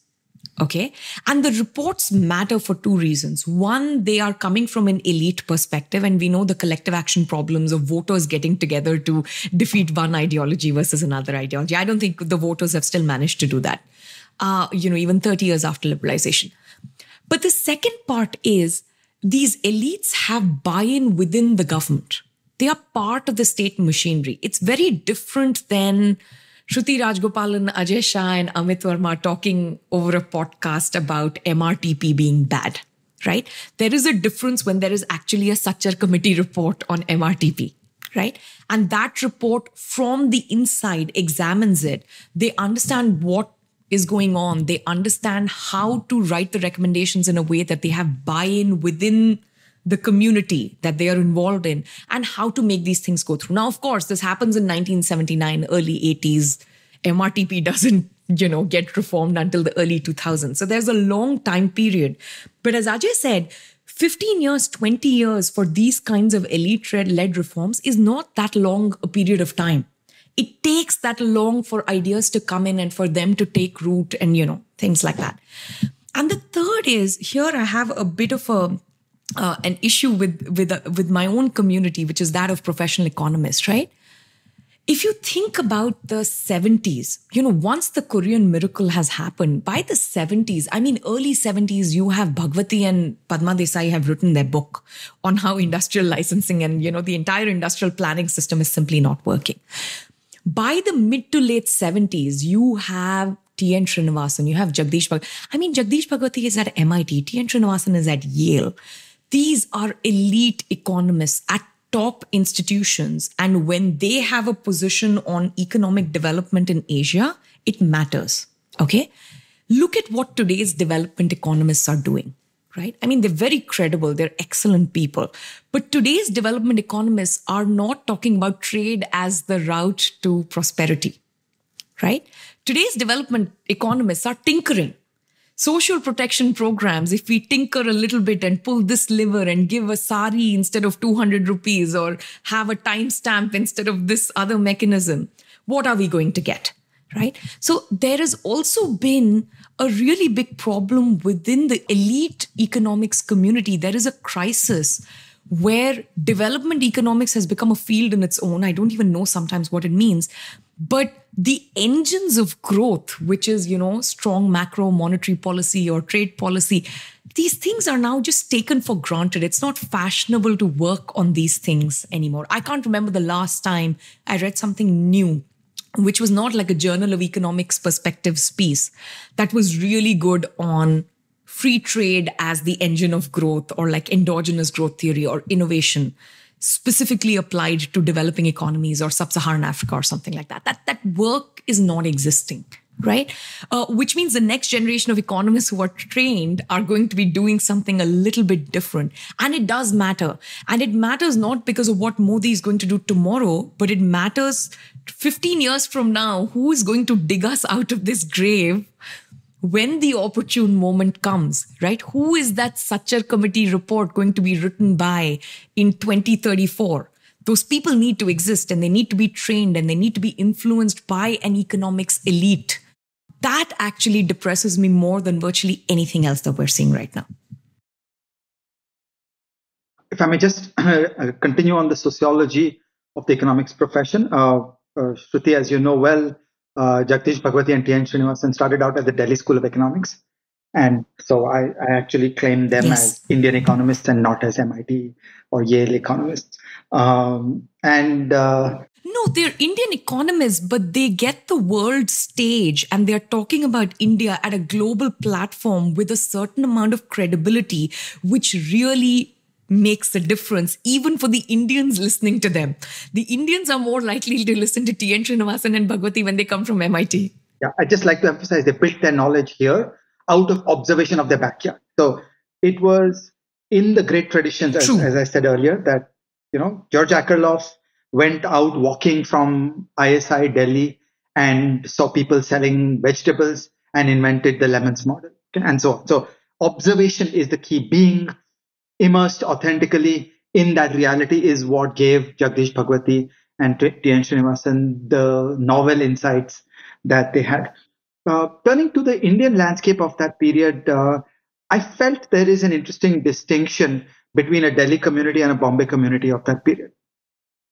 Okay. And the reports matter for two reasons. One, they are coming from an elite perspective, and we know the collective action problems of voters getting together to defeat one ideology versus another ideology. I don't think the voters have still managed to do that, uh, you know, even 30 years after liberalization. But the second part is these elites have buy in within the government, they are part of the state machinery. It's very different than Shruti Rajgopalan, Ajay Shah, and Amit Verma talking over a podcast about MRTP being bad, right? There is a difference when there is actually a Satchar committee report on MRTP, right? And that report from the inside examines it. They understand what is going on. They understand how to write the recommendations in a way that they have buy in within the community that they are involved in and how to make these things go through. Now, of course, this happens in 1979, early 80s. MRTP doesn't, you know, get reformed until the early 2000s. So there's a long time period. But as Ajay said, 15 years, 20 years for these kinds of elite led reforms is not that long a period of time. It takes that long for ideas to come in and for them to take root and, you know, things like that. And the third is here I have a bit of a uh, an issue with with uh, with my own community, which is that of professional economists, right? If you think about the 70s, you know, once the Korean miracle has happened, by the 70s, I mean early 70s, you have Bhagwati and Padma Desai have written their book on how industrial licensing and, you know, the entire industrial planning system is simply not working. By the mid to late 70s, you have T.N. Srinivasan, you have Jagdish Bhagwati. I mean, Jagdish Bhagwati is at MIT, T.N. Srinivasan is at Yale these are elite economists at top institutions. And when they have a position on economic development in Asia, it matters. Okay. Look at what today's development economists are doing, right? I mean, they're very credible, they're excellent people. But today's development economists are not talking about trade as the route to prosperity, right? Today's development economists are tinkering social protection programs, if we tinker a little bit and pull this lever and give a sari instead of 200 rupees or have a timestamp instead of this other mechanism, what are we going to get? Right? So there has also been a really big problem within the elite economics community. There is a crisis where development economics has become a field in its own. I don't even know sometimes what it means. But the engines of growth, which is, you know, strong macro monetary policy or trade policy, these things are now just taken for granted. It's not fashionable to work on these things anymore. I can't remember the last time I read something new, which was not like a Journal of Economics Perspectives piece that was really good on free trade as the engine of growth or like endogenous growth theory or innovation specifically applied to developing economies or sub-Saharan Africa or something like that. That that work is not existing, right? Uh, which means the next generation of economists who are trained are going to be doing something a little bit different, and it does matter. And it matters not because of what Modi is going to do tomorrow, but it matters 15 years from now who is going to dig us out of this grave when the opportune moment comes, right? Who is that Satchar committee report going to be written by in 2034? Those people need to exist and they need to be trained and they need to be influenced by an economics elite. That actually depresses me more than virtually anything else that we're seeing right now. If I may just continue on the sociology of the economics profession, uh, uh, Shruti, as you know well, uh, Jagdish Bhagwati and T.N. Srinivasan started out at the Delhi School of Economics. And so I, I actually claim them yes. as Indian economists and not as MIT or Yale economists. Um, and uh, no, they're Indian economists, but they get the world stage and they're talking about India at a global platform with a certain amount of credibility, which really makes a difference, even for the Indians listening to them. The Indians are more likely to listen to T.N. Srinivasan and Bhagwati when they come from MIT. Yeah, I just like to emphasize they built their knowledge here out of observation of their backyard. So it was in the great traditions, as, as, I said earlier, that you know George Akerlof went out walking from ISI Delhi and saw people selling vegetables and invented the lemons model and so on. So observation is the key. Being immersed authentically in that reality is what gave Jagdish Bhagwati and T.N. Srinivasan the novel insights that they had. Uh, turning to the Indian landscape of that period, uh, I felt there is an interesting distinction between a Delhi community and a Bombay community of that period.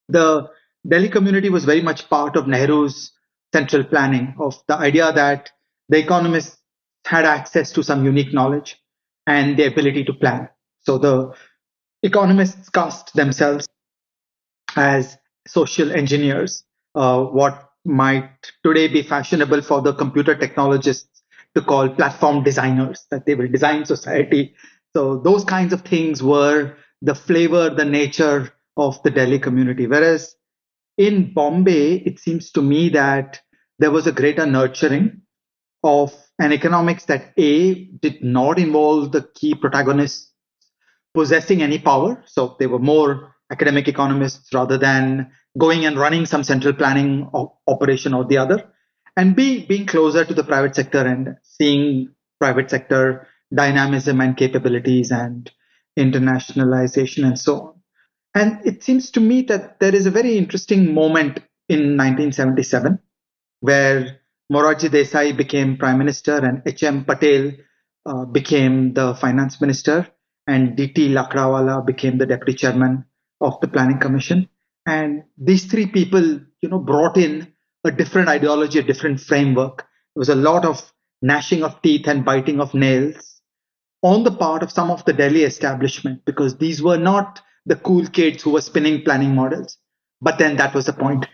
The Delhi community was very much part of Nehru's central planning of the idea that the economists had access to some unique knowledge and the ability to plan. So the economists cast themselves as social engineers, uh, what might today be fashionable for the computer technologists to call platform designers, that they will design society. So those kinds of things were the flavor, the nature of the Delhi community. Whereas in Bombay, it seems to me that there was a greater nurturing of an economics that A did not involve the key protagonists possessing any power. So they were more academic economists rather than going and running some central planning operation or the other. And B, being closer to the private sector and seeing private sector dynamism and capabilities and internationalization and so on. And it seems to me that there is a very interesting moment in 1977 where Morarji Desai became prime minister and H.M. Patel uh, became the finance minister and D.T. Lakrawala became the deputy chairman of the Planning Commission. And these three people, you know, brought in a different ideology, a different framework. There was a lot of gnashing of teeth and biting of nails on the part of some of the Delhi establishment because these were not the cool kids who were spinning planning models. But then that was the point.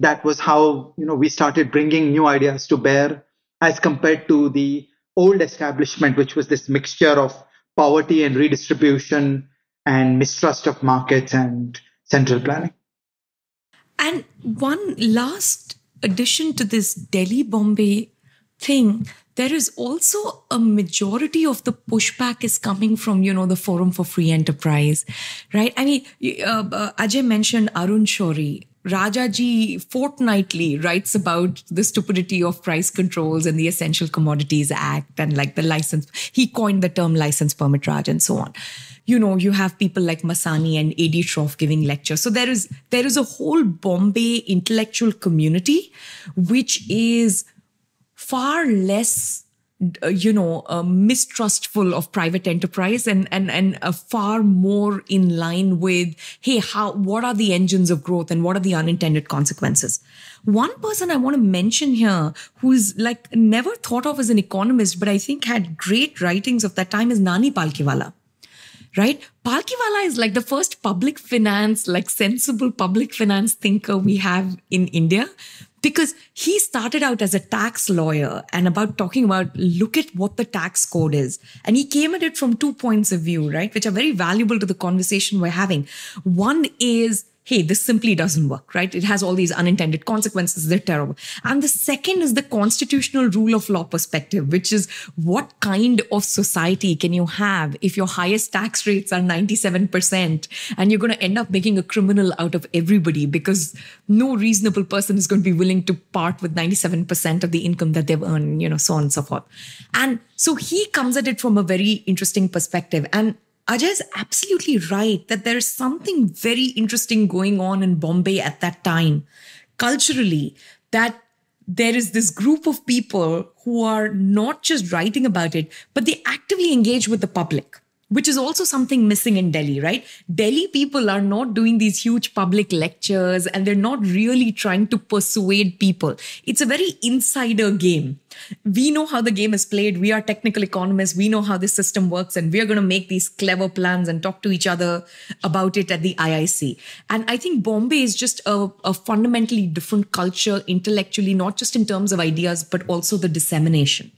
That was how you know we started bringing new ideas to bear as compared to the old establishment, which was this mixture of poverty and redistribution and mistrust of markets and central planning. And one last addition to this Delhi Bombay thing there is also a majority of the pushback is coming from you know the forum for free enterprise right i mean uh, uh, ajay mentioned arun shori Rajaji fortnightly writes about the stupidity of price controls and the Essential Commodities Act and like the license. He coined the term license permit Raj and so on. You know, you have people like Masani and A.D. Shroff giving lectures. So there is there is a whole Bombay intellectual community which is far less uh, you know uh, mistrustful of private enterprise and and and uh, far more in line with hey how what are the engines of growth and what are the unintended consequences one person i want to mention here who's like never thought of as an economist but i think had great writings of that time is nani palkiwala right? Palkiwala is like the first public finance, like sensible public finance thinker we have in India because he started out as a tax lawyer and about talking about look at what the tax code is and he came at it from two points of view right which are very valuable to the conversation we're having one is hey, this simply doesn't work, right? It has all these unintended consequences. They're terrible. And the second is the constitutional rule of law perspective, which is what kind of society can you have if your highest tax rates are 97% and you're going to end up making a criminal out of everybody because no reasonable person is going to be willing to part with 97% of the income that they've earned, you know, so on and so forth. And so he comes at it from a very interesting perspective. And Ajay is absolutely right that there is something very interesting going on in Bombay at that time, culturally, that there is this group of people who are not just writing about it, but they actively engage with the public which is also something missing in Delhi, right? Delhi people are not doing these huge public lectures and they're not really trying to persuade people. It's a very insider game. We know how the game is played. We are technical economists. We know how this system works and we're going to make these clever plans and talk to each other about it at the IIC. And I think Bombay is just a, a fundamentally different culture intellectually, not just in terms of ideas, but also the dissemination.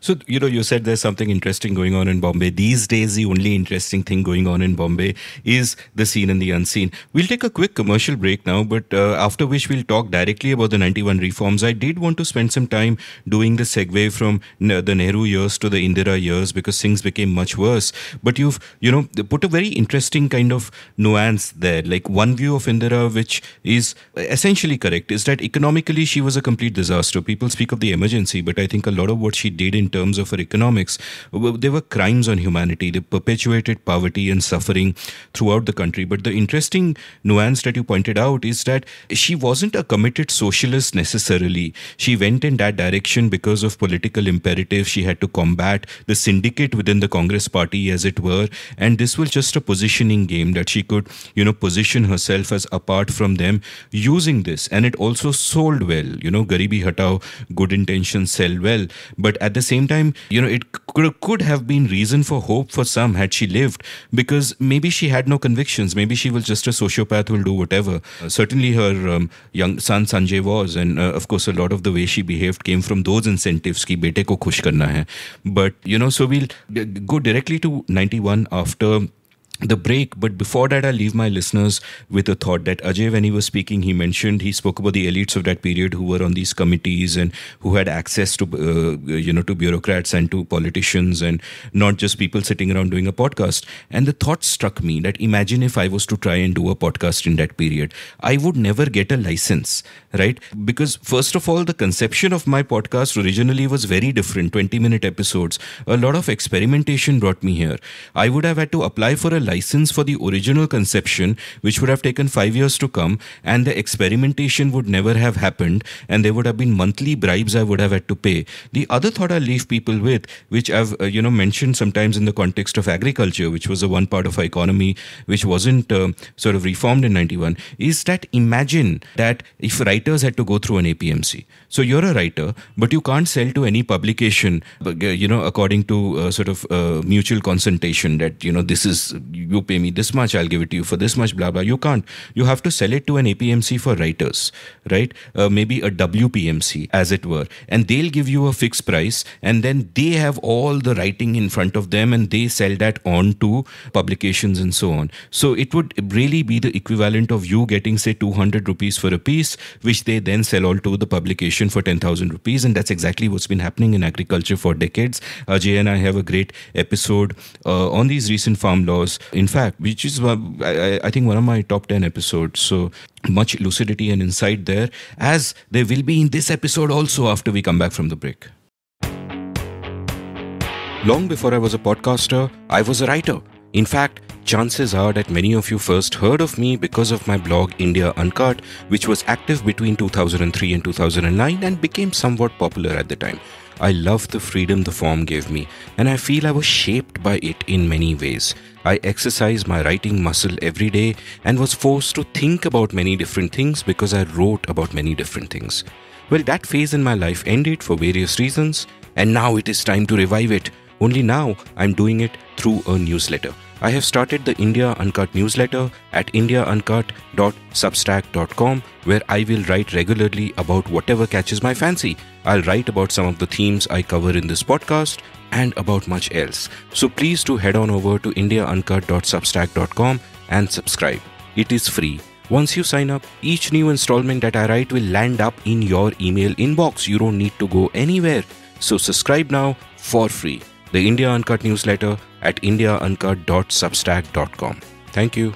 So, you know, you said there's something interesting going on in Bombay. These days, the only interesting thing going on in Bombay is the seen and the unseen. We'll take a quick commercial break now, but uh, after which we'll talk directly about the 91 reforms. I did want to spend some time doing the segue from the Nehru years to the Indira years because things became much worse. But you've, you know, put a very interesting kind of nuance there. Like one view of Indira, which is essentially correct, is that economically she was a complete disaster. People speak of the emergency, but I think a lot of what she did in in terms of her economics, there were crimes on humanity. They perpetuated poverty and suffering throughout the country. But the interesting nuance that you pointed out is that she wasn't a committed socialist necessarily. She went in that direction because of political imperatives. She had to combat the syndicate within the Congress party, as it were. And this was just a positioning game that she could, you know, position herself as apart from them using this. And it also sold well. You know, Garibi Hatao, good intentions sell well. But at the same same time, you know, it could, have been reason for hope for some had she lived because maybe she had no convictions. Maybe she was just a sociopath who'll do whatever. Uh, certainly her um, young son Sanjay was. And uh, of course, a lot of the way she behaved came from those incentives ki bete ko khush karna hai. But, you know, so we'll uh, go directly to 91 after the break. But before that, I leave my listeners with a thought that Ajay, when he was speaking, he mentioned he spoke about the elites of that period who were on these committees and who had access to uh, you know to bureaucrats and to politicians and not just people sitting around doing a podcast. And the thought struck me that imagine if I was to try and do a podcast in that period, I would never get a license right? Because, first of all, the conception of my podcast originally was very different 20 minute episodes. A lot of experimentation brought me here. I would have had to apply for a license for the original conception, which would have taken five years to come, and the experimentation would never have happened, and there would have been monthly bribes I would have had to pay. The other thought I leave people with, which I've uh, you know mentioned sometimes in the context of agriculture, which was the one part of our economy which wasn't uh, sort of reformed in 91, is that imagine that if right writers had to go through an APMC. So you're a writer, but you can't sell to any publication, uh, you know, according to uh, sort of uh, mutual consultation that, you know, this is, you pay me this much, I'll give it to you for this much, blah, blah. You can't. You have to sell it to an APMC for writers, right? Uh, maybe a WPMC, as it were. And they'll give you a fixed price, and then they have all the writing in front of them and they sell that on to publications and so on. So it would really be the equivalent of you getting, say, 200 rupees for a piece which they then sell all to the publication for 10,000 rupees. And that's exactly what's been happening in agriculture for decades. Ajay uh, and I have a great episode uh, on these recent farm laws, in fact, which is, uh, I, I think, one of my top 10 episodes. So much lucidity and insight there, as there will be in this episode also after we come back from the break. Long before I was a podcaster, I was a writer. In fact, chances are that many of you first heard of me because of my blog India Uncut, which was active between 2003 and 2009 and became somewhat popular at the time. I loved the freedom the form gave me, and I feel I was shaped by it in many ways. I exercised my writing muscle every day and was forced to think about many different things because I wrote about many different things. Well, that phase in my life ended for various reasons, and now it is time to revive it. Only now I'm doing it through a newsletter. I have started the India Uncut newsletter at indiauncut.substack.com where I will write regularly about whatever catches my fancy. I'll write about some of the themes I cover in this podcast and about much else. So please do head on over to indiauncut.substack.com and subscribe. It is free. Once you sign up, each new installment that I write will land up in your email inbox. You don't need to go anywhere. So subscribe now for free the India Uncut newsletter at indiauncut.substack.com. Thank you.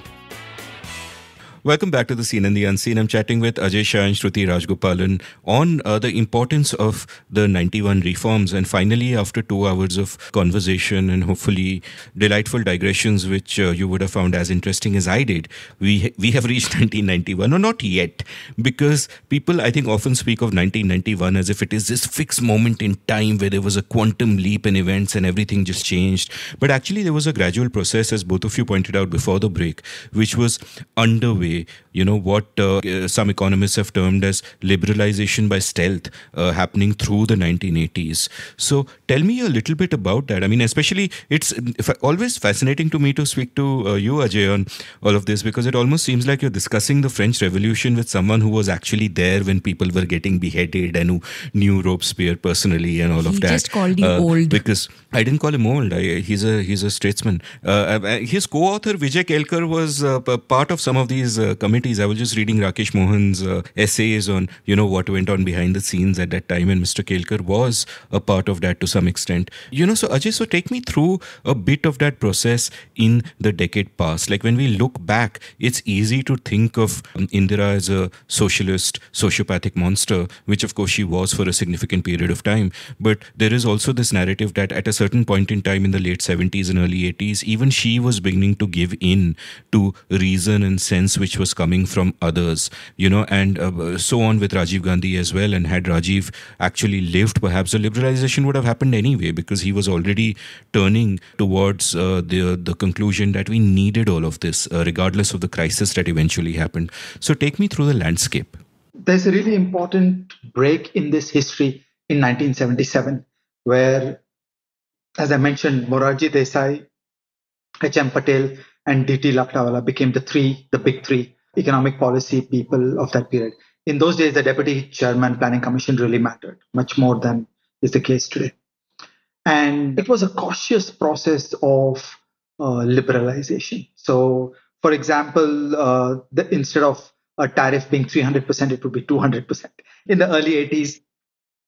Welcome back to the Scene and the Unseen. I'm chatting with Ajay Shah and Shruti Rajgopalan on uh, the importance of the 91 reforms. And finally, after two hours of conversation and hopefully delightful digressions, which uh, you would have found as interesting as I did, we we have reached 1991, or not yet, because people I think often speak of 1991 as if it is this fixed moment in time where there was a quantum leap in events and everything just changed. But actually, there was a gradual process, as both of you pointed out before the break, which was underway way, you know, what uh, some economists have termed as liberalization by stealth uh, happening through the 1980s. So tell me a little bit about that. I mean, especially it's um, always fascinating to me to speak to uh, you, Ajay, on all of this because it almost seems like you're discussing the French Revolution with someone who was actually there when people were getting beheaded and who knew Robespierre personally and all he of that. He just called you uh, old because I didn't call him old. I, he's a he's a statesman. Uh, his co-author Vijay Kelkar was uh, part of some of these uh, committees. I was just reading Rakesh Mohan's uh, essays on you know what went on behind the scenes at that time, and Mr. Kelkar was a part of that to some extent. You know, so Ajay, so take me through a bit of that process in the decade past. Like when we look back, it's easy to think of um, Indira as a socialist, sociopathic monster, which of course she was for a significant period of time. But there is also this narrative that at a certain point in time in the late 70s and early 80s, even she was beginning to give in to reason and sense which which was coming from others, you know, and uh, so on with Rajiv Gandhi as well. And had Rajiv actually lived, perhaps the liberalization would have happened anyway because he was already turning towards uh, the the conclusion that we needed all of this, uh, regardless of the crisis that eventually happened. So take me through the landscape. There's a really important break in this history in 1977, where, as I mentioned, Morarji Desai, H.M. Patel, and DT Laktawala became the three, the big three economic policy people of that period. In those days, the deputy chairman planning commission really mattered much more than is the case today. And it was a cautious process of uh, liberalization. So, for example, uh, the, instead of a tariff being 300%, it would be 200%. In the early 80s,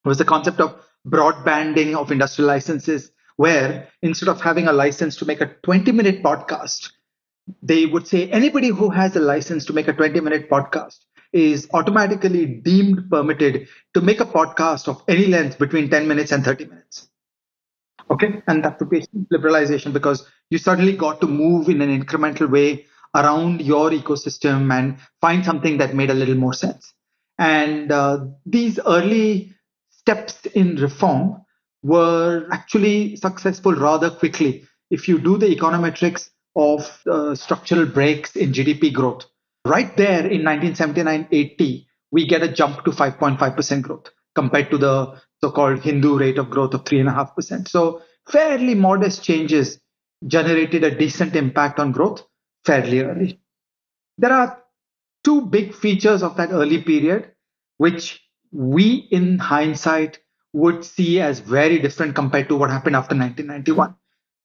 was the concept of broadbanding of industrial licenses, where instead of having a license to make a 20 minute podcast, they would say anybody who has a license to make a 20 minute podcast is automatically deemed permitted to make a podcast of any length between 10 minutes and 30 minutes. Okay, and that would be liberalization because you suddenly got to move in an incremental way around your ecosystem and find something that made a little more sense. And uh, these early steps in reform were actually successful rather quickly. If you do the econometrics, of uh, structural breaks in GDP growth. Right there in 1979 80, we get a jump to 5.5% growth compared to the so called Hindu rate of growth of 3.5%. So, fairly modest changes generated a decent impact on growth fairly early. There are two big features of that early period, which we in hindsight would see as very different compared to what happened after 1991.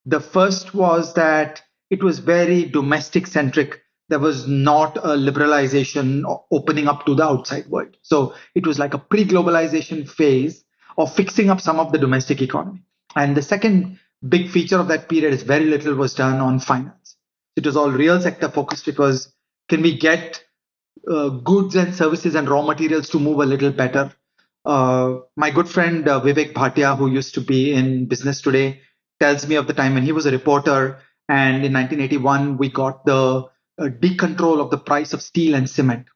The first was that it was very domestic centric. There was not a liberalization opening up to the outside world. So it was like a pre globalization phase of fixing up some of the domestic economy. And the second big feature of that period is very little was done on finance. It was all real sector focused because can we get uh, goods and services and raw materials to move a little better? Uh, my good friend uh, Vivek Bhatia, who used to be in Business Today, tells me of the time when he was a reporter and in 1981, we got the uh, decontrol of the price of steel and cement.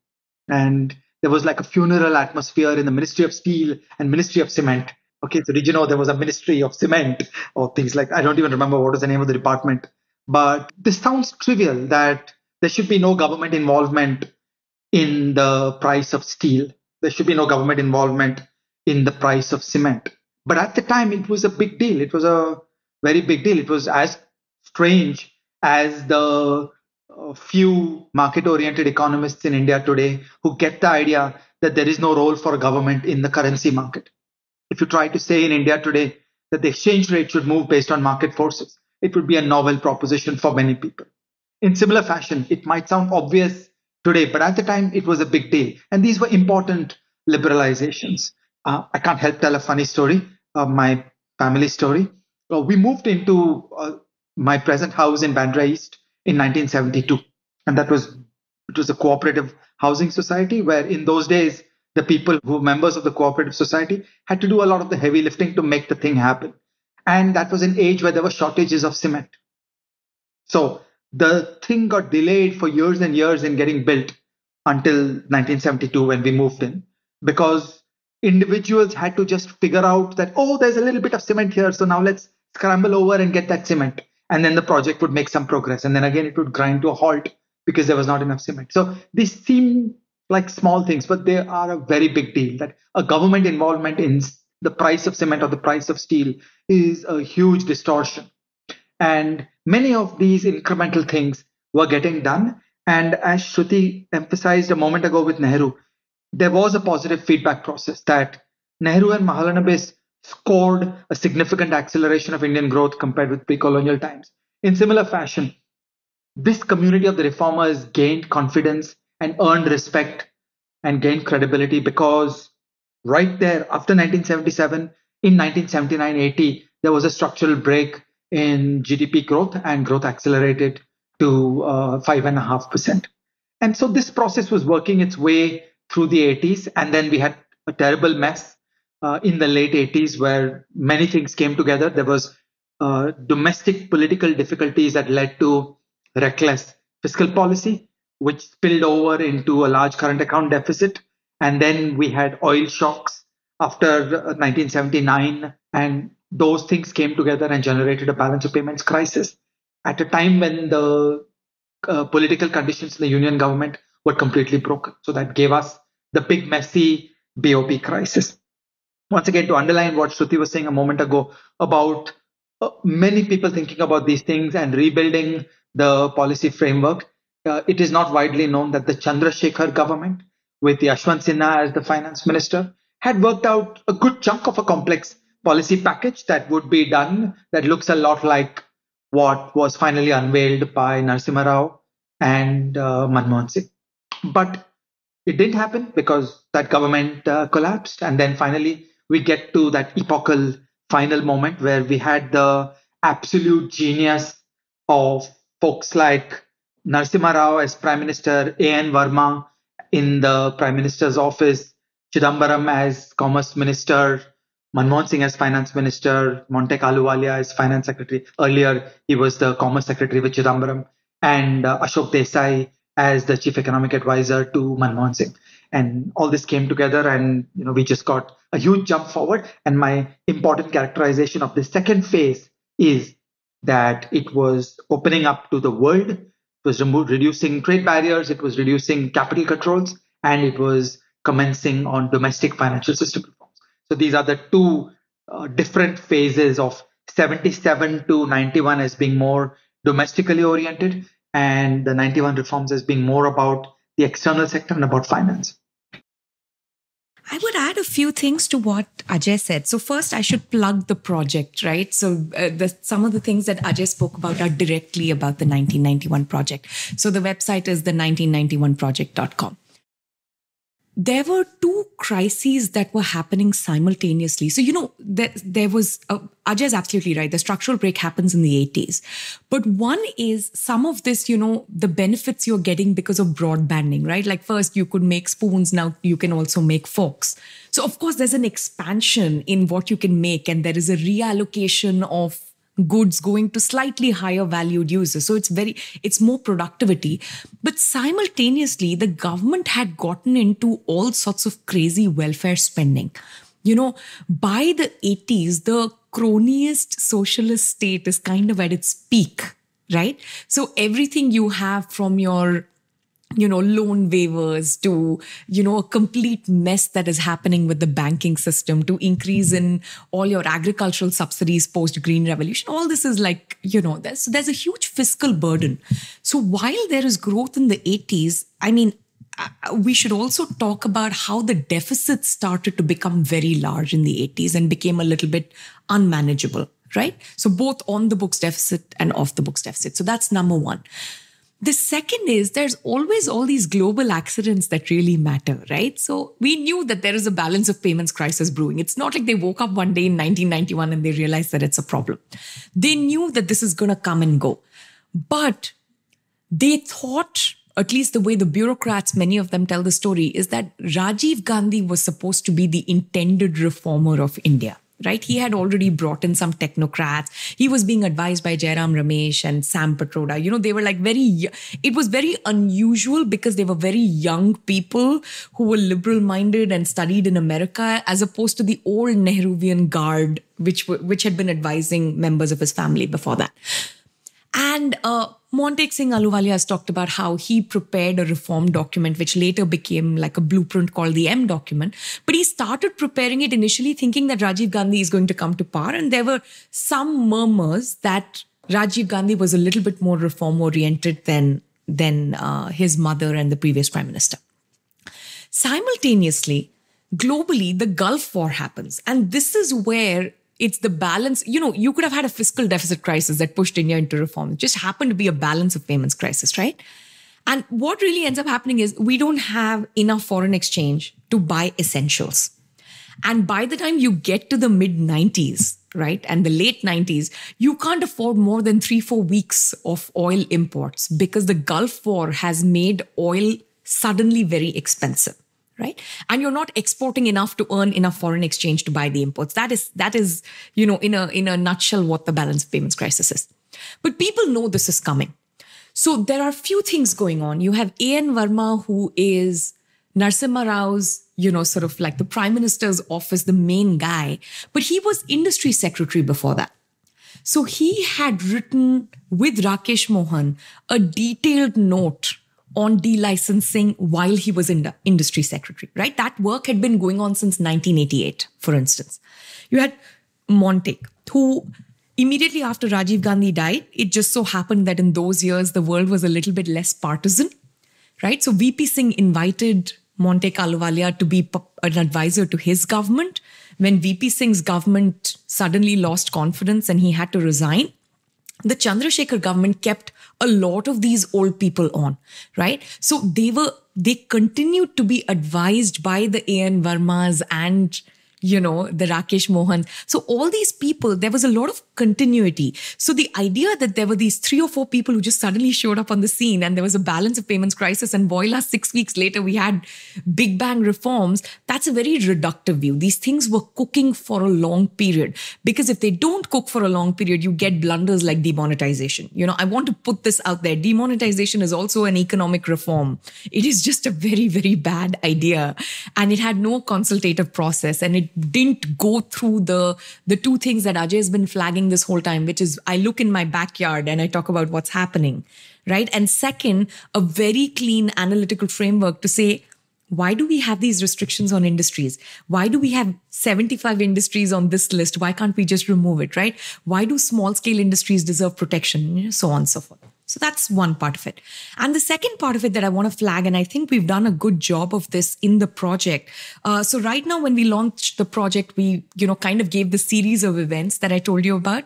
And there was like a funeral atmosphere in the Ministry of Steel and Ministry of Cement. Okay, so did you know there was a Ministry of Cement or things like I don't even remember what was the name of the department. But this sounds trivial that there should be no government involvement in the price of steel. There should be no government involvement in the price of cement. But at the time, it was a big deal. It was a very big deal. It was as strange as the uh, few market oriented economists in India today who get the idea that there is no role for government in the currency market. If you try to say in India today that the exchange rate should move based on market forces, it would be a novel proposition for many people. In similar fashion, it might sound obvious today, but at the time it was a big deal. And these were important liberalizations. Uh, I can't help tell a funny story, uh, my family story. Uh, we moved into uh, my present house in Bandra East in 1972. And that was, it was a cooperative housing society where in those days, the people who were members of the cooperative society had to do a lot of the heavy lifting to make the thing happen. And that was an age where there were shortages of cement. So the thing got delayed for years and years in getting built until 1972 when we moved in because individuals had to just figure out that, oh, there's a little bit of cement here. So now let's scramble over and get that cement and then the project would make some progress and then again it would grind to a halt because there was not enough cement so these seem like small things but they are a very big deal that a government involvement in the price of cement or the price of steel is a huge distortion and many of these incremental things were getting done and as shruti emphasized a moment ago with nehru there was a positive feedback process that nehru and mahalanobis scored a significant acceleration of Indian growth compared with pre colonial times. In similar fashion, this community of the reformers gained confidence and earned respect and gained credibility because right there after 1977, in 1979 80, there was a structural break in GDP growth and growth accelerated to uh, 5.5%. And so this process was working its way through the 80s, and then we had a terrible mess uh, in the late 80s where many things came together. There was uh, domestic political difficulties that led to reckless fiscal policy, which spilled over into a large current account deficit. And then we had oil shocks after 1979, uh, and those things came together and generated a balance of payments crisis at a time when the uh, political conditions in the union government were completely broken. So that gave us the big, messy BOP crisis once again to underline what Shruti was saying a moment ago about uh, many people thinking about these things and rebuilding the policy framework. Uh, it is not widely known that the Chandrasekhar government, with Yashwant Sinha as the finance minister, had worked out a good chunk of a complex policy package that would be done that looks a lot like what was finally unveiled by Narasimha Rao and uh, Manmohan Singh. But it didn't happen because that government uh, collapsed. And then finally, we get to that epochal final moment where we had the absolute genius of folks like Narsimha Rao as Prime Minister, A.N. Verma in the Prime Minister's office, Chidambaram as Commerce Minister, Manmohan Singh as Finance Minister, Monte Kaluwalia as Finance Secretary. Earlier, he was the Commerce Secretary with Chidambaram, and uh, Ashok Desai as the Chief Economic Advisor to Manmohan Singh and all this came together and you know we just got a huge jump forward and my important characterization of the second phase is that it was opening up to the world it was remo- reducing trade barriers it was reducing capital controls and it was commencing on domestic financial system reforms so these are the two uh, different phases of 77 to 91 as being more domestically oriented and the 91 reforms as being more about the external sector and about finance I would add a few things to what Ajay said. So first, I should plug the project, right? So uh, the, some of the things that Ajay spoke about are directly about the 1991 project. So the website is the1991project.com there were two crises that were happening simultaneously. So, you know, there, there was, uh, Ajay Ajay's absolutely right. The structural break happens in the 80s. But one is some of this, you know, the benefits you're getting because of broadbanding, right? Like first you could make spoons, now you can also make forks. So, of course, there's an expansion in what you can make, and there is a reallocation of goods going to slightly higher valued users. So it's very, it's more productivity. But simultaneously, the government had gotten into all sorts of crazy welfare spending. You know, by the 80s, the cronyist socialist state is kind of at its peak, right? So everything you have from your you know, loan waivers to, you know, a complete mess that is happening with the banking system to increase in all your agricultural subsidies post green revolution. All this is like, you know, there's, there's a huge fiscal burden. So while there is growth in the 80s, I mean, uh, we should also talk about how the deficit started to become very large in the 80s and became a little bit unmanageable, right? So both on the books deficit and off the books deficit. So that's number one. The second is there's always all these global accidents that really matter, right? So we knew that there is a balance of payments crisis brewing. It's not like they woke up one day in 1991 and they realized that it's a problem. They knew that this is going to come and go. But they thought, at least the way the bureaucrats, many of them tell the story, is that Rajiv Gandhi was supposed to be the intended reformer of India right? He had already brought in some technocrats. He was being advised by Jairam Ramesh and Sam Patroda. You know, they were like very, it was very unusual because they were very young people who were liberal minded and studied in America as opposed to the old Nehruvian guard, which, which had been advising members of his family before that. And uh, Montek Singh Aluvali has talked about how he prepared a reform document, which later became like a blueprint called the M document. But he started preparing it initially thinking that Rajiv Gandhi is going to come to power. And there were some murmurs that Rajiv Gandhi was a little bit more reform oriented than, than uh, his mother and the previous prime minister. Simultaneously, globally, the Gulf War happens. And this is where it's the balance. You know, you could have had a fiscal deficit crisis that pushed India into reform. It just happened to be a balance of payments crisis, right? And what really ends up happening is we don't have enough foreign exchange to buy essentials. And by the time you get to the mid 90s, right, and the late 90s, you can't afford more than three, four weeks of oil imports because the Gulf War has made oil suddenly very expensive right and you're not exporting enough to earn enough foreign exchange to buy the imports that is that is you know in a in a nutshell what the balance of payments crisis is but people know this is coming so there are few things going on you have an verma who is narsimha rao's you know sort of like the prime minister's office the main guy but he was industry secretary before that so he had written with rakesh mohan a detailed note on delicensing while he was in the industry secretary, right? That work had been going on since 1988, for instance. You had Montek, who immediately after Rajiv Gandhi died, it just so happened that in those years, the world was a little bit less partisan, right? So VP Singh invited Montek Aluwalia to be an advisor to his government. When VP Singh's government suddenly lost confidence and he had to resign, the Chandrasekhar government kept a lot of these old people on, right? So they were, they continued to be advised by the A.N. Varmas and you know, the Rakesh Mohans. So all these people, there was a lot of continuity. So the idea that there were these three or four people who just suddenly showed up on the scene and there was a balance of payments crisis and voila, six weeks later we had big bang reforms, that's a very reductive view. These things were cooking for a long period because if they don't cook for a long period, you get blunders like demonetization. You know, I want to put this out there. Demonetization is also an economic reform. It is just a very, very bad idea and it had no consultative process and it didn't go through the the two things that Ajay has been flagging this whole time, which is I look in my backyard and I talk about what's happening, right? And second, a very clean analytical framework to say why do we have these restrictions on industries? Why do we have 75 industries on this list? Why can't we just remove it, right? Why do small scale industries deserve protection? So on and so forth. So that's one part of it. And the second part of it that I want to flag, and I think we've done a good job of this in the project. Uh, so right now, when we launched the project, we, you know, kind of gave the series of events that I told you about.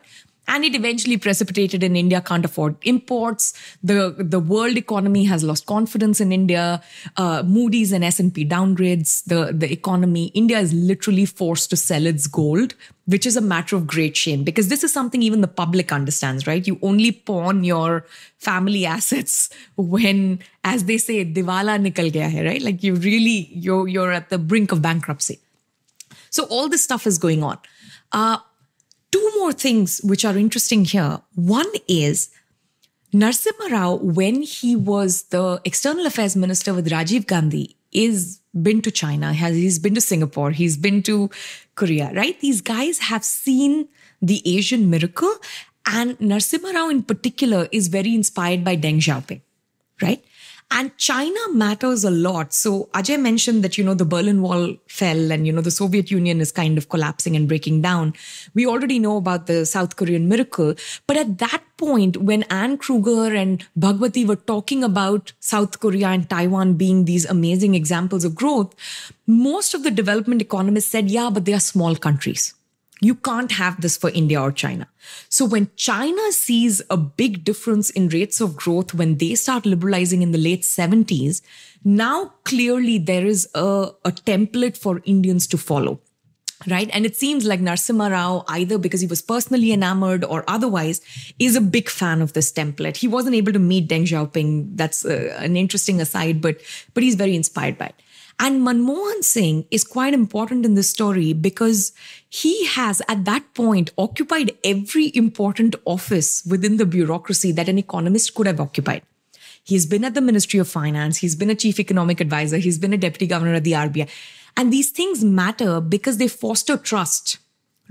And it eventually precipitated in India can't afford imports. The, the world economy has lost confidence in India. Uh, Moody's and S&P downgrades the, the economy. India is literally forced to sell its gold, which is a matter of great shame because this is something even the public understands, right? You only pawn your family assets when, as they say, diwala nikal gaya hai, right? Like you really, you're, you're at the brink of bankruptcy. So all this stuff is going on. Uh, two more things which are interesting here. One is Narsimha Rao, when he was the external affairs minister with Rajiv Gandhi, is been to China, has he's been to Singapore, he's been to Korea, right? These guys have seen the Asian miracle. And Narsimha Rao in particular is very inspired by Deng Xiaoping, right? And China matters a lot. So Ajay mentioned that, you know, the Berlin Wall fell and, you know, the Soviet Union is kind of collapsing and breaking down. We already know about the South Korean miracle. But at that point, when Anne Kruger and Bhagwati were talking about South Korea and Taiwan being these amazing examples of growth, most of the development economists said, yeah, but they are small countries you can't have this for India or China. So when China sees a big difference in rates of growth when they start liberalizing in the late 70s, now clearly there is a, a template for Indians to follow. Right. And it seems like Narsimha Rao, either because he was personally enamored or otherwise, is a big fan of this template. He wasn't able to meet Deng Xiaoping. That's uh, an interesting aside, but, but he's very inspired by it. And Manmohan Singh is quite important in this story because he has, at that point, occupied every important office within the bureaucracy that an economist could have occupied. He's been at the Ministry of Finance, he's been a chief economic advisor, he's been a deputy governor at the RBI. And these things matter because they foster trust,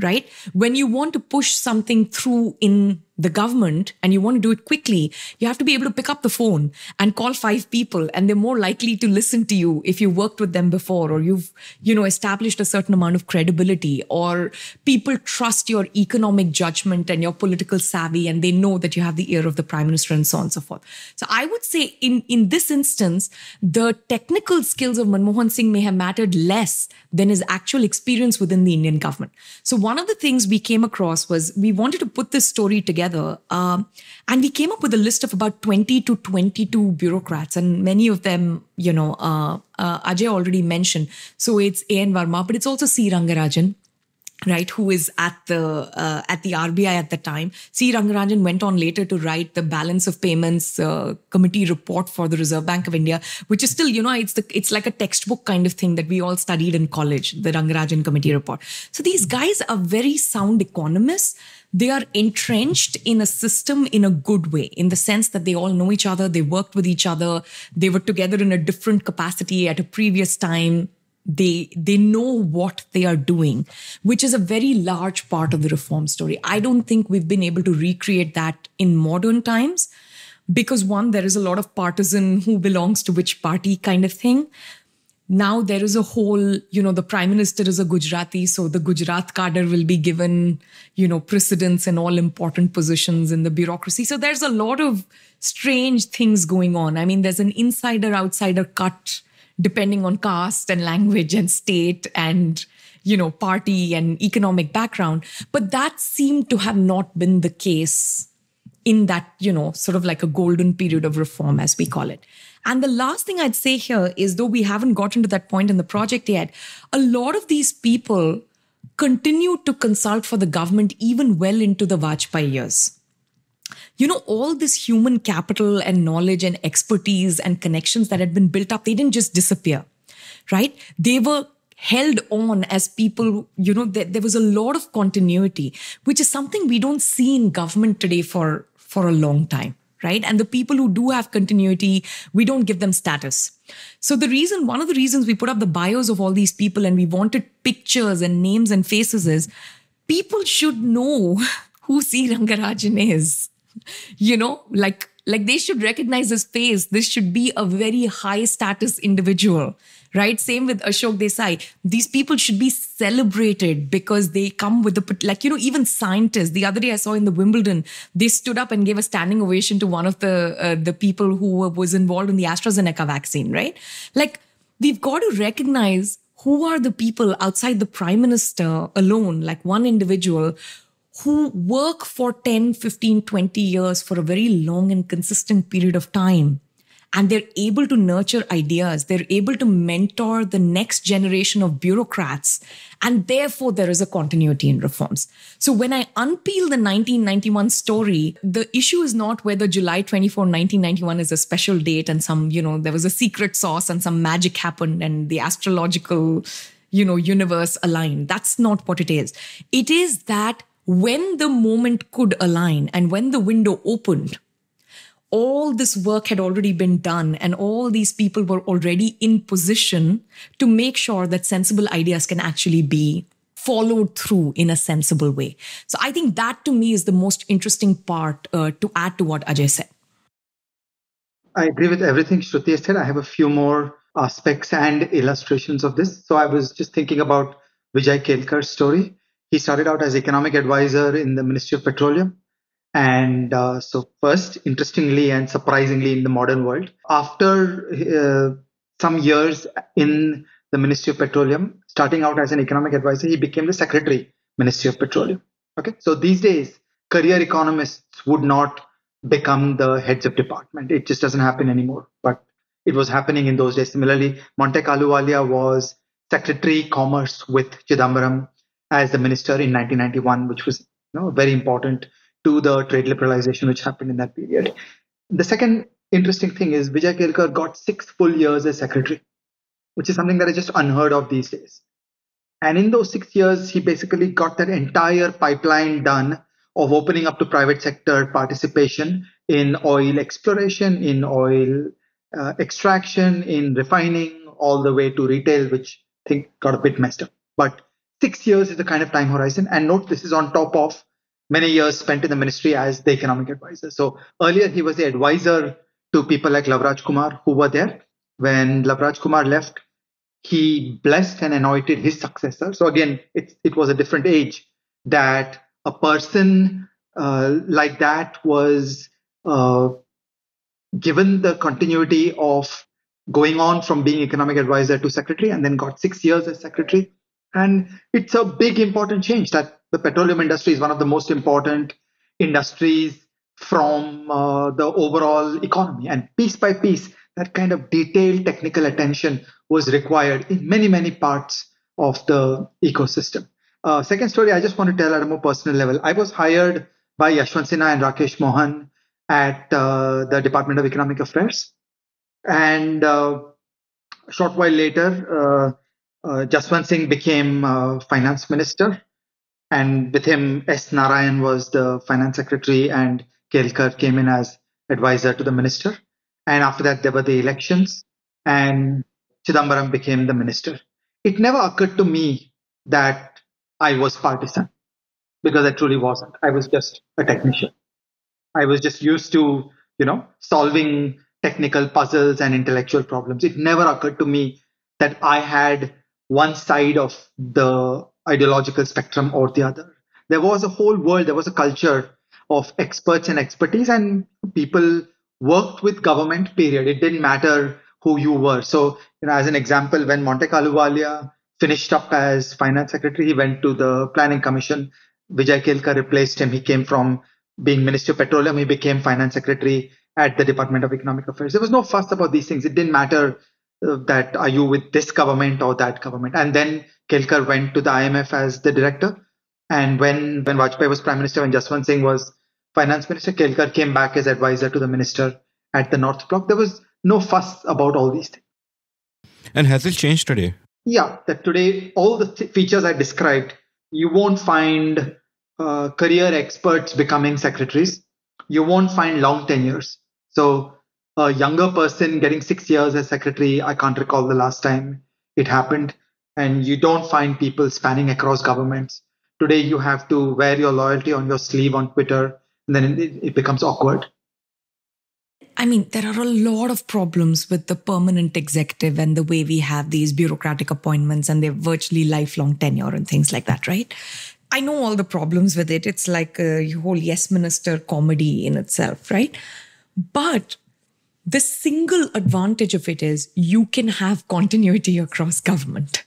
right? When you want to push something through in the government and you want to do it quickly, you have to be able to pick up the phone and call five people and they're more likely to listen to you if you worked with them before or you've, you know, established a certain amount of credibility or people trust your economic judgment and your political savvy and they know that you have the ear of the prime minister and so on and so forth. So I would say in, in this instance, the technical skills of Manmohan Singh may have mattered less than his actual experience within the Indian government. So one of the things we came across was we wanted to put this story together together. Um, and we came up with a list of about 20 to 22 bureaucrats, and many of them, you know, uh, uh, Ajay already mentioned. So it's A.N. Varma, but it's also C. Rangarajan, right who is at the uh, at the RBI at the time C Rangarajan went on later to write the balance of payments uh, committee report for the Reserve Bank of India which is still you know it's the it's like a textbook kind of thing that we all studied in college the Rangarajan committee report so these guys are very sound economists they are entrenched in a system in a good way in the sense that they all know each other they worked with each other they were together in a different capacity at a previous time they they know what they are doing which is a very large part of the reform story i don't think we've been able to recreate that in modern times because one there is a lot of partisan who belongs to which party kind of thing now there is a whole you know the prime minister is a gujarati so the gujarat cadre will be given you know precedence in all important positions in the bureaucracy so there's a lot of strange things going on i mean there's an insider outsider cut depending on caste and language and state and you know party and economic background but that seemed to have not been the case in that you know sort of like a golden period of reform as we call it and the last thing i'd say here is though we haven't gotten to that point in the project yet a lot of these people continued to consult for the government even well into the vajpayee years you know, all this human capital and knowledge and expertise and connections that had been built up, they didn't just disappear, right? They were held on as people, you know, there, there was a lot of continuity, which is something we don't see in government today for, for a long time right? And the people who do have continuity, we don't give them status. So the reason, one of the reasons we put up the bios of all these people and we wanted pictures and names and faces is people should know who C. Rangarajan is you know, like like they should recognize his face. This should be a very high status individual, right? Same with Ashok Desai. These people should be celebrated because they come with the, like, you know, even scientists. The other day I saw in the Wimbledon, they stood up and gave a standing ovation to one of the, uh, the people who was involved in the AstraZeneca vaccine, right? Like, we've got to recognize who are the people outside the prime minister alone, like one individual who work for 10, 15, 20 years for a very long and consistent period of time. And they're able to nurture ideas. They're able to mentor the next generation of bureaucrats. And therefore, there is a continuity in reforms. So, when I unpeel the 1991 story, the issue is not whether July 24, 1991 is a special date and some, you know, there was a secret sauce and some magic happened and the astrological, you know, universe aligned. That's not what it is. It is that when the moment could align and when the window opened, all this work had already been done and all these people were already in position to make sure that sensible ideas can actually be followed through in a sensible way. So I think that to me is the most interesting part uh, to add to what Ajay said. I agree with everything Shruti said. I have a few more aspects and illustrations of this. So I was just thinking about Vijay Kelkar's story he started out as economic advisor in the Ministry of Petroleum. And uh, so, first, interestingly and surprisingly, in the modern world, after uh, some years in the Ministry of Petroleum, starting out as an economic advisor, he became the secretary, Ministry of Petroleum. Okay, so these days, career economists would not become the heads of department. It just doesn't happen anymore. But it was happening in those days. Similarly, Monte Kaluvalia was secretary commerce with Chidambaram as the minister in 1991, which was you know, very important to the trade liberalization which happened in that period. The second interesting thing is Vijay Kirkar got six full years as secretary, which is something that is just unheard of these days. And in those six years, he basically got that entire pipeline done of opening up to private sector participation in oil exploration, in oil uh, extraction, in refining, all the way to retail, which I think got a bit messed up. But six years is the kind of time horizon. And note this is on top of many years spent in the ministry as the economic advisor. So earlier he was the advisor to people like Lavraj Kumar who were there. When Lavraj Kumar left, he blessed and anointed his successor. So again, it, it was a different age that a person uh, like that was uh, given the continuity of going on from being economic advisor to secretary and then got six years as secretary and it's a big, important change that the petroleum industry is one of the most important industries from uh, the overall economy. And piece by piece, that kind of detailed technical attention was required in many, many parts of the ecosystem. Uh, second story, I just want to tell at a more personal level. I was hired by Yashwant Sinha and Rakesh Mohan at uh, the Department of Economic Affairs. And a uh, short while later, uh, uh, Jaswant Singh became uh, finance minister, and with him, S. Narayan was the finance secretary, and Kelkar came in as advisor to the minister. And after that, there were the elections, and Chidambaram became the minister. It never occurred to me that I was partisan because I truly wasn't. I was just a technician. I was just used to, you know, solving technical puzzles and intellectual problems. It never occurred to me that I had one side of the ideological spectrum or the other. There was a whole world, there was a culture of experts and expertise, and people worked with government, period. It didn't matter who you were. So, you know, as an example, when Monte Kaluvalia finished up as finance secretary, he went to the planning commission. Vijay Kelkar replaced him. He came from being Minister of Petroleum, he became finance secretary at the Department of Economic Affairs. There was no fuss about these things. It didn't matter that are you with this government or that government? And then Kelkar went to the IMF as the director. And when, when Vajpayee was prime minister, when Jaswant Singh was finance minister, Kelkar came back as advisor to the minister at the North Block. There was no fuss about all these things. And has it changed today? Yeah, that today all the th- features I described, you won't find uh, career experts becoming secretaries. You won't find long tenures. So a younger person getting six years as secretary. I can't recall the last time it happened. And you don't find people spanning across governments. Today, you have to wear your loyalty on your sleeve on Twitter, and then it, it becomes awkward. I mean, there are a lot of problems with the permanent executive and the way we have these bureaucratic appointments and their virtually lifelong tenure and things like that, right? I know all the problems with it. It's like a whole yes minister comedy in itself, right? But the single advantage of it is you can have continuity across government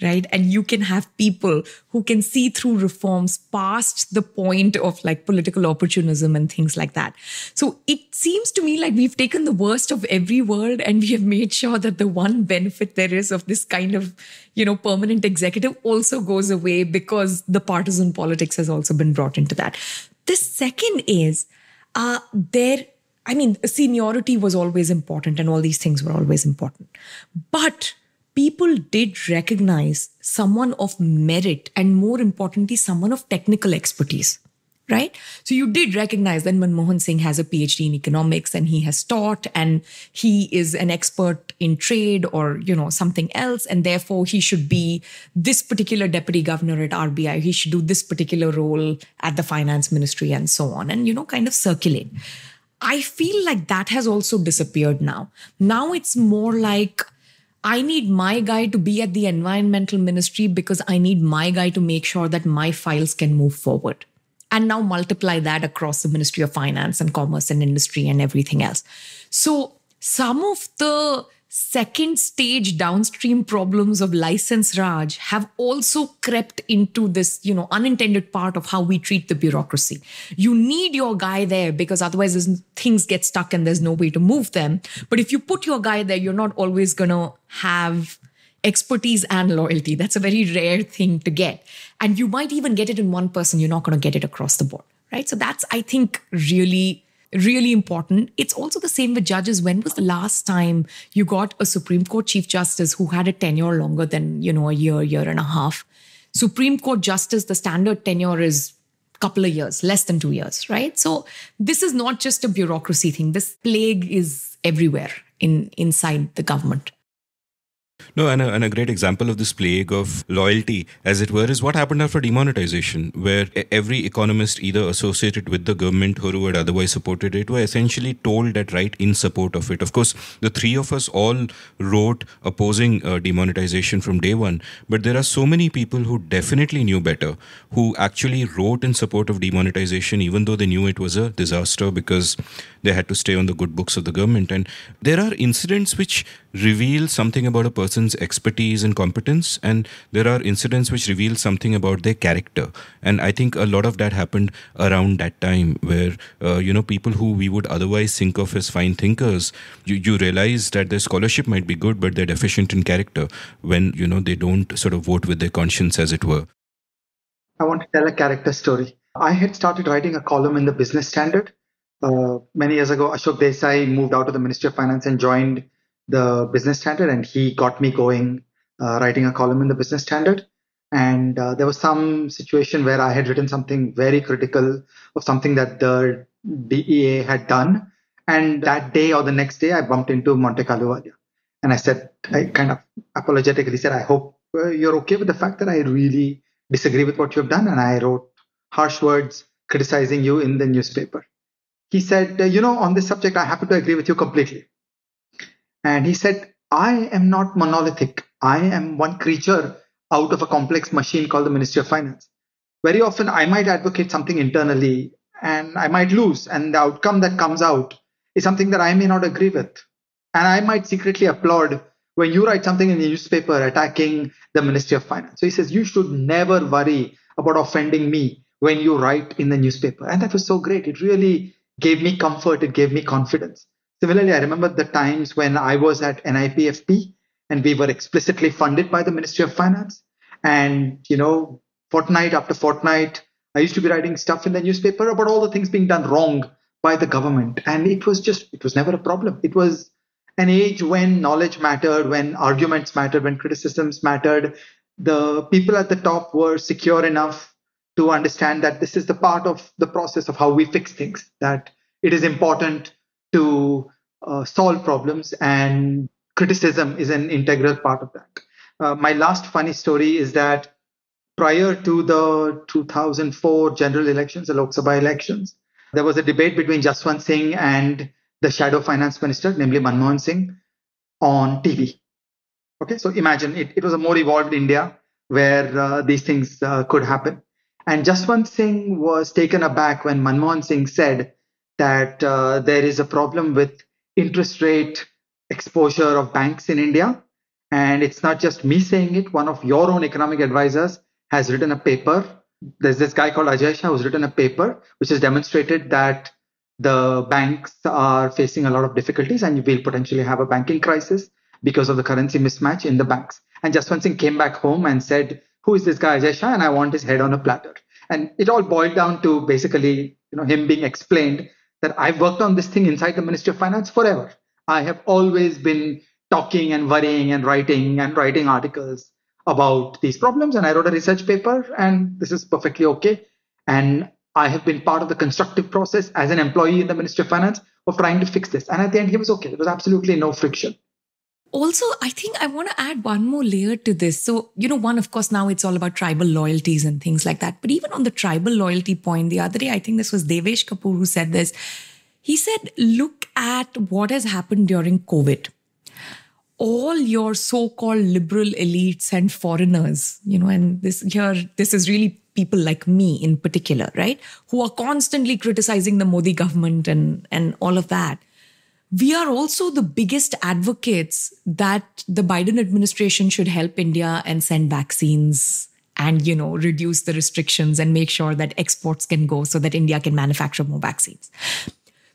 right? And you can have people who can see through reforms past the point of like political opportunism and things like that. So it seems to me like we've taken the worst of every world and we have made sure that the one benefit there is of this kind of, you know, permanent executive also goes away because the partisan politics has also been brought into that. The second is, uh, there I mean, seniority was always important and all these things were always important. But people did recognize someone of merit and more importantly, someone of technical expertise, right? So you did recognize that Manmohan Singh has a PhD in economics and he has taught and he is an expert in trade or, you know, something else. And therefore he should be this particular deputy governor at RBI. He should do this particular role at the finance ministry and so on. And, you know, kind of circulate. Mm-hmm I feel like that has also disappeared now. Now it's more like I need my guy to be at the environmental ministry because I need my guy to make sure that my files can move forward. And now multiply that across the Ministry of Finance and Commerce and Industry and everything else. So some of the second stage downstream problems of license raj have also crept into this you know unintended part of how we treat the bureaucracy you need your guy there because otherwise things get stuck and there's no way to move them but if you put your guy there you're not always going to have expertise and loyalty that's a very rare thing to get and you might even get it in one person you're not going to get it across the board right so that's i think really really important. It's also the same with judges. When was the last time you got a Supreme Court Chief Justice who had a tenure longer than, you know, a year, year and a half? Supreme Court Justice, the standard tenure is couple of years, less than two years, right? So this is not just a bureaucracy thing. This plague is everywhere in inside the government. No, and a, and a great example of this plague of loyalty, as it were, is what happened after demonetization, where every economist, either associated with the government or who had otherwise supported it, were essentially told that right in support of it. Of course, the three of us all wrote opposing uh, demonetization from day one, but there are so many people who definitely knew better, who actually wrote in support of demonetization, even though they knew it was a disaster because they had to stay on the good books of the government. And there are incidents which reveal something about a person's expertise and competence and there are incidents which reveal something about their character and i think a lot of that happened around that time where uh, you know people who we would otherwise think of as fine thinkers you, you realize that their scholarship might be good but they're deficient in character when you know they don't sort of vote with their conscience as it were i want to tell a character story i had started writing a column in the business standard uh, many years ago, Ashok Desai moved out of the Ministry of Finance and joined the Business Standard, and he got me going, uh, writing a column in the Business Standard. And uh, there was some situation where I had written something very critical of something that the DEA had done. And that day or the next day, I bumped into Monte Carlo And I said, I kind of apologetically said, I hope uh, you're okay with the fact that I really disagree with what you've done. And I wrote harsh words criticizing you in the newspaper. He said, You know, on this subject, I happen to agree with you completely. And he said, I am not monolithic. I am one creature out of a complex machine called the Ministry of Finance. Very often, I might advocate something internally and I might lose, and the outcome that comes out is something that I may not agree with. And I might secretly applaud when you write something in the newspaper attacking the Ministry of Finance. So he says, You should never worry about offending me when you write in the newspaper. And that was so great. It really gave me comfort, it gave me confidence. Similarly, I remember the times when I was at NIPFP and we were explicitly funded by the Ministry of Finance. And, you know, fortnight after fortnight, I used to be writing stuff in the newspaper about all the things being done wrong by the government. And it was just, it was never a problem. It was an age when knowledge mattered, when arguments mattered, when criticisms mattered. The people at the top were secure enough to understand that this is the part of the process of how we fix things, that it is important to uh, solve problems, and criticism is an integral part of that. Uh, my last funny story is that prior to the 2004 general elections, the Lok Sabha elections, there was a debate between Jaswant Singh and the shadow finance minister, namely Manmohan Singh, on TV. Okay, so imagine it, it was a more evolved India where uh, these things uh, could happen. And Jaswant Singh was taken aback when Manmohan Singh said that uh, there is a problem with interest rate exposure of banks in India. And it's not just me saying it, one of your own economic advisors has written a paper. There's this guy called Ajay Shah who's written a paper which has demonstrated that the banks are facing a lot of difficulties and we'll potentially have a banking crisis because of the currency mismatch in the banks. And Jaswant Singh came back home and said, Who is this guy, Ajay Shah? And I want his head on a platter. And it all boiled down to basically you know, him being explained that I've worked on this thing inside the Ministry of Finance forever. I have always been talking and worrying and writing and writing articles about these problems. And I wrote a research paper, and this is perfectly okay. And I have been part of the constructive process as an employee in the Ministry of Finance of trying to fix this. And at the end, he was okay. There was absolutely no friction also, I think I want to add one more layer to this. So, you know, one, of course, now it's all about tribal loyalties and things like that. But even on the tribal loyalty point, the other day, I think this was Devesh Kapoor who said this. He said, look at what has happened during COVID. All your so called liberal elites and foreigners, you know, and this here, this is really people like me in particular, right? Who are constantly criticizing the Modi government and, and all of that we are also the biggest advocates that the Biden administration should help India and send vaccines and you know reduce the restrictions and make sure that exports can go so that India can manufacture more vaccines.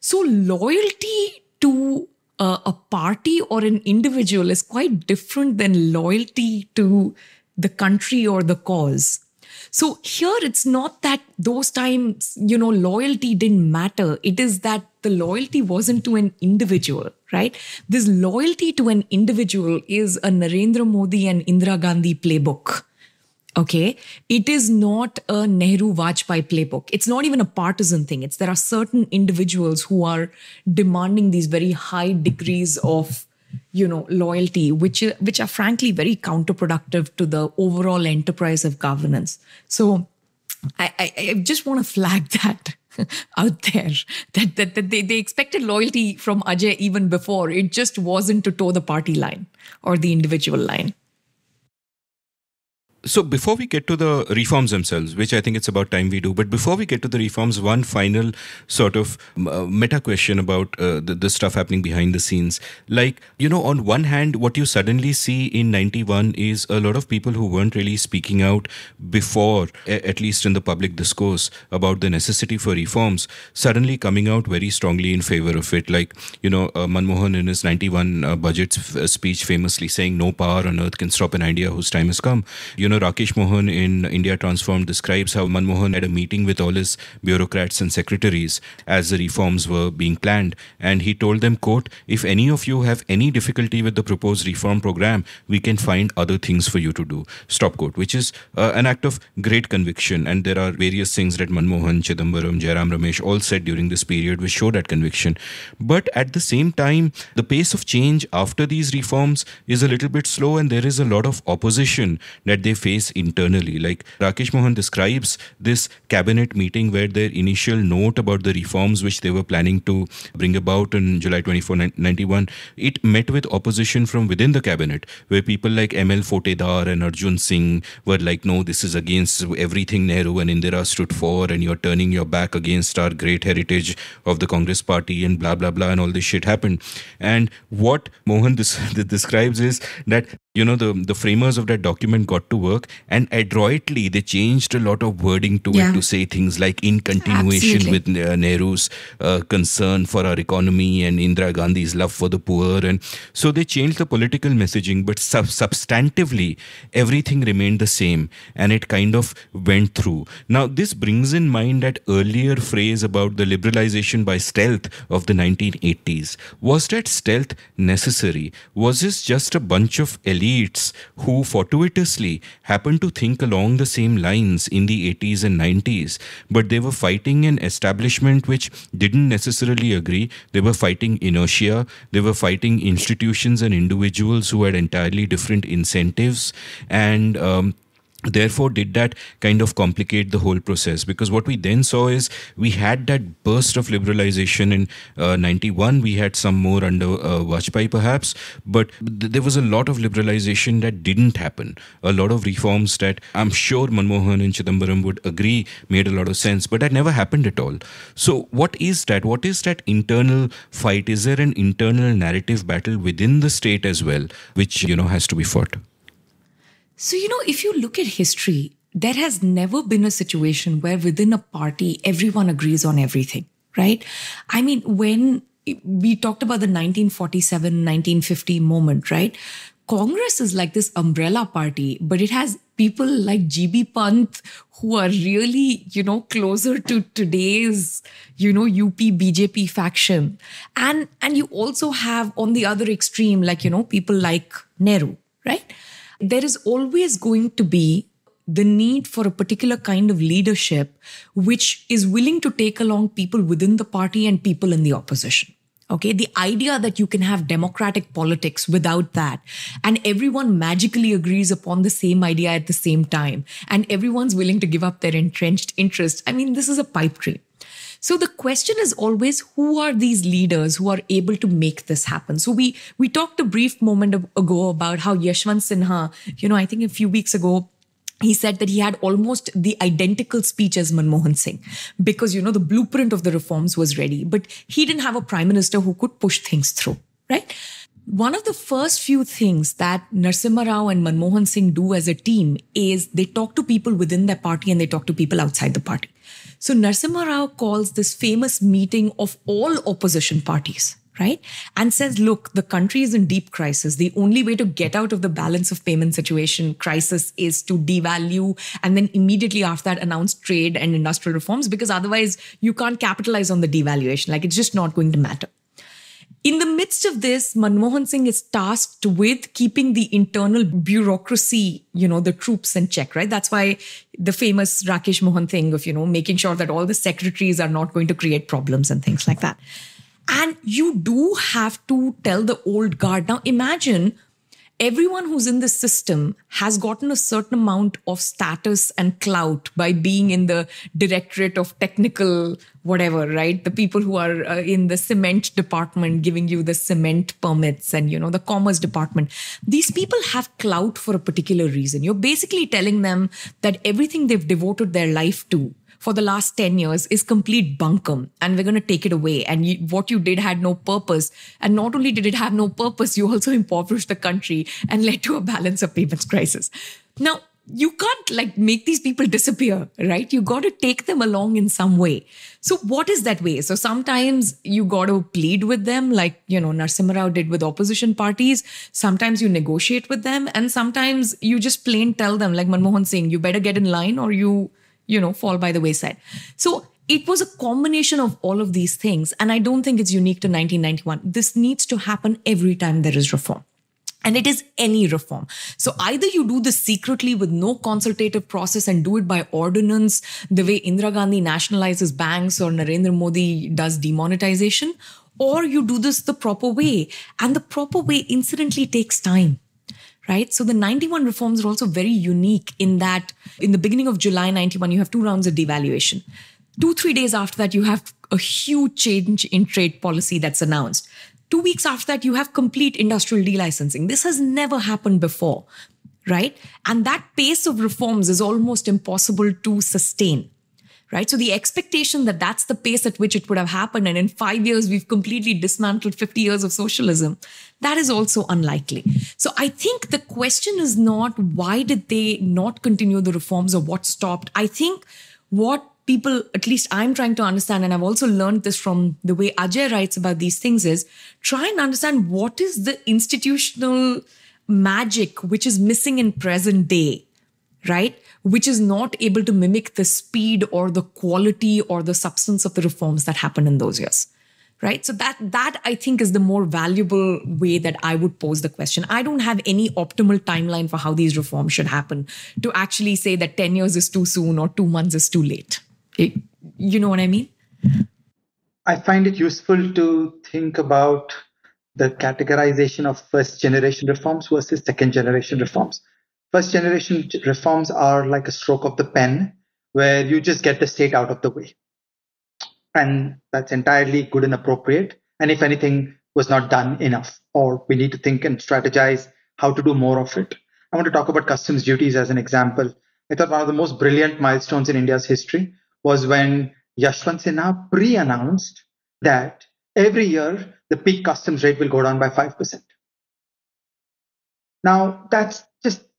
So loyalty to uh, a party or an individual is quite different than loyalty to the country or the cause. So here it's not that those times, you know, loyalty didn't matter. It is that the loyalty wasn't to an individual, right? This loyalty to an individual is a Narendra Modi and Indira Gandhi playbook. Okay. It is not a Nehru Vajpayee playbook. It's not even a partisan thing. It's there are certain individuals who are demanding these very high degrees of you know loyalty which which are frankly very counterproductive to the overall enterprise of governance so i i, I just want to flag that out there that, that, that they, they expected loyalty from Ajay even before. It just wasn't to toe the party line or the individual line. So before we get to the reforms themselves, which I think it's about time we do, but before we get to the reforms, one final sort of uh, meta question about uh, the, the stuff happening behind the scenes. Like, you know, on one hand, what you suddenly see in 91 is a lot of people who weren't really speaking out before, at least in the public discourse, about the necessity for reforms, suddenly coming out very strongly in favor of it. Like, you know, uh, Manmohan in his 91 uh, budget f- speech famously saying, no power on earth can stop an idea whose time has come. You know, Rakesh Mohan in India Transformed describes how Manmohan had a meeting with all his bureaucrats and secretaries as the reforms were being planned, and he told them, quote, if any of you have any difficulty with the proposed reform program, we can find other things for you to do, stop quote, which is uh, an act of great conviction. And there are various things that Manmohan, Chidambaram, Jairam Ramesh all said during this period which show that conviction. But at the same time, the pace of change after these reforms is a little bit slow and there is a lot of opposition that they face face internally. Like Rakesh Mohan describes this cabinet meeting where their initial note about the reforms which they were planning to bring about in July 2491, it met with opposition from within the cabinet, where people like ML Fortedar and Arjun Singh were like, no, this is against everything Nehru and Indira stood for, and you're turning your back against our great heritage of the Congress party and blah, blah, blah, and all this shit happened. And what Mohan describes is that you know the the framers of that document got to work and adroitly they changed a lot of wording to yeah. it to say things like in continuation Absolutely. with uh, Nehru's uh, concern for our economy and Indira Gandhi's love for the poor and so they changed the political messaging but sub- substantively everything remained the same and it kind of went through now this brings in mind that earlier phrase about the liberalization by stealth of the 1980s was that stealth necessary was this just a bunch of elite elites who fortuitously happened to think along the same lines in the 80s and 90s, but they were fighting an establishment which didn't necessarily agree. They were fighting inertia, they were fighting institutions and individuals who had entirely different incentives. And um, therefore did that kind of complicate the whole process because what we then saw is we had that burst of liberalization in uh, 91 we had some more under uh, vajpayee perhaps but th- there was a lot of liberalization that didn't happen a lot of reforms that i'm sure manmohan and chidambaram would agree made a lot of sense but that never happened at all so what is that what is that internal fight is there an internal narrative battle within the state as well which you know has to be fought so, you know, if you look at history, there has never been a situation where within a party, everyone agrees on everything, right? I mean, when we talked about the 1947 1950 moment, right? Congress is like this umbrella party, but it has people like GB Pant who are really, you know, closer to today's, you know, UP BJP faction. And and you also have on the other extreme like, you know, people like Nehru, right? there is always going to be the need for a particular kind of leadership which is willing to take along people within the party and people in the opposition. Okay, the idea that you can have democratic politics without that, and everyone magically agrees upon the same idea at the same time, and everyone's willing to give up their entrenched interest. I mean, this is a pipe dream. So the question is always who are these leaders who are able to make this happen? So we we talked a brief moment ago about how Yashwant Sinha, you know, I think a few weeks ago he said that he had almost the identical speech as Manmohan Singh because, you know, the blueprint of the reforms was ready, but he didn't have a prime minister who could push things through, right? One of the first few things that Narsimha Rao and Manmohan Singh do as a team is they talk to people within their party and they talk to people outside the party. So Narsimha Rao calls this famous meeting of all opposition parties, right? And says, look, the country is in deep crisis. The only way to get out of the balance of payment situation crisis is to devalue and then immediately after that announce trade and industrial reforms because otherwise you can't capitalize on the devaluation. Like it's just not going to matter. In the midst of this, Manmohan Singh is tasked with keeping the internal bureaucracy, you know, the troops in check, right? That's why the famous Rakesh Mohan thing of, you know, making sure that all the secretaries are not going to create problems and things like that. And you do have to tell the old guard. Now imagine everyone who's in the system has gotten a certain amount of status and clout by being in the directorate of technical whatever right the people who are uh, in the cement department giving you the cement permits and you know the commerce department these people have clout for a particular reason you're basically telling them that everything they've devoted their life to for the last 10 years is complete bunkum and we're going to take it away. And you, what you did had no purpose. And not only did it have no purpose, you also impoverished the country and led to a balance of payments crisis. Now, you can't like make these people disappear, right? You got to take them along in some way. So, what is that way? So, sometimes you got to plead with them, like, you know, Narsimha Rao did with opposition parties. Sometimes you negotiate with them, and sometimes you just plain tell them, like Manmohan Singh, you better get in line or you you know, fall by the wayside. So it was a combination of all of these things. And I don't think it's unique to 1991. This needs to happen every time there is reform. And it is any reform. So either you do this secretly with no consultative process and do it by ordinance, the way Indira Gandhi nationalizes banks or Narendra Modi does demonetization, or you do this the proper way. And the proper way, incidentally, takes time right? So the 91 reforms are also very unique in that in the beginning of July 91, you have two rounds of devaluation. Two, three days after that, you have a huge change in trade policy that's announced. Two weeks after that, you have complete industrial delicensing. This has never happened before, right? And that pace of reforms is almost impossible to sustain right? So the expectation that that's the pace at which it would have happened, and in five years, we've completely dismantled 50 years of socialism, that is also unlikely. So I think the question is not why did they not continue the reforms or what stopped. I think what people, at least I'm trying to understand, and I've also learned this from the way Ajay writes about these things, is try and understand what is the institutional magic which is missing in present day, right? which is not able to mimic the speed or the quality or the substance of the reforms that happened in those years right so that that i think is the more valuable way that i would pose the question i don't have any optimal timeline for how these reforms should happen to actually say that 10 years is too soon or 2 months is too late it, you know what i mean i find it useful to think about the categorization of first generation reforms versus second generation reforms First generation reforms are like a stroke of the pen, where you just get the state out of the way. And that's entirely good and appropriate. And if anything was not done enough, or we need to think and strategize how to do more of it. I want to talk about customs duties as an example. I thought one of the most brilliant milestones in India's history was when Yashwant Sinha pre announced that every year the peak customs rate will go down by 5%. Now, that's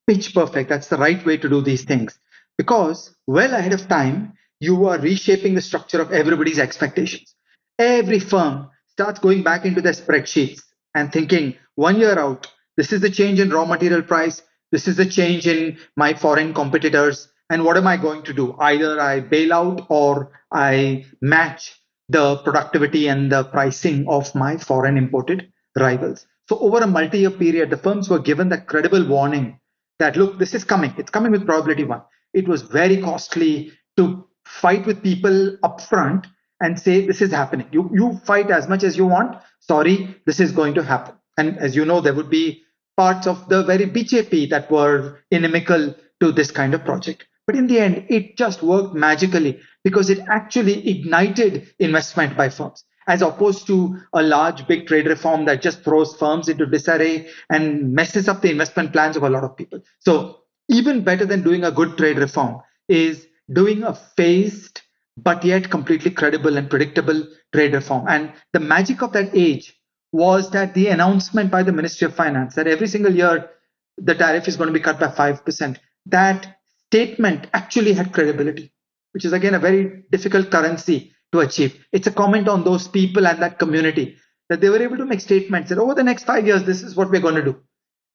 pitch perfect. That's the right way to do these things because well ahead of time, you are reshaping the structure of everybody's expectations. Every firm starts going back into their spreadsheets and thinking one year out, this is the change in raw material price, this is the change in my foreign competitors, and what am I going to do? Either I bail out or I match the productivity and the pricing of my foreign imported rivals. So, over a multi year period, the firms were given that credible warning that look, this is coming. It's coming with probability one. It was very costly to fight with people upfront and say this is happening. You you fight as much as you want. Sorry, this is going to happen. And as you know, there would be parts of the very BJP that were inimical to this kind of project. But in the end, it just worked magically because it actually ignited investment by firms as opposed to a large big trade reform that just throws firms into disarray and messes up the investment plans of a lot of people. So even better than doing a good trade reform is doing a phased but yet completely credible and predictable trade reform. And the magic of that age was that the announcement by the Ministry of Finance that every single year the tariff is going to be cut by 5%, that statement actually had credibility, which is again a very difficult currency to achieve. It's a comment on those people and that community that they were able to make statements that over oh, the next five years, this is what we're going to do.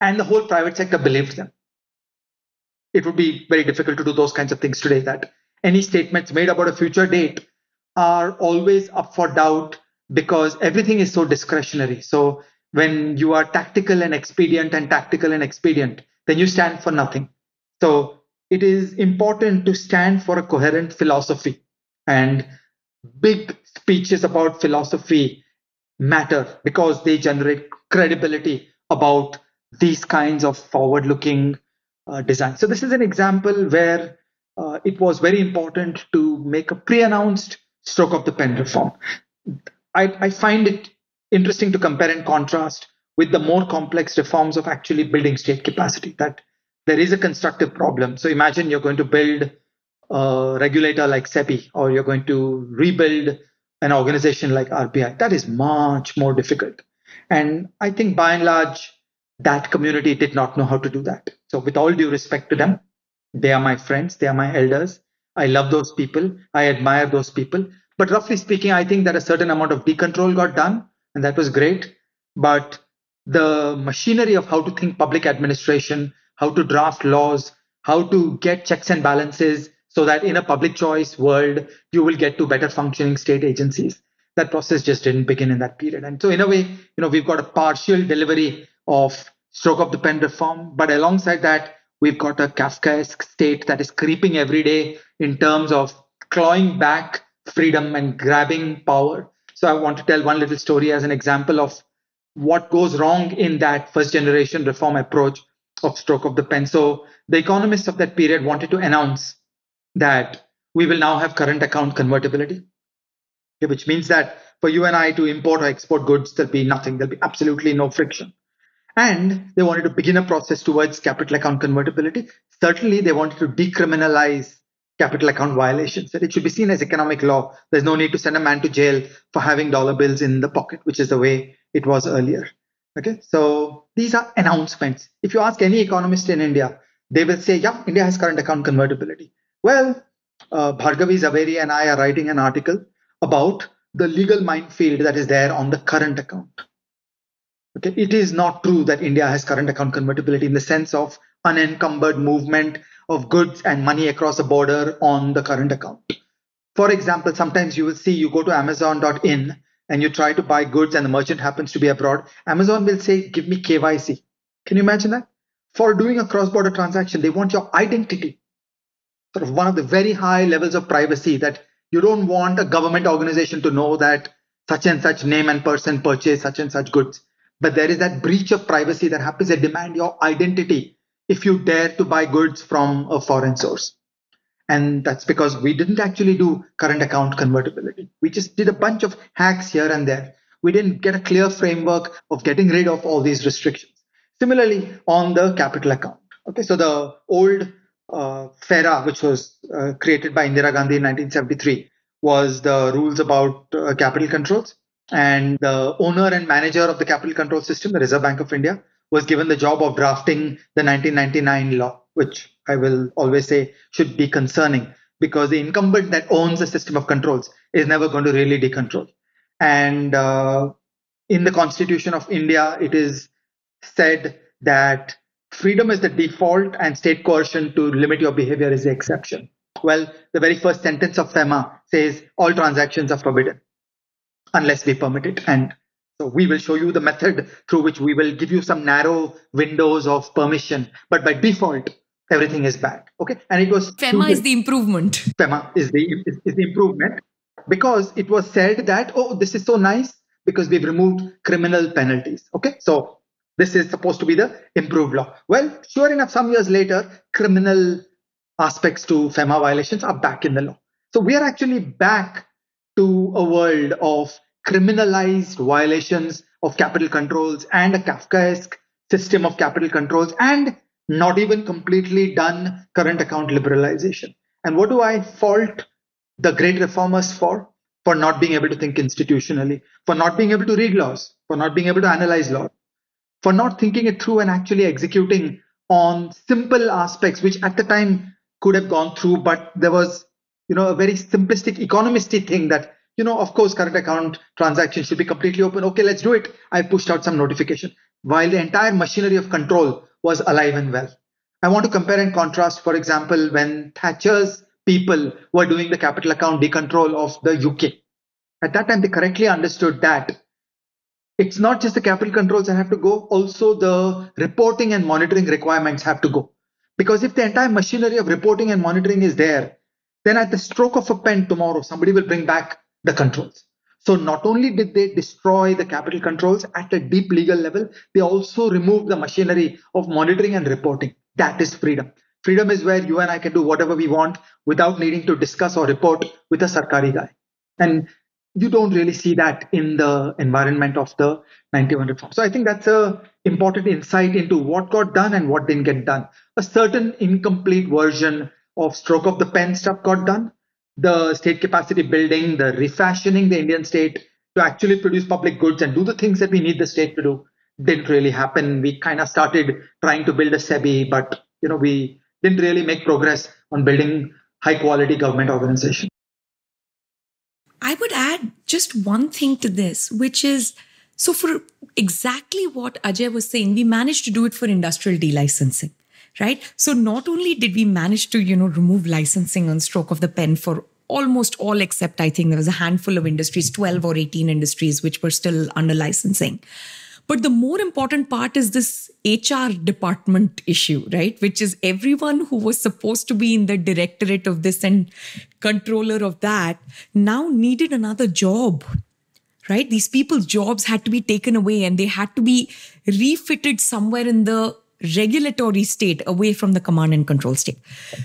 And the whole private sector believed them. It would be very difficult to do those kinds of things today, that any statements made about a future date are always up for doubt because everything is so discretionary. So when you are tactical and expedient and tactical and expedient, then you stand for nothing. So it is important to stand for a coherent philosophy. And big speeches about philosophy matter because they generate credibility about these kinds of forward looking uh, design. So, this is an example where uh, it was very important to make a pre announced stroke of the pen reform. I, I find it interesting to compare and contrast with the more complex reforms of actually building state capacity that there is a constructive problem. So, imagine you're going to build a regulator like SEBI or you're going to rebuild an organization like RBI. That is much more difficult. And I think by and large, that community did not know how to do that. So, with all due respect to them, they are my friends, they are my elders. I love those people, I admire those people. But roughly speaking, I think that a certain amount of decontrol got done, and that was great. But the machinery of how to think public administration, how to draft laws, how to get checks and balances, so that in a public choice world, you will get to better functioning state agencies. That process just didn't begin in that period. And so, in a way, you know, we've got a partial delivery of stroke of the pen reform, but alongside that, we've got a Kafkaesque state that is creeping every day in terms of clawing back freedom and grabbing power. So, I want to tell one little story as an example of what goes wrong in that first generation reform approach of stroke of the pen. So, the economists of that period wanted to announce that we will now have current account convertibility, okay, which means that for you and I to import or export goods, there'll be nothing, there'll be absolutely no friction. And they wanted to begin a process towards capital account convertibility. Certainly, they wanted to decriminalize capital account violations. That it should be seen as economic law. There's no need to send a man to jail for having dollar bills in the pocket, which is the way it was earlier. Okay, so these are announcements. If you ask any economist in India, they will say, yeah, India has current account convertibility. Well, uh, Bhargavi Zaveri and I are writing an article about the legal minefield that is there on the current account. Okay, it is not true that India has current account convertibility in the sense of unencumbered movement of goods and money across the border on the current account. For example, sometimes you will see you go to Amazon.in and you try to buy goods and the merchant happens to be abroad. Amazon will say, Give me KYC. Can you imagine that? For doing a cross border transaction, they want your identity sort of one of the very high levels of privacy that you don't want a government organization to know that such and such name and person purchased such and such goods. But there is that breach of privacy that happens. They demand your identity if you dare to buy goods from a foreign source. And that's because we didn't actually do current account convertibility. We just did a bunch of hacks here and there. We didn't get a clear framework of getting rid of all these restrictions. Similarly, on the capital account. Okay, so the old uh, FERA, which was uh, created by Indira Gandhi in 1973, was the rules about uh, capital controls. And the owner and manager of the capital control system, the Reserve Bank of India, was given the job of drafting the 1999 law, which I will always say should be concerning because the incumbent that owns the system of controls is never going to really decontrol. And uh, in the Constitution of India, it is said that freedom is the default and state coercion to limit your behavior is the exception. Well, the very first sentence of FEMA says all transactions are forbidden unless we permit it. And so we will show you the method through which we will give you some narrow windows of permission. But by default, everything is bad. Okay. And it was FEMA is the improvement. FEMA is the, is, is the improvement because it was said that, oh, this is so nice because we've removed criminal penalties. Okay. So this is supposed to be the improved law. Well, sure enough, some years later, criminal aspects to FEMA violations are back in the law. So we are actually back to a world of criminalized violations of capital controls and a Kafkaesque system of capital controls and not even completely done current account liberalization. And what do I fault the great reformers for? For not being able to think institutionally, for not being able to read laws, for not being able to analyze law, for not thinking it through and actually executing on simple aspects which at the time could have gone through but there was you know a very simplistic economisty thing that you know of course current account transactions should be completely open okay let's do it i pushed out some notification while the entire machinery of control was alive and well i want to compare and contrast for example when thatcher's people were doing the capital account decontrol of the uk at that time they correctly understood that it's not just the capital controls that have to go, also the reporting and monitoring requirements have to go. Because if the entire machinery of reporting and monitoring is there, then at the stroke of a pen tomorrow, somebody will bring back the controls. So not only did they destroy the capital controls at a deep legal level, they also removed the machinery of monitoring and reporting. That is freedom. Freedom is where you and I can do whatever we want without needing to discuss or report with a Sarkari guy. And you don't really see that in the environment of the 91 reform. So I think that's a important insight into what got done and what didn't get done. A certain incomplete version of stroke of the pen stuff got done. The state capacity building, the refashioning the Indian state to actually produce public goods and do the things that we need the state to do didn't really happen. We kind of started trying to build a SEBI, but you know we didn't really make progress on building high quality government organization just one thing to this, which is so for exactly what Ajay was saying, we managed to do it for industrial delicensing. Right. So not only did we manage to, you know, remove licensing on stroke of the pen for almost all except I think there was a handful of industries, 12 or 18 industries, which were still under licensing. But the more important part is this HR department issue, right? Which is everyone who was supposed to be in the directorate of this and controller of that now needed another job, right? These people's jobs had to be taken away and they had to be refitted somewhere in the regulatory state away from the command and control state.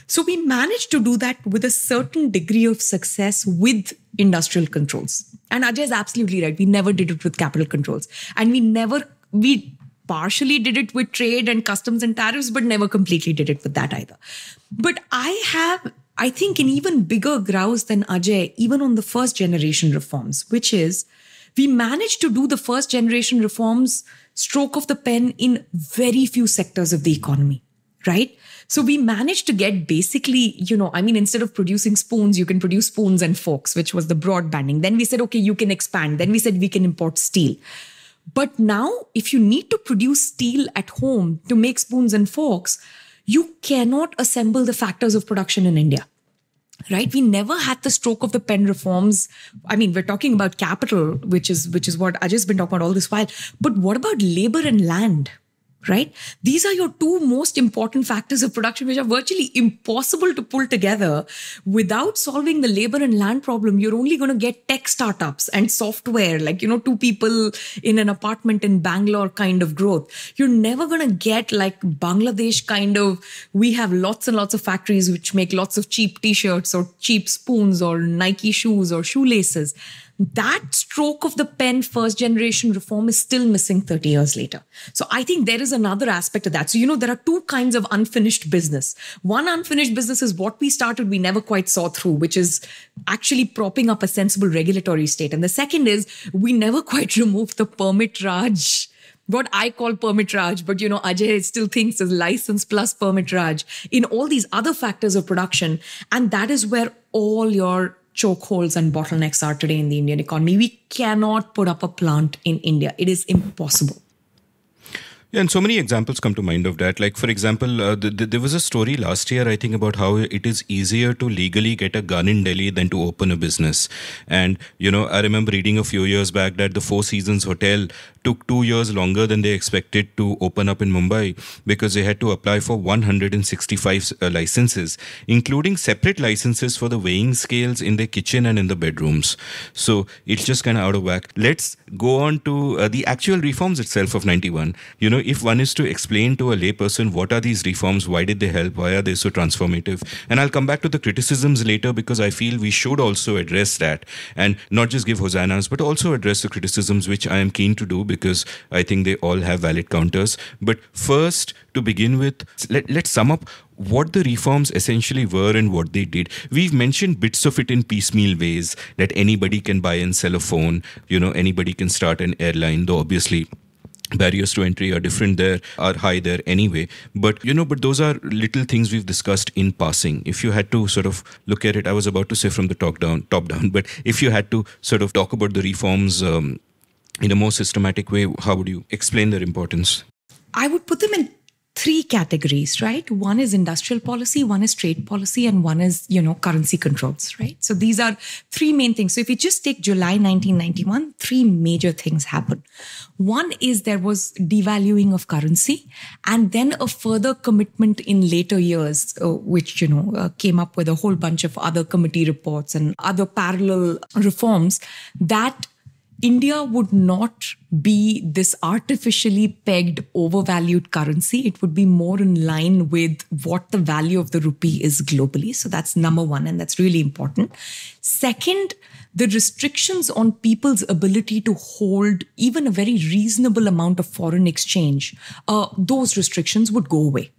So we managed to do that with a certain degree of success with industrial controls. And Ajay is absolutely right. We never did it with capital controls. And we never, we partially did it with trade and customs and tariffs, but never completely did it with that either. But I have, I think, an even bigger grouse than Ajay, even on the first generation reforms, which is we managed to do the first generation reforms stroke of the pen in very few sectors of the economy, right? So we managed to get basically, you know, I mean, instead of producing spoons, you can produce spoons and forks, which was the broad Then we said, okay, you can expand. Then we said we can import steel. But now, if you need to produce steel at home to make spoons and forks, you cannot assemble the factors of production in India right we never had the stroke of the pen reforms i mean we're talking about capital which is which is what i just been talking about all this while but what about labor and land right? These are your two most important factors of production, which are virtually impossible to pull together. Without solving the labor and land problem, you're only going to get tech startups and software, like, you know, two people in an apartment in Bangalore kind of growth. You're never going to get like Bangladesh kind of, we have lots and lots of factories which make lots of cheap t shirts or cheap spoons or Nike shoes or shoelaces that stroke of the pen first generation reform is still missing 30 years later. So I think there is another aspect of that. So, you know, there are two kinds of unfinished business. One unfinished business is what we started, we never quite saw through, which is actually propping up a sensible regulatory state. And the second is we never quite removed the permit Raj what I call permit raj, but you know, Ajay still thinks is license plus permit raj in all these other factors of production. And that is where all your chokeholds and bottlenecks are today in the Indian economy. We cannot put up a plant in India, it is impossible. Yeah, and so many examples come to mind of that. Like, for example, uh, there was a story last year, I think, about how it is easier to legally get a gun in Delhi than to open a business. And, you know, I remember reading a few years back that the Four Seasons Hotel took two years longer than they expected to open up in Mumbai because they had to apply for 165 uh, licenses, including separate licenses for the weighing scales in the kitchen and in the bedrooms. So it's just kind of out of whack. Let's go on to uh, the actual reforms itself of 91. You know, if one is to explain to a layperson what are these reforms, why did they help, why are they so transformative? And I'll come back to the criticisms later because I feel we should also address that and not just give hosannas, but also address the criticisms, which I am keen to do because I think they all have valid counters. But first, to begin with, let, let's sum up what the reforms essentially were and what they did. We've mentioned bits of it in piecemeal ways that anybody can buy and sell a phone, you know, anybody can start an airline, though obviously barriers to entry are different there are high there anyway but you know but those are little things we've discussed in passing if you had to sort of look at it i was about to say from the top down top down but if you had to sort of talk about the reforms um, in a more systematic way, how would you explain their importance? I would put them in three categories, right? One is industrial policy, one is trade policy, and one is, you know, currency controls, right? So these are three main things. So if you just take July 1991, three major things happened. One is there was devaluing of currency, and then a further commitment in later years, uh, which, you know, uh, came up with a whole bunch of other committee reports and other parallel reforms that India would not be this artificially pegged, overvalued currency. It would be more in line with what the value of the rupee is globally. So that's number one, and that's really important. Second, the restrictions on people's ability to hold even a very reasonable amount of foreign exchange, uh, those restrictions would go away,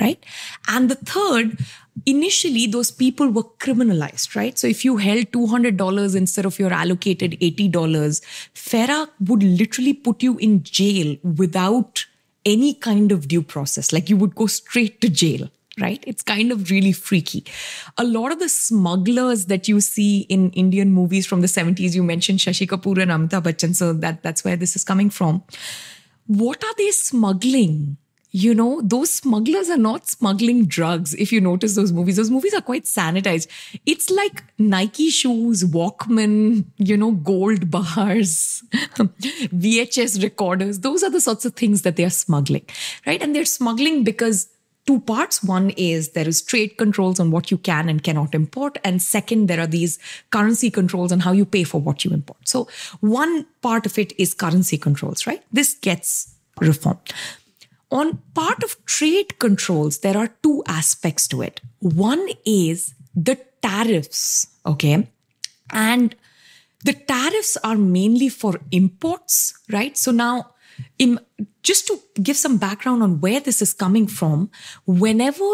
right? And the third, initially those people were criminalized, right? So if you held $200 instead of your allocated $80, FERA would literally put you in jail without any kind of due process. Like you would go straight to jail. Right? It's kind of really freaky. A lot of the smugglers that you see in Indian movies from the 70s, you mentioned Shashi Kapoor and Amitabh Bachchan, so that, that's where this is coming from. What are they smuggling? you know, those smugglers are not smuggling drugs. If you notice those movies, those movies are quite sanitized. It's like Nike shoes, Walkman, you know, gold bars, VHS recorders. Those are the sorts of things that they are smuggling, right? And they're smuggling because two parts. One is there is trade controls on what you can and cannot import. And second, there are these currency controls on how you pay for what you import. So one part of it is currency controls, right? This gets reformed. On part of trade controls, there are two aspects to it. One is the tariffs, okay? And the tariffs are mainly for imports, right? So now, in, just to give some background on where this is coming from, whenever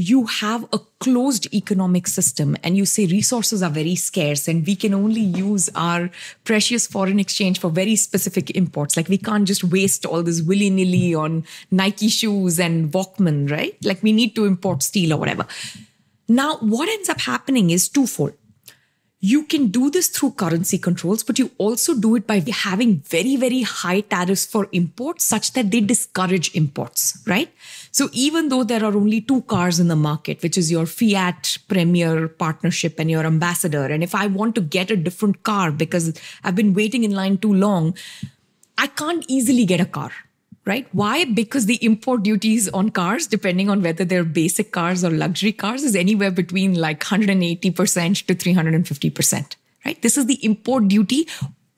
you have a closed economic system and you say resources are very scarce and we can only use our precious foreign exchange for very specific imports. Like we can't just waste all this willy nilly on Nike shoes and Walkman, right? Like we need to import steel or whatever. Now, what ends up happening is twofold. You can do this through currency controls, but you also do it by having very, very high tariffs for imports such that they discourage imports, right? So even though there are only two cars in the market, which is your Fiat Premier partnership and your ambassador, and if I want to get a different car because I've been waiting in line too long, I can't easily get a car. Right? Why? Because the import duties on cars, depending on whether they're basic cars or luxury cars, is anywhere between like 180% to 350%. Right? This is the import duty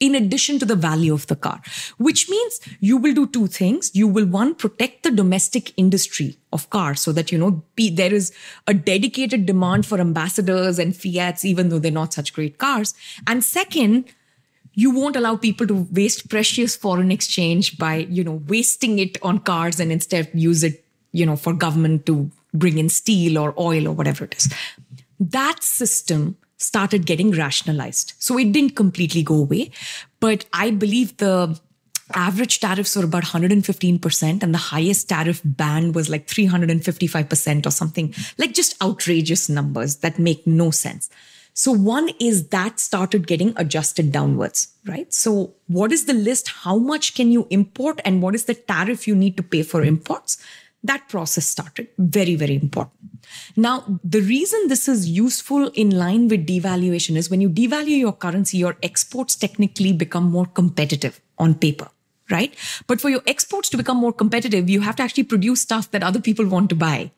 in addition to the value of the car, which means you will do two things. You will one, protect the domestic industry of cars so that, you know, be, there is a dedicated demand for ambassadors and Fiats, even though they're not such great cars. And second, you won't allow people to waste precious foreign exchange by, you know, wasting it on cars and instead use it, you know, for government to bring in steel or oil or whatever it is. That system started getting rationalized. So it didn't completely go away. But I believe the average tariffs were about 115%, and the highest tariff band was like 355% or something, like just outrageous numbers that make no sense. So, one is that started getting adjusted downwards, right? So, what is the list? How much can you import? And what is the tariff you need to pay for imports? that process started. Very, very important. Now, the reason this is useful in line with devaluation is when you devalue your currency, your exports technically become more competitive on paper, right? But for your exports to become more competitive, you have to actually produce stuff that other people want to buy.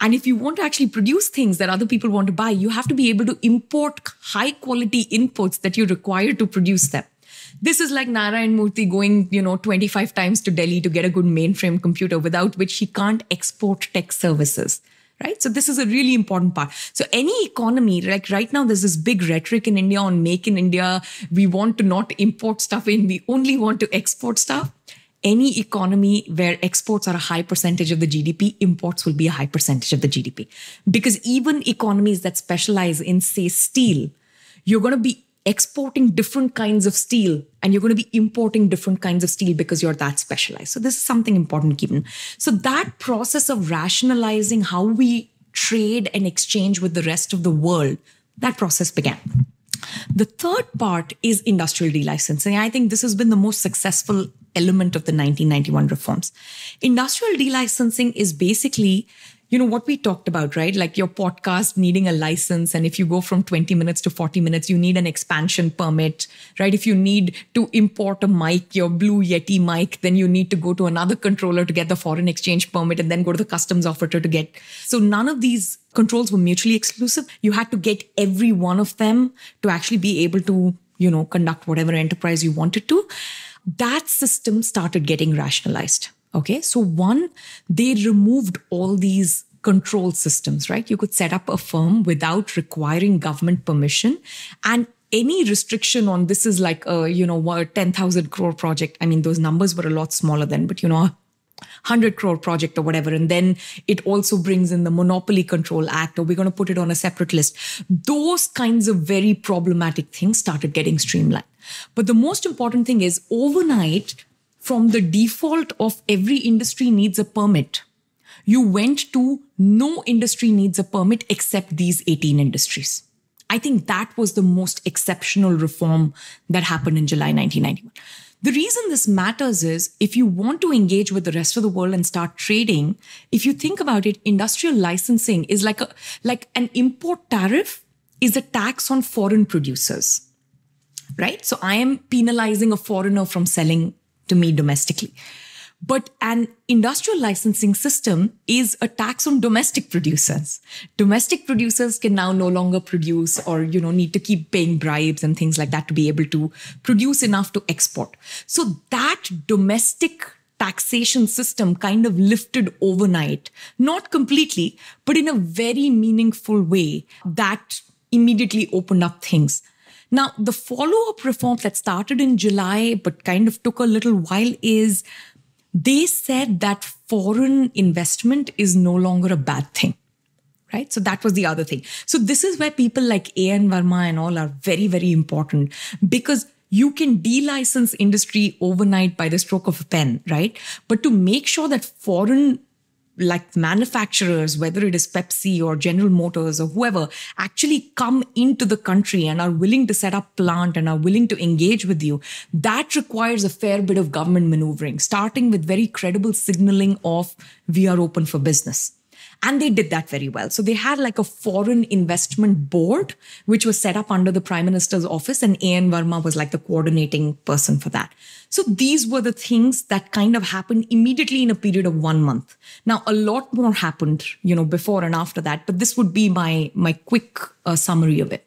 And if you want to actually produce things that other people want to buy, you have to be able to import high quality inputs that you require to produce them this is like Nara and Murthy going, you know, 25 times to Delhi to get a good mainframe computer without which she can't export tech services. Right. So this is a really important part. So any economy, like right now, there's this big rhetoric in India on make in India. We want to not import stuff in. We only want to export stuff any economy where exports are a high percentage of the GDP, imports will be a high percentage of the GDP. Because even economies that specialize in, say, steel, you're going to be exporting different kinds of steel and you're going to be importing different kinds of steel because you're that specialized. So this is something important to keep in. So that process of rationalizing how we trade and exchange with the rest of the world, that process began. The third part is industrial delicensing. I think this has been the most successful element of the 1991 reforms. Industrial delicensing is basically you know what we talked about right like your podcast needing a license and if you go from 20 minutes to 40 minutes you need an expansion permit right if you need to import a mic your blue yeti mic then you need to go to another controller to get the foreign exchange permit and then go to the customs officer to get so none of these controls were mutually exclusive you had to get every one of them to actually be able to you know conduct whatever enterprise you wanted to that system started getting rationalized Okay, so one, they removed all these control systems, right? You could set up a firm without requiring government permission and any restriction on this is like a, you know, 10,000 crore project. I mean, those numbers were a lot smaller then, but you know, 100 crore project or whatever. And then it also brings in the Monopoly Control Act, or we're going to put it on a separate list. Those kinds of very problematic things started getting streamlined. But the most important thing is overnight, from the default of every industry needs a permit, you went to no industry needs a permit except these 18 industries. I think that was the most exceptional reform that happened in July 1991. The reason this matters is if you want to engage with the rest of the world and start trading, if you think about it, industrial licensing is like a like an import tariff is a tax on foreign producers. Right? So I am penalizing a foreigner from selling to me domestically. But an industrial licensing system is a tax on domestic producers. Domestic producers can now no longer produce or, you know, need to keep paying bribes and things like that to be able to produce enough to export. So that domestic taxation system kind of lifted overnight, not completely, but in a very meaningful way that immediately opened up things. Now, the follow up reforms that started in July but kind of took a little while is they said that foreign investment is no longer a bad thing. Right? So that was the other thing. So this is where people like A.N. Verma and all are very, very important because you can de-license industry overnight by the stroke of a pen, right? But to make sure that foreign like manufacturers, whether it is Pepsi or General Motors or whoever, actually come into the country and are willing to set up plant and are willing to engage with you, that requires a fair bit of government maneuvering, starting with very credible signaling of we are open for business. And they did that very well. So they had like a foreign investment board, which was set up under the prime minister's office. And A.N. Verma was like the coordinating person for that. So these were the things that kind of happened immediately in a period of one month. Now, a lot more happened, you know, before and after that, but this would be my, my quick uh, summary of it.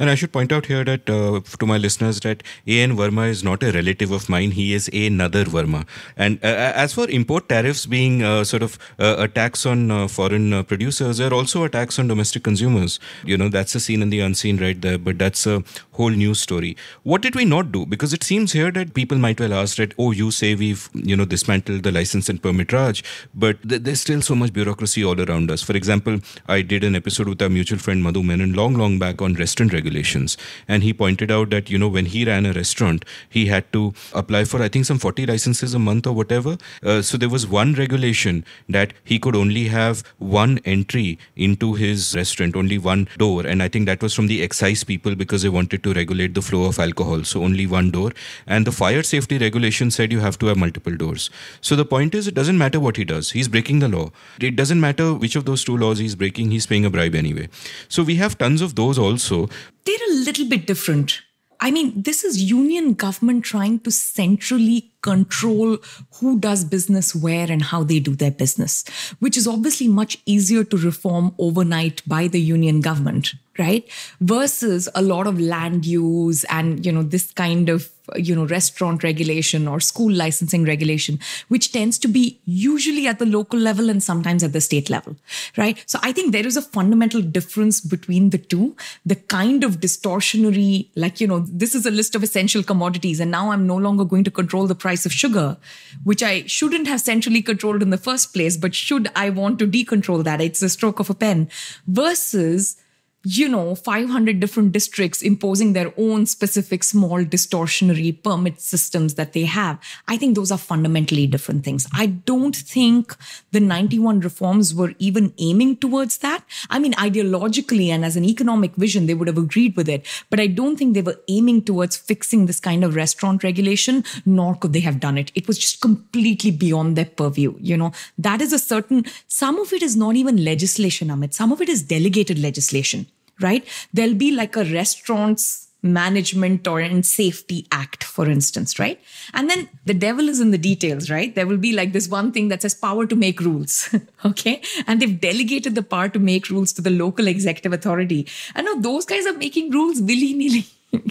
And I should point out here that uh, to my listeners that A.N. Verma is not a relative of mine. He is another Verma. And uh, as for import tariffs being uh, sort of uh, a tax on uh, foreign uh, producers, they're also a tax on domestic consumers. You know, that's the seen and the unseen right there, but that's a whole new story. What did we not do? Because it seems here that people might well ask that, oh, you say we've, you know, dismantled the license and permit raj, but th- there's still so much bureaucracy all around us. For example, I did an episode with our mutual friend Madhu Menon long, long back on restaurant regulation regulations. And he pointed out that, you know, when he ran a restaurant, he had to apply for, I think, some 40 licenses a month or whatever. Uh, so there was one regulation that he could only have one entry into his restaurant, only one door. And I think that was from the excise people because they wanted to regulate the flow of alcohol. So only one door. And the fire safety regulation said you have to have multiple doors. So the point is, it doesn't matter what he does, he's breaking the law. It doesn't matter which of those two laws he's breaking, he's paying a bribe anyway. So we have tons of those also they're a little bit different. I mean, this is union government trying to centrally control who does business where and how they do their business, which is obviously much easier to reform overnight by the union government right versus a lot of land use and you know this kind of you know restaurant regulation or school licensing regulation which tends to be usually at the local level and sometimes at the state level right so i think there is a fundamental difference between the two the kind of distortionary like you know this is a list of essential commodities and now i'm no longer going to control the price of sugar which i shouldn't have centrally controlled in the first place but should i want to decontrol that it's a stroke of a pen versus you know, 500 different districts imposing their own specific small distortionary permit systems that they have. I think those are fundamentally different things. I don't think the 91 reforms were even aiming towards that. I mean, ideologically and as an economic vision, they would have agreed with it, but I don't think they were aiming towards fixing this kind of restaurant regulation, nor could they have done it. It was just completely beyond their purview. You know, that is a certain, some of it is not even legislation, Amit. Some of it is delegated legislation right? There'll be like a restaurant's management or in safety act for instance right and then the devil is in the details right there will be like this one thing that says power to make rules okay and they've delegated the power to make rules to the local executive authority and now those guys are making rules willy-nilly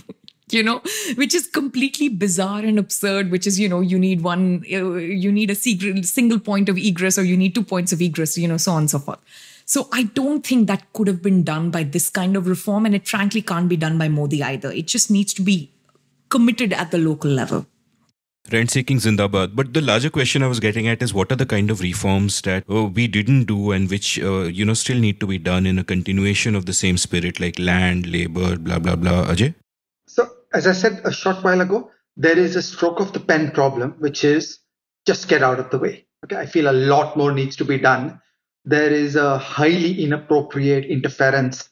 you know which is completely bizarre and absurd which is you know you need one uh, you need a single point of egress or you need two points of egress you know so on and so forth so I don't think that could have been done by this kind of reform. And it frankly can't be done by Modi either. It just needs to be committed at the local level. Rent seeking Zindabad. But the larger question I was getting at is what are the kind of reforms that oh, we didn't do and which, uh, you know, still need to be done in a continuation of the same spirit like land, labor, blah, blah, blah. Ajay? So, as I said a short while ago, there is a stroke of the pen problem, which is just get out of the way. Okay, I feel a lot more needs to be done there is a highly inappropriate interference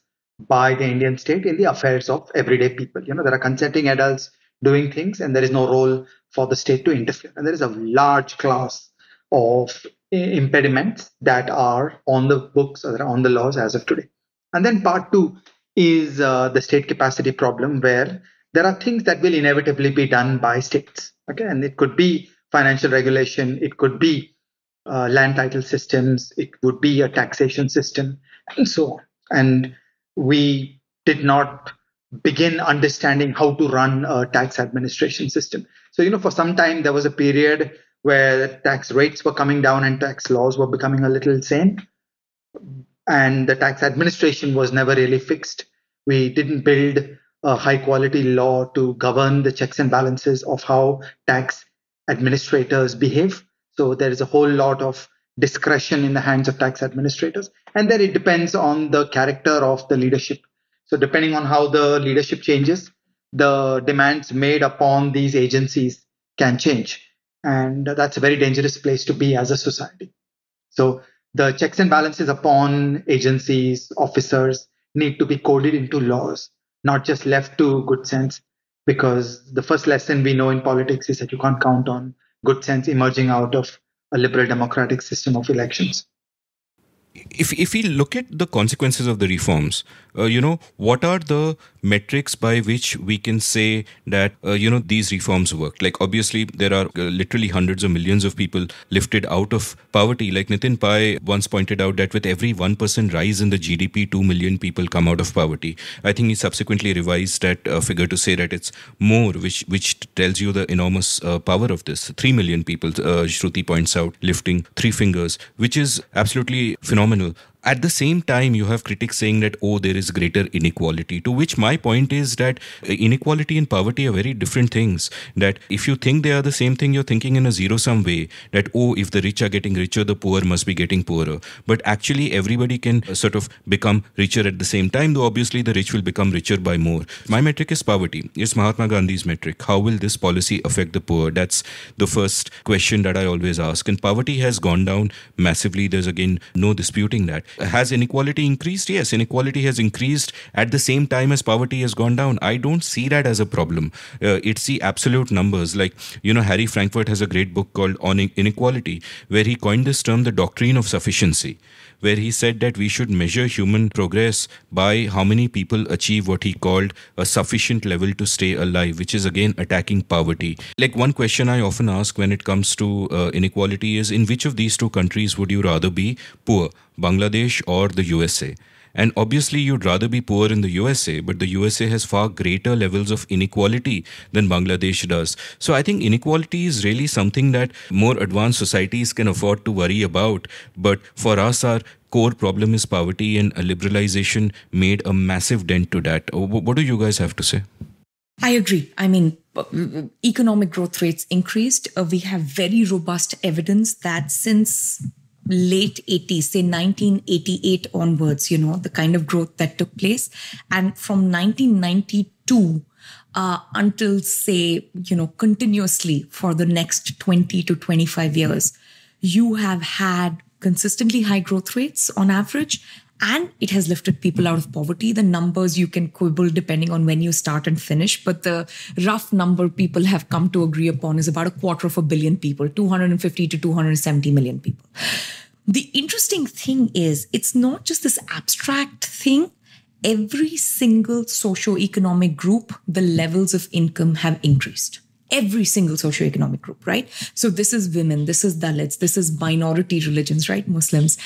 by the Indian state in the affairs of everyday people. You know, there are consenting adults doing things, and there is no role for the state to interfere. And there is a large class of impediments that are on the books or on the laws as of today. And then part two is uh, the state capacity problem, where there are things that will inevitably be done by states. Okay, and it could be financial regulation, it could be uh, land title systems, it would be a taxation system, and so on. And we did not begin understanding how to run a tax administration system. So, you know, for some time there was a period where tax rates were coming down and tax laws were becoming a little sane. And the tax administration was never really fixed. We didn't build a high quality law to govern the checks and balances of how tax administrators behave. So there is a whole lot of discretion in the hands of tax administrators. And then it depends on the character of the leadership. So depending on how the leadership changes, the demands made upon these agencies can change. And that's a very dangerous place to be as a society. So the checks and balances upon agencies, officers need to be coded into laws, not just left to good sense. Because the first lesson we know in politics is that you can't count on good sense emerging out of a liberal democratic system of elections if if we look at the consequences of the reforms, uh, you know, what are the metrics by which we can say that uh, you know these reforms worked like obviously there are uh, literally hundreds of millions of people lifted out of poverty like nitin pai once pointed out that with every 1% rise in the gdp 2 million people come out of poverty i think he subsequently revised that uh, figure to say that it's more which which tells you the enormous uh, power of this 3 million people uh, shruti points out lifting three fingers which is absolutely phenomenal at the same time, you have critics saying that, oh, there is greater inequality. To which my point is that uh, inequality and poverty are very different things. That if you think they are the same thing, you're thinking in a zero sum way that, oh, if the rich are getting richer, the poor must be getting poorer. But actually, everybody can uh, sort of become richer at the same time, though obviously the rich will become richer by more. My metric is poverty. It's Mahatma Gandhi's metric. How will this policy affect the poor? That's the first question that I always ask. And poverty has gone down massively. There's again no disputing that. Has inequality increased? Yes, inequality has increased at the same time as poverty has gone down. I don't see that as a problem. Uh, it's the absolute numbers. Like, you know, Harry Frankfurt has a great book called On Inequality, where he coined this term the doctrine of sufficiency where he said that we should measure human progress by how many people achieve what he called a sufficient level to stay alive, which is again attacking poverty. Like one question I often ask when it comes to uh, inequality is in which of these two countries would you rather be poor, Bangladesh or the USA? And obviously, you'd rather be poor in the USA, but the USA has far greater levels of inequality than Bangladesh does. So I think inequality is really something that more advanced societies can afford to worry about. But for us, our core problem is poverty, and liberalization made a massive dent to that. Uh, what do you guys have to say? I agree. I mean, uh, uh, economic growth rates increased. Uh, we have very robust evidence that since late 80s, say 1988 onwards, you know, the kind of growth that took place. And from 1992 uh, until, say, you know, continuously for the next 20 to 25 years, you have had consistently high growth rates on average and it has lifted people out of poverty. The numbers you can quibble depending on when you start and finish, but the rough number people have come to agree upon is about a quarter of a billion people, 250 to 270 million people. The interesting thing is, it's not just this abstract thing. Every single socio-economic group, the levels of income have increased every single socio-economic group, right? So this is women, this is Dalits, this is minority religions, right? Muslims.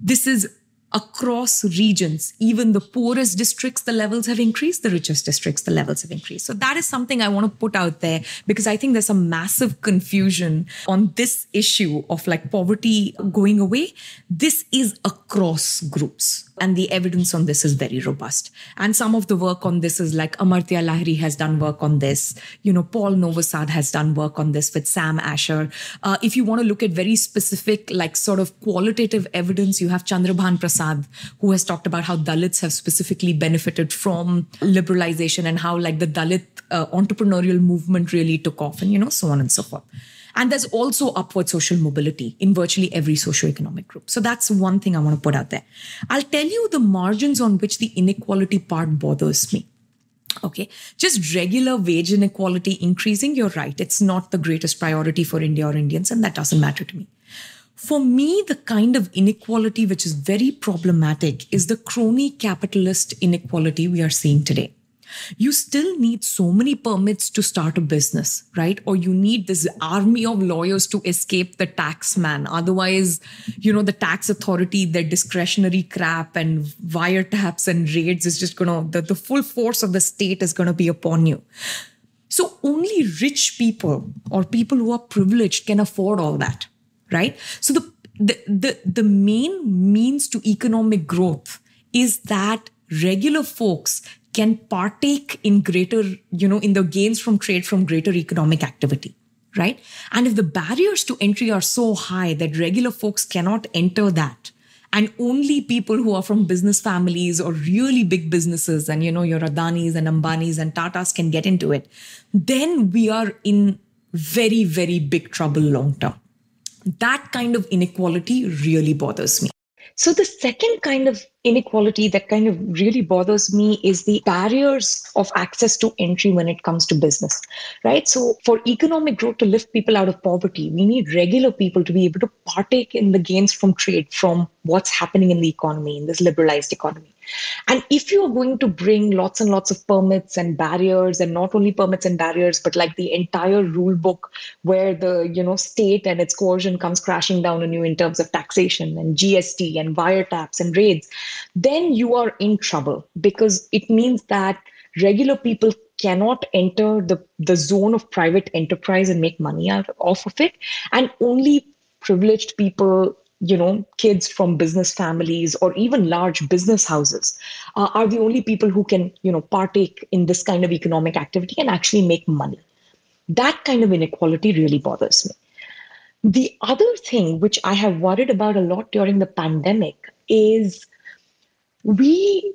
This is across regions, even the poorest districts, the levels have increased, the richest districts, the levels have increased. So that is something I want to put out there because I think there's a massive confusion on this issue of like poverty going away. This is across groups. And the evidence on this is very robust. And some of the work on this is like Amartya Lahiri has done work on this. You know, Paul Novosad has done work on this with Sam Asher. Uh, if you want to look at very specific, like sort of qualitative evidence, you have Chandrabhan Prasad, who has talked about how Dalits have specifically benefited from liberalization and how like the Dalit uh, entrepreneurial movement really took off and, you know, so on and so forth. And there's also upward social mobility in virtually every socioeconomic group. So that's one thing I want to put out there. I'll tell you the margins on which the inequality part bothers me. Okay, just regular wage inequality increasing, you're right. It's not the greatest priority for India or Indians, and that doesn't matter to me. For me, the kind of inequality which is very problematic is the crony capitalist inequality we are seeing today you still need so many permits to start a business, right? Or you need this army of lawyers to escape the tax man. Otherwise, you know, the tax authority, their discretionary crap and wiretaps and raids is just gonna, the, the full force of the state is gonna be upon you. So only rich people or people who are privileged can afford all that, right? So the the, the, the main means to economic growth is that regular folks can partake in greater, you know, in the gains from trade from greater economic activity, right? And if the barriers to entry are so high that regular folks cannot enter that, and only people who are from business families or really big businesses and you know your adanis and ambanis and tatas can get into it then we are in very very big trouble long term that kind of inequality really bothers me so, the second kind of inequality that kind of really bothers me is the barriers of access to entry when it comes to business, right? So, for economic growth to lift people out of poverty, we need regular people to be able to partake in the gains from trade, from what's happening in the economy, in this liberalized economy. And if you're going to bring lots and lots of permits and barriers, and not only permits and barriers, but like the entire rule book where the you know state and its coercion comes crashing down on you in terms of taxation and GST and wiretaps and raids, then you are in trouble because it means that regular people cannot enter the, the zone of private enterprise and make money out, off of it. And only privileged people you know, kids from business families or even large business houses uh, are the only people who can, you know, partake in this kind of economic activity and actually make money. That kind of inequality really bothers me. The other thing which I have worried about a lot during the pandemic is we,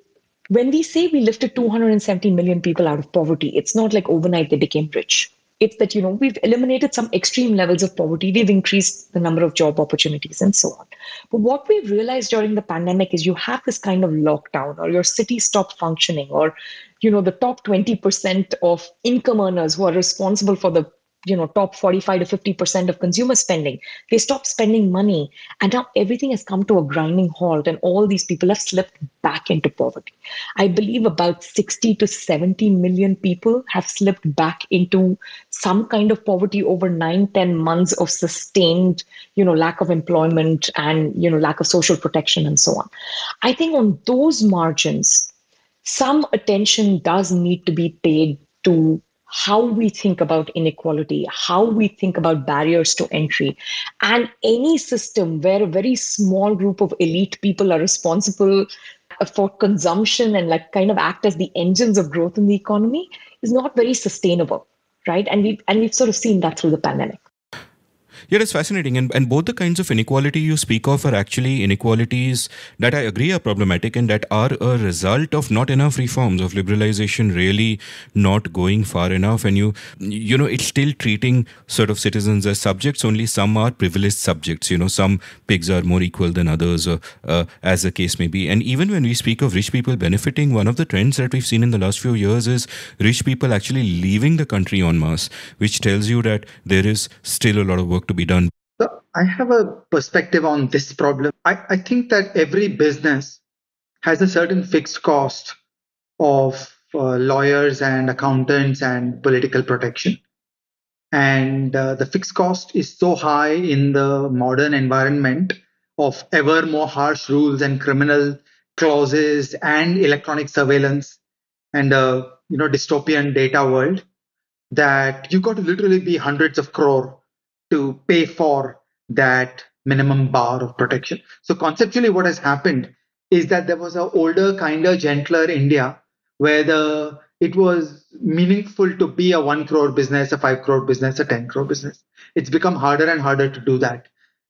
when we say we lifted 270 million people out of poverty, it's not like overnight they became rich it's that you know we've eliminated some extreme levels of poverty we've increased the number of job opportunities and so on but what we've realized during the pandemic is you have this kind of lockdown or your city stopped functioning or you know the top 20% of income earners who are responsible for the you know top 45 to 50% of consumer spending they stopped spending money and now everything has come to a grinding halt and all these people have slipped back into poverty i believe about 60 to 70 million people have slipped back into some kind of poverty over 9 10 months of sustained you know lack of employment and you know lack of social protection and so on i think on those margins some attention does need to be paid to how we think about inequality, how we think about barriers to entry. And any system where a very small group of elite people are responsible for consumption and like kind of act as the engines of growth in the economy is not very sustainable, right? And we've and we've sort of seen that through the pandemic. Yeah, it's fascinating. And, and both the kinds of inequality you speak of are actually inequalities that I agree are problematic and that are a result of not enough reforms, of liberalization really not going far enough. And you, you know, it's still treating sort of citizens as subjects, only some are privileged subjects. You know, some pigs are more equal than others, uh, uh, as the case may be. And even when we speak of rich people benefiting, one of the trends that we've seen in the last few years is rich people actually leaving the country en masse, which tells you that there is still a lot of work to be done? So I have a perspective on this problem. I, I think that every business has a certain fixed cost of uh, lawyers and accountants and political protection. And uh, the fixed cost is so high in the modern environment of ever more harsh rules and criminal clauses and electronic surveillance and uh, you know dystopian data world that you got to literally be hundreds of crore to pay for that minimum bar of protection. So conceptually, what has happened is that there was an older, kinder, gentler India where the it was meaningful to be a one crore business, a five crore business, a ten crore business. It's become harder and harder to do that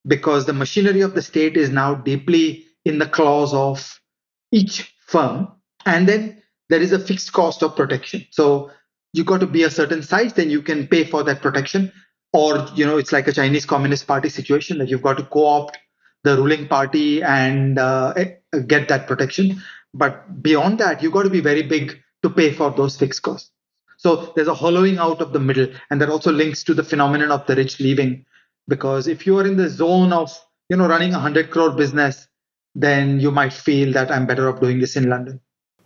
because the machinery of the state is now deeply in the claws of each firm, and then there is a fixed cost of protection. So you got to be a certain size, then you can pay for that protection or you know it's like a chinese communist party situation that you've got to co-opt the ruling party and uh, eh, get that protection but beyond that you've got to be very big to pay for those fixed costs so there's a hollowing out of the middle and that also links to the phenomenon of the rich leaving because if you are in the zone of you know running a 100 crore business then you might feel that i'm better off doing this in london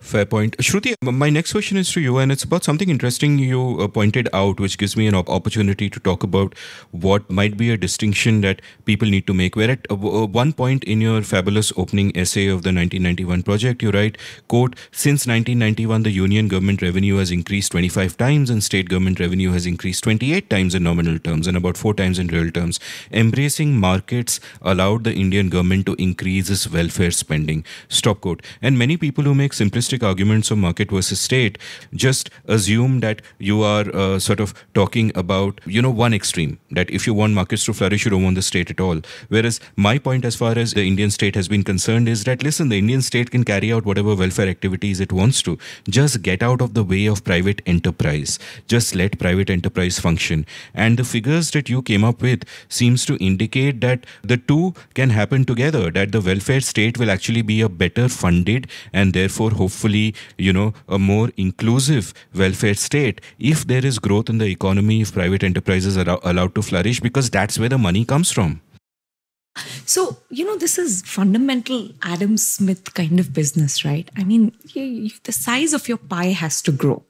Fair point. Shruti, my next question is to you, and it's about something interesting you uh, pointed out, which gives me an opportunity to talk about what might be a distinction that people need to make. Where at uh, uh, one point in your fabulous opening essay of the 1991 project, you write, quote, since 1991, the union government revenue has increased 25 times and state government revenue has increased 28 times in nominal terms and about four times in real terms. Embracing markets allowed the Indian government to increase its welfare spending. Stop quote. And many people who make simplistic arguments of market versus state just assume that you are uh, sort of talking about you know one extreme that if you want markets to flourish you don't want the state at all whereas my point as far as the indian state has been concerned is that listen the indian state can carry out whatever welfare activities it wants to just get out of the way of private enterprise just let private enterprise function and the figures that you came up with seems to indicate that the two can happen together that the welfare state will actually be a better funded and therefore hopefully hopefully, you know, a more inclusive welfare state if there is growth in the economy, if private enterprises are allowed to flourish, because that's where the money comes from. So, you know, this is fundamental Adam Smith kind of business, right? I mean, the size of your pie has to grow.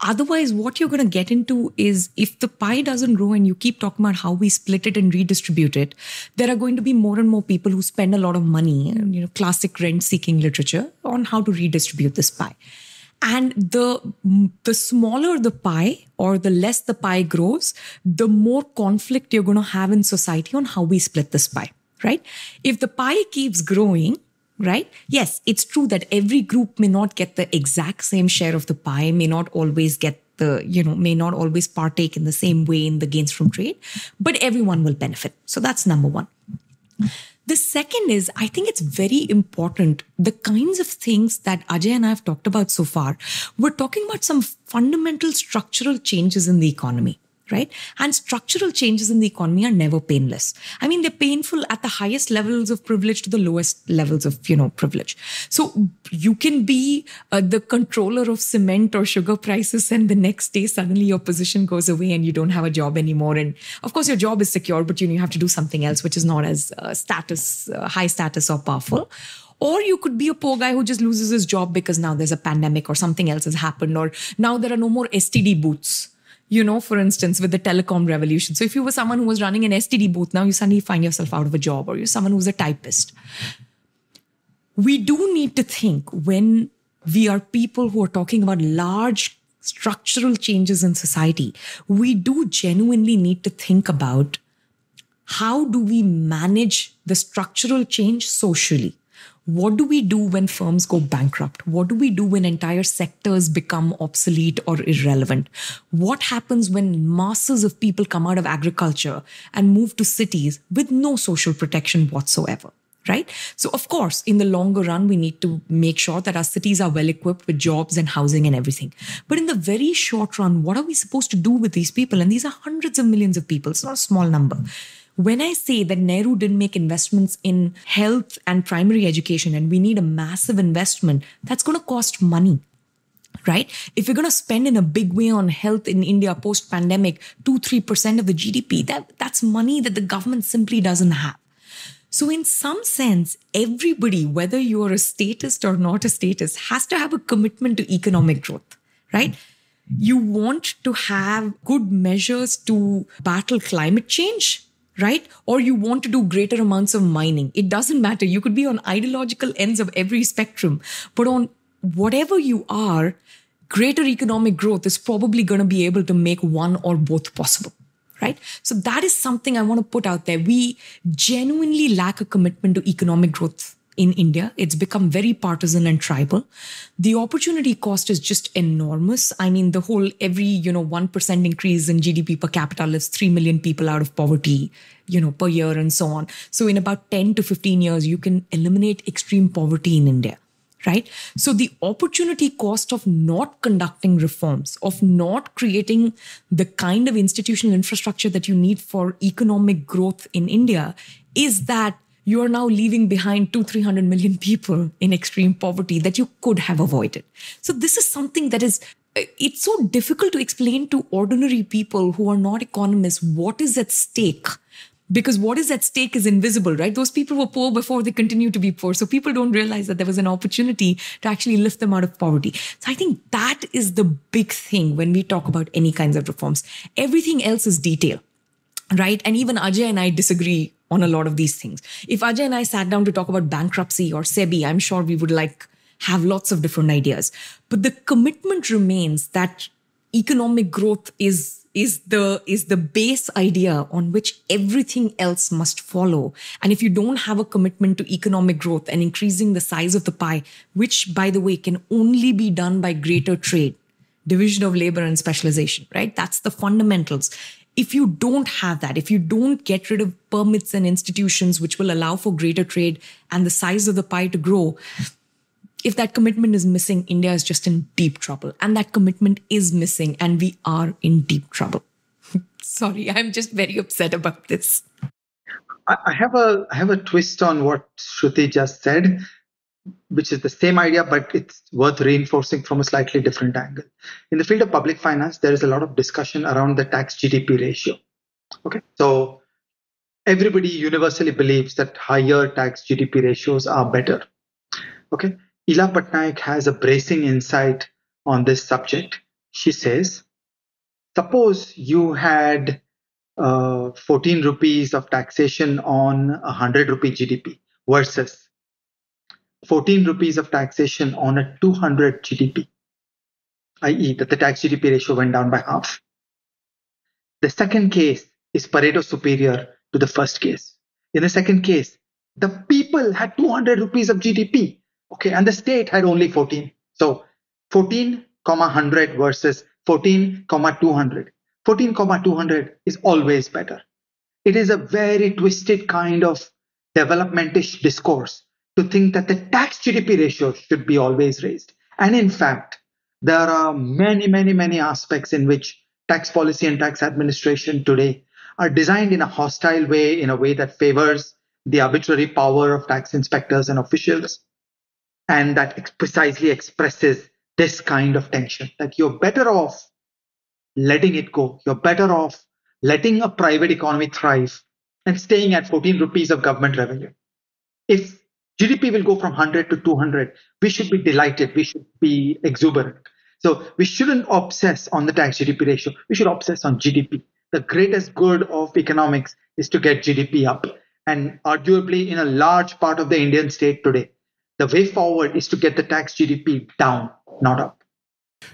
Otherwise, what you're going to get into is if the pie doesn't grow and you keep talking about how we split it and redistribute it, there are going to be more and more people who spend a lot of money, you know, classic rent seeking literature on how to redistribute this pie. And the, the smaller the pie or the less the pie grows, the more conflict you're going to have in society on how we split this pie, right? If the pie keeps growing, right? Yes, it's true that every group may not get the exact same share of the pie, may not always get the, you know, may not always partake in the same way in the gains from trade, but everyone will benefit. So that's number one. The second is, I think it's very important. The kinds of things that Ajay and I have talked about so far, we're talking about some fundamental structural changes in the economy right? And structural changes in the economy are never painless. I mean, they're painful at the highest levels of privilege to the lowest levels of, you know, privilege. So you can be uh, the controller of cement or sugar prices and the next day suddenly your position goes away and you don't have a job anymore. And of course, your job is secure, but you, have to do something else, which is not as uh, status, uh, high status or powerful or you could be a poor guy who just loses his job because now there's a pandemic or something else has happened or now there are no more std boots you know, for instance, with the telecom revolution. So if you were someone who was running an STD booth, now you suddenly find yourself out of a job, or you're someone who's a typist. We do need to think when we are people who are talking about large structural changes in society, we do genuinely need to think about how do we manage the structural change socially? what do we do when firms go bankrupt? What do we do when entire sectors become obsolete or irrelevant? What happens when masses of people come out of agriculture and move to cities with no social protection whatsoever? Right? So, of course, in the longer run, we need to make sure that our cities are well equipped with jobs and housing and everything. But in the very short run, what are we supposed to do with these people? And these are hundreds of millions of people, it's not a small number when I say that Nehru didn't make investments in health and primary education, and we need a massive investment, that's going to cost money right? If you're going to spend in a big way on health in India post pandemic, 2 3% of the GDP, that, that's money that the government simply doesn't have. So, in some sense, everybody, whether you're a statist or not a statist, has to have a commitment to economic growth, right? You want to have good measures to battle climate change right? Or you want to do greater amounts of mining. It doesn't matter. You could be on ideological ends of every spectrum, but on whatever you are, greater economic growth is probably going to be able to make one or both possible. Right. So that is something I want to put out there. We genuinely lack a commitment to economic growth in India. It's become very partisan and tribal. The opportunity cost is just enormous. I mean, the whole every, you know, 1% increase in GDP per capita lifts 3 million people out of poverty, you know, per year and so on. So in about 10 to 15 years, you can eliminate extreme poverty in India right? So the opportunity cost of not conducting reforms, of not creating the kind of institutional infrastructure that you need for economic growth in India is that you are now leaving behind two, 300 million people in extreme poverty that you could have avoided. So this is something that is uh, it's so difficult to explain to ordinary people who are not economists what is at stake because what is at stake is invisible right those people were poor before they continue to be poor so people don't realize that there was an opportunity to actually lift them out of poverty so i think that is the big thing when we talk about any kinds of reforms everything else is detail right? And even Ajay and I disagree on a lot of these things. If Ajay and I sat down to talk about bankruptcy or SEBI, I'm sure we would like have lots of different ideas. But the commitment remains that economic growth is is the is the base idea on which everything else must follow and if you don't have a commitment to economic growth and increasing the size of the pie which by the way can only be done by greater trade division of labor and specialization right that's the fundamentals if you don't have that, if you don't get rid of permits and institutions, which will allow for greater trade and the size of the pie to grow, if that commitment is missing, India is just in deep trouble. And that commitment is missing, and we are in deep trouble. Sorry, I'm just very upset about this. I have a I have a twist on what Shruti just said which is the same idea, but it's worth reinforcing from a slightly different angle. In the field of public finance, there is a lot of discussion around the tax GDP ratio. Okay, so everybody universally believes that higher tax GDP ratios are better. Okay, Ila Patnaik has a bracing insight on this subject. She says, suppose you had uh, 14 rupees of taxation on 100 rupee GDP versus 14 rupees of taxation on a 200 GDP, i.e., that the tax GDP ratio went down by half. The second case is Pareto superior to the first case. In the second case, the people had 200 rupees of GDP, okay, and the state had only 14. So 14, comma 100 versus 14, comma 200. 14, comma 200 is always better. It is a very twisted kind of developmentish discourse to think that the tax GDP ratio should be always raised. And in fact, there are many, many, many aspects in which tax policy and tax administration today are designed in a hostile way, in a way that favors the arbitrary power of tax inspectors and officials. And that precisely expresses this kind of tension that you're better off letting it go. You're better off letting a private economy thrive and staying at 14 rupees of government revenue. If GDP will go from 100 to 200. We should be delighted. We should be exuberant. So we shouldn't obsess on the tax GDP ratio. We should obsess on GDP. The greatest good of economics is to get GDP up. And arguably, in a large part of the Indian state today, the way forward is to get the tax GDP down, not up.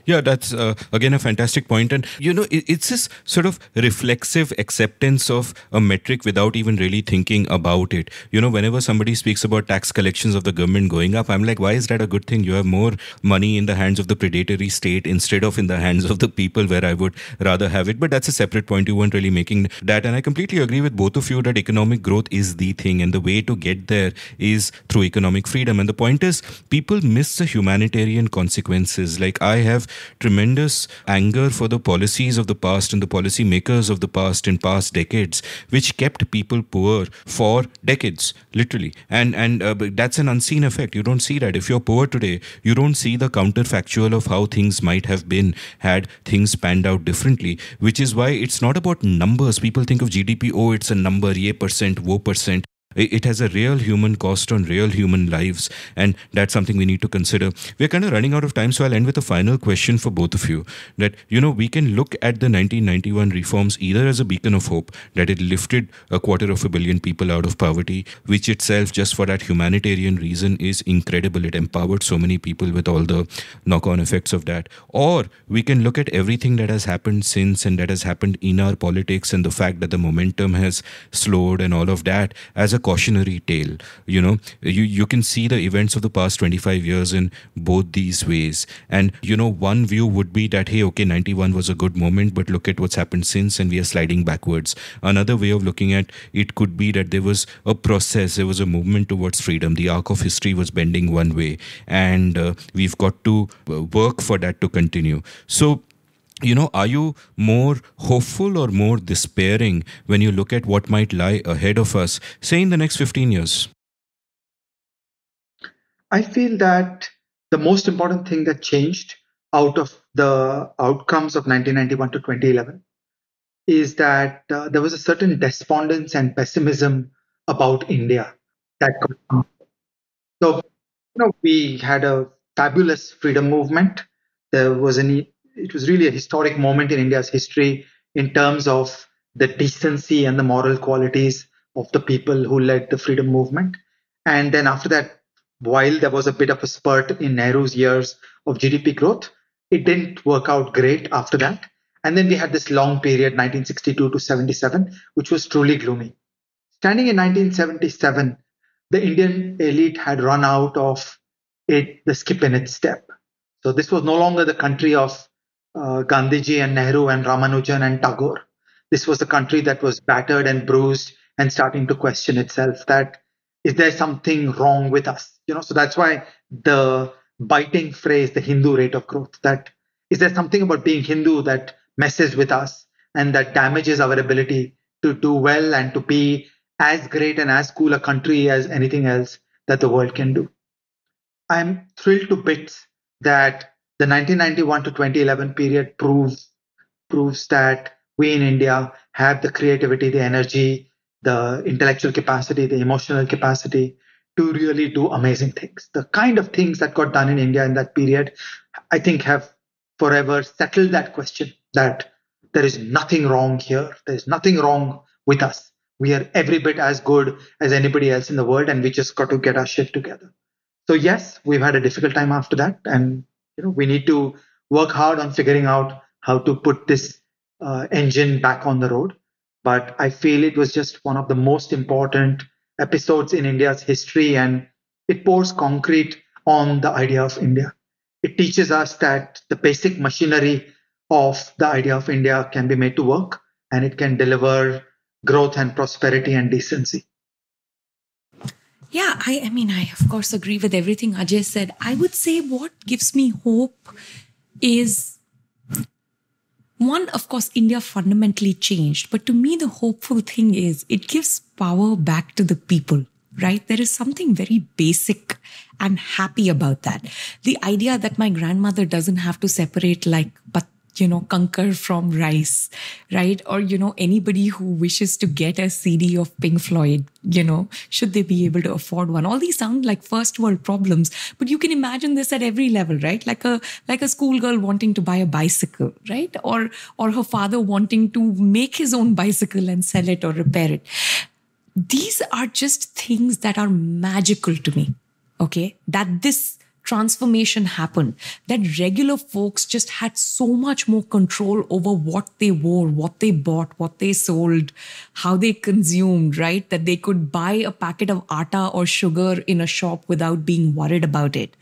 Yeah, that's uh, again a fantastic point. And, you know, it, it's this sort of reflexive acceptance of a metric without even really thinking about it. You know, whenever somebody speaks about tax collections of the government going up, I'm like, why is that a good thing? You have more money in the hands of the predatory state instead of in the hands of the people where I would rather have it. But that's a separate point. You weren't really making that. And I completely agree with both of you that economic growth is the thing. And the way to get there is through economic freedom. And the point is, people miss the humanitarian consequences. Like, I have have tremendous anger for the policies of the past and the policy makers of the past in past decades, which kept people poor for decades, literally. And and uh, that's an unseen effect. You don't see that. If you're poor today, you don't see the counterfactual of how things might have been had things panned out differently. Which is why it's not about numbers. People think of GDP. Oh, it's a number. Yeah, percent. Wo percent. It has a real human cost on real human lives, and that's something we need to consider. We're kind of running out of time, so I'll end with a final question for both of you. That you know, we can look at the 1991 reforms either as a beacon of hope that it lifted a quarter of a billion people out of poverty, which itself, just for that humanitarian reason, is incredible. It empowered so many people with all the knock-on effects of that, or we can look at everything that has happened since and that has happened in our politics and the fact that the momentum has slowed and all of that as a cautionary tale. You know, you, you can see the events of the past 25 years in both these ways. And, you know, one view would be that, hey, okay, 91 was a good moment, but look at what's happened since and we are sliding backwards. Another way of looking at it could be that there was a process, there was a movement towards freedom. The arc of history was bending one way, and uh, we've got to uh, work for that to continue. So, you know, are you more hopeful or more despairing when you look at what might lie ahead of us, say in the next 15 years? I feel that the most important thing that changed out of the outcomes of 1991 to 2011 is that uh, there was a certain despondence and pessimism about India that could So, you know, we had a fabulous freedom movement. There was an it was really a historic moment in India's history in terms of the decency and the moral qualities of the people who led the freedom movement. And then after that, while there was a bit of a spurt in Nehru's years of GDP growth, it didn't work out great after that. And then we had this long period, 1962 to 77, which was truly gloomy. Standing in 1977, the Indian elite had run out of it, the skip in its step. So this was no longer the country of uh, Gandhiji and Nehru and Ramanujan and Tagore. This was a country that was battered and bruised and starting to question itself that is there something wrong with us? You know, so that's why the biting phrase, the Hindu rate of growth, that is there something about being Hindu that messes with us and that damages our ability to do well and to be as great and as cool a country as anything else that the world can do. I'm thrilled to bits that the 1991 to 2011 period proves proves that we in India have the creativity, the energy, the intellectual capacity, the emotional capacity to really do amazing things. The kind of things that got done in India in that period, I think, have forever settled that question that there is nothing wrong here. There is nothing wrong with us. We are every bit as good as anybody else in the world, and we just got to get our shit together. So, yes, we've had a difficult time after that, and you know we need to work hard on figuring out how to put this uh, engine back on the road but i feel it was just one of the most important episodes in india's history and it pours concrete on the idea of india it teaches us that the basic machinery of the idea of india can be made to work and it can deliver growth and prosperity and decency yeah, I, I mean, I of course agree with everything Ajay said. I would say what gives me hope is one, of course, India fundamentally changed. But to me, the hopeful thing is it gives power back to the people, right? There is something very basic and happy about that. The idea that my grandmother doesn't have to separate like but you know, conquer from rice, right? Or, you know, anybody who wishes to get a CD of Pink Floyd, you know, should they be able to afford one? All these sound like first world problems, but you can imagine this at every level, right? Like a, like a schoolgirl wanting to buy a bicycle, right? Or, or her father wanting to make his own bicycle and sell it or repair it. These are just things that are magical to me. Okay. That this, transformation happened, that regular folks just had so much more control over what they wore, what they bought, what they sold, how they consumed, right? That they could buy a packet of atta or sugar in a shop without being worried about it,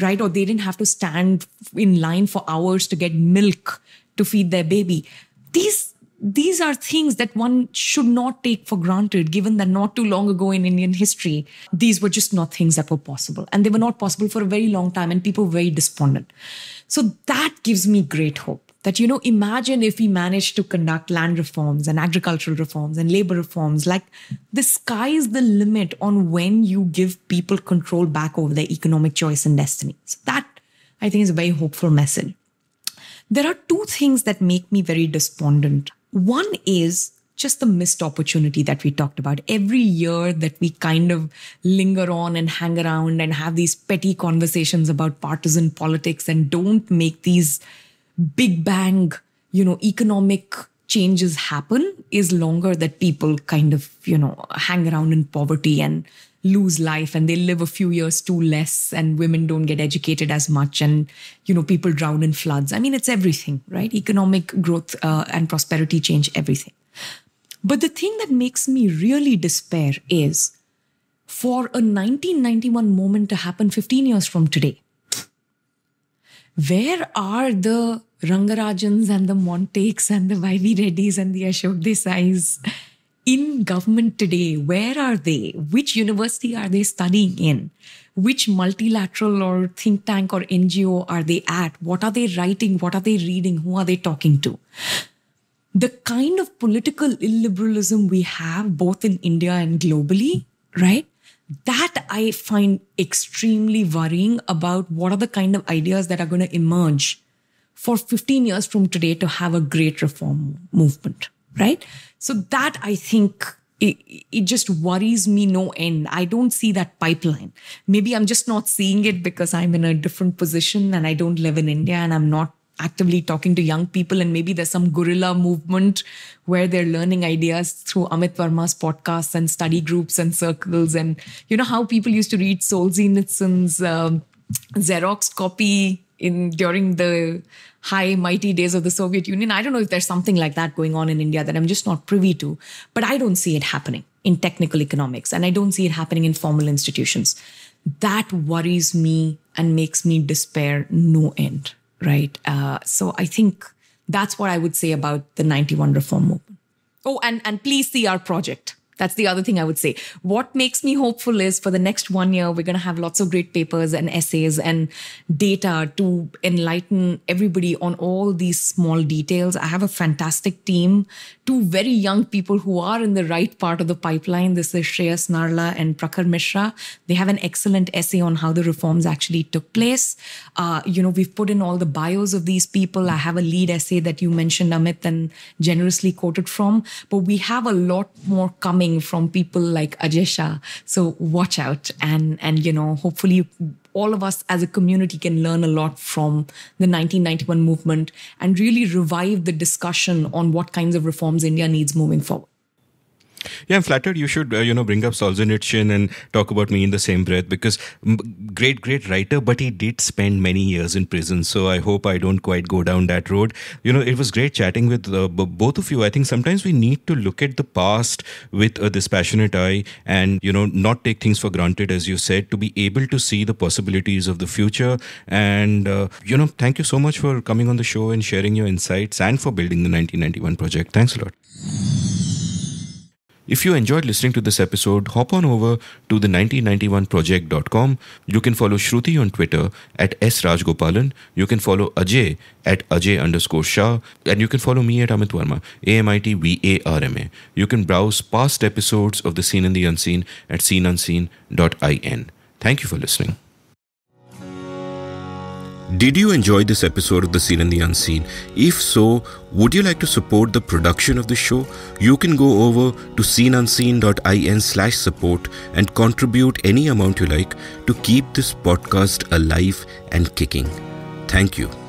right? Or they didn't have to stand in line for hours to get milk to feed their baby. These these are things that one should not take for granted, given that not too long ago in Indian history, these were just not things that were possible. And they were not possible for a very long time, and people were very despondent. So that gives me great hope that, you know, imagine if we manage to conduct land reforms and agricultural reforms and labor reforms, like the sky is the limit on when you give people control back over their economic choice and destiny. So that, I think, is a very hopeful message there are two things that make me very despondent one is just the missed opportunity that we talked about. Every year that we kind of linger on and hang around and have these petty conversations about partisan politics and don't make these big bang, you know, economic changes happen is longer that people kind of, you know, hang around in poverty and lose life and they live a few years too less and women don't get educated as much and you know people drown in floods i mean it's everything right economic growth uh, and prosperity change everything but the thing that makes me really despair is for a 1991 moment to happen 15 years from today where are the rangarajans and the montakes and the yv reddys and the ashok desais in government today? Where are they? Which university are they studying in? Which multilateral or think tank or NGO are they at? What are they writing? What are they reading? Who are they talking to? The kind of political illiberalism we have both in India and globally, right? That I find extremely worrying about what are the kind of ideas that are going to emerge for 15 years from today to have a great reform movement right? So that I think it, it just worries me no end. I don't see that pipeline. Maybe I'm just not seeing it because I'm in a different position and I don't live in India and I'm not actively talking to young people and maybe there's some guerrilla movement where they're learning ideas through Amit Varma's podcasts and study groups and circles and you know how people used to read Solzhenitsyn's um, Xerox copy in during the high mighty days of the Soviet Union. I don't know if there's something like that going on in India that I'm just not privy to, but I don't see it happening in technical economics and I don't see it happening in formal institutions. That worries me and makes me despair no end, right? Uh, so I think that's what I would say about the 91 reform movement. Oh, and, and please see our project. That's the other thing I would say. What makes me hopeful is for the next one year, we're going to have lots of great papers and essays and data to enlighten everybody on all these small details. I have a fantastic team, two very young people who are in the right part of the pipeline. This is Shreyas Narla and Prakar Mishra. They have an excellent essay on how the reforms actually took place. Uh, you know, we've put in all the bios of these people. I have a lead essay that you mentioned, Amit, and generously quoted from, but we have a lot more coming coming from people like Ajesha. So watch out and and you know hopefully all of us as a community can learn a lot from the 1991 movement and really revive the discussion on what kinds of reforms India needs moving forward. Yeah, I'm flattered. You should, uh, you know, bring up Solzhenitsyn and talk about me in the same breath because great, great writer, but he did spend many years in prison. So I hope I don't quite go down that road. You know, it was great chatting with uh, both of you. I think sometimes we need to look at the past with a dispassionate eye and, you know, not take things for granted, as you said, to be able to see the possibilities of the future. And, uh, you know, thank you so much for coming on the show and sharing your insights and for building the 1991 project. Thanks a lot. If you enjoyed listening to this episode, hop on over to the1991project.com. You can follow Shruti on Twitter at srajgopalan. You can follow Ajay at Ajay underscore Shah. And you can follow me at Amit Varma, A-M-I-T-V-A-R-M-A. You can browse past episodes of The Seen and the Unseen at seenunseen.in. Thank you for listening. Did you enjoy this episode of The Seen and the Unseen? If so, would you like to support the production of the show? You can go over to seenunseen.in slash support and contribute any amount you like to keep this podcast alive and kicking. Thank you.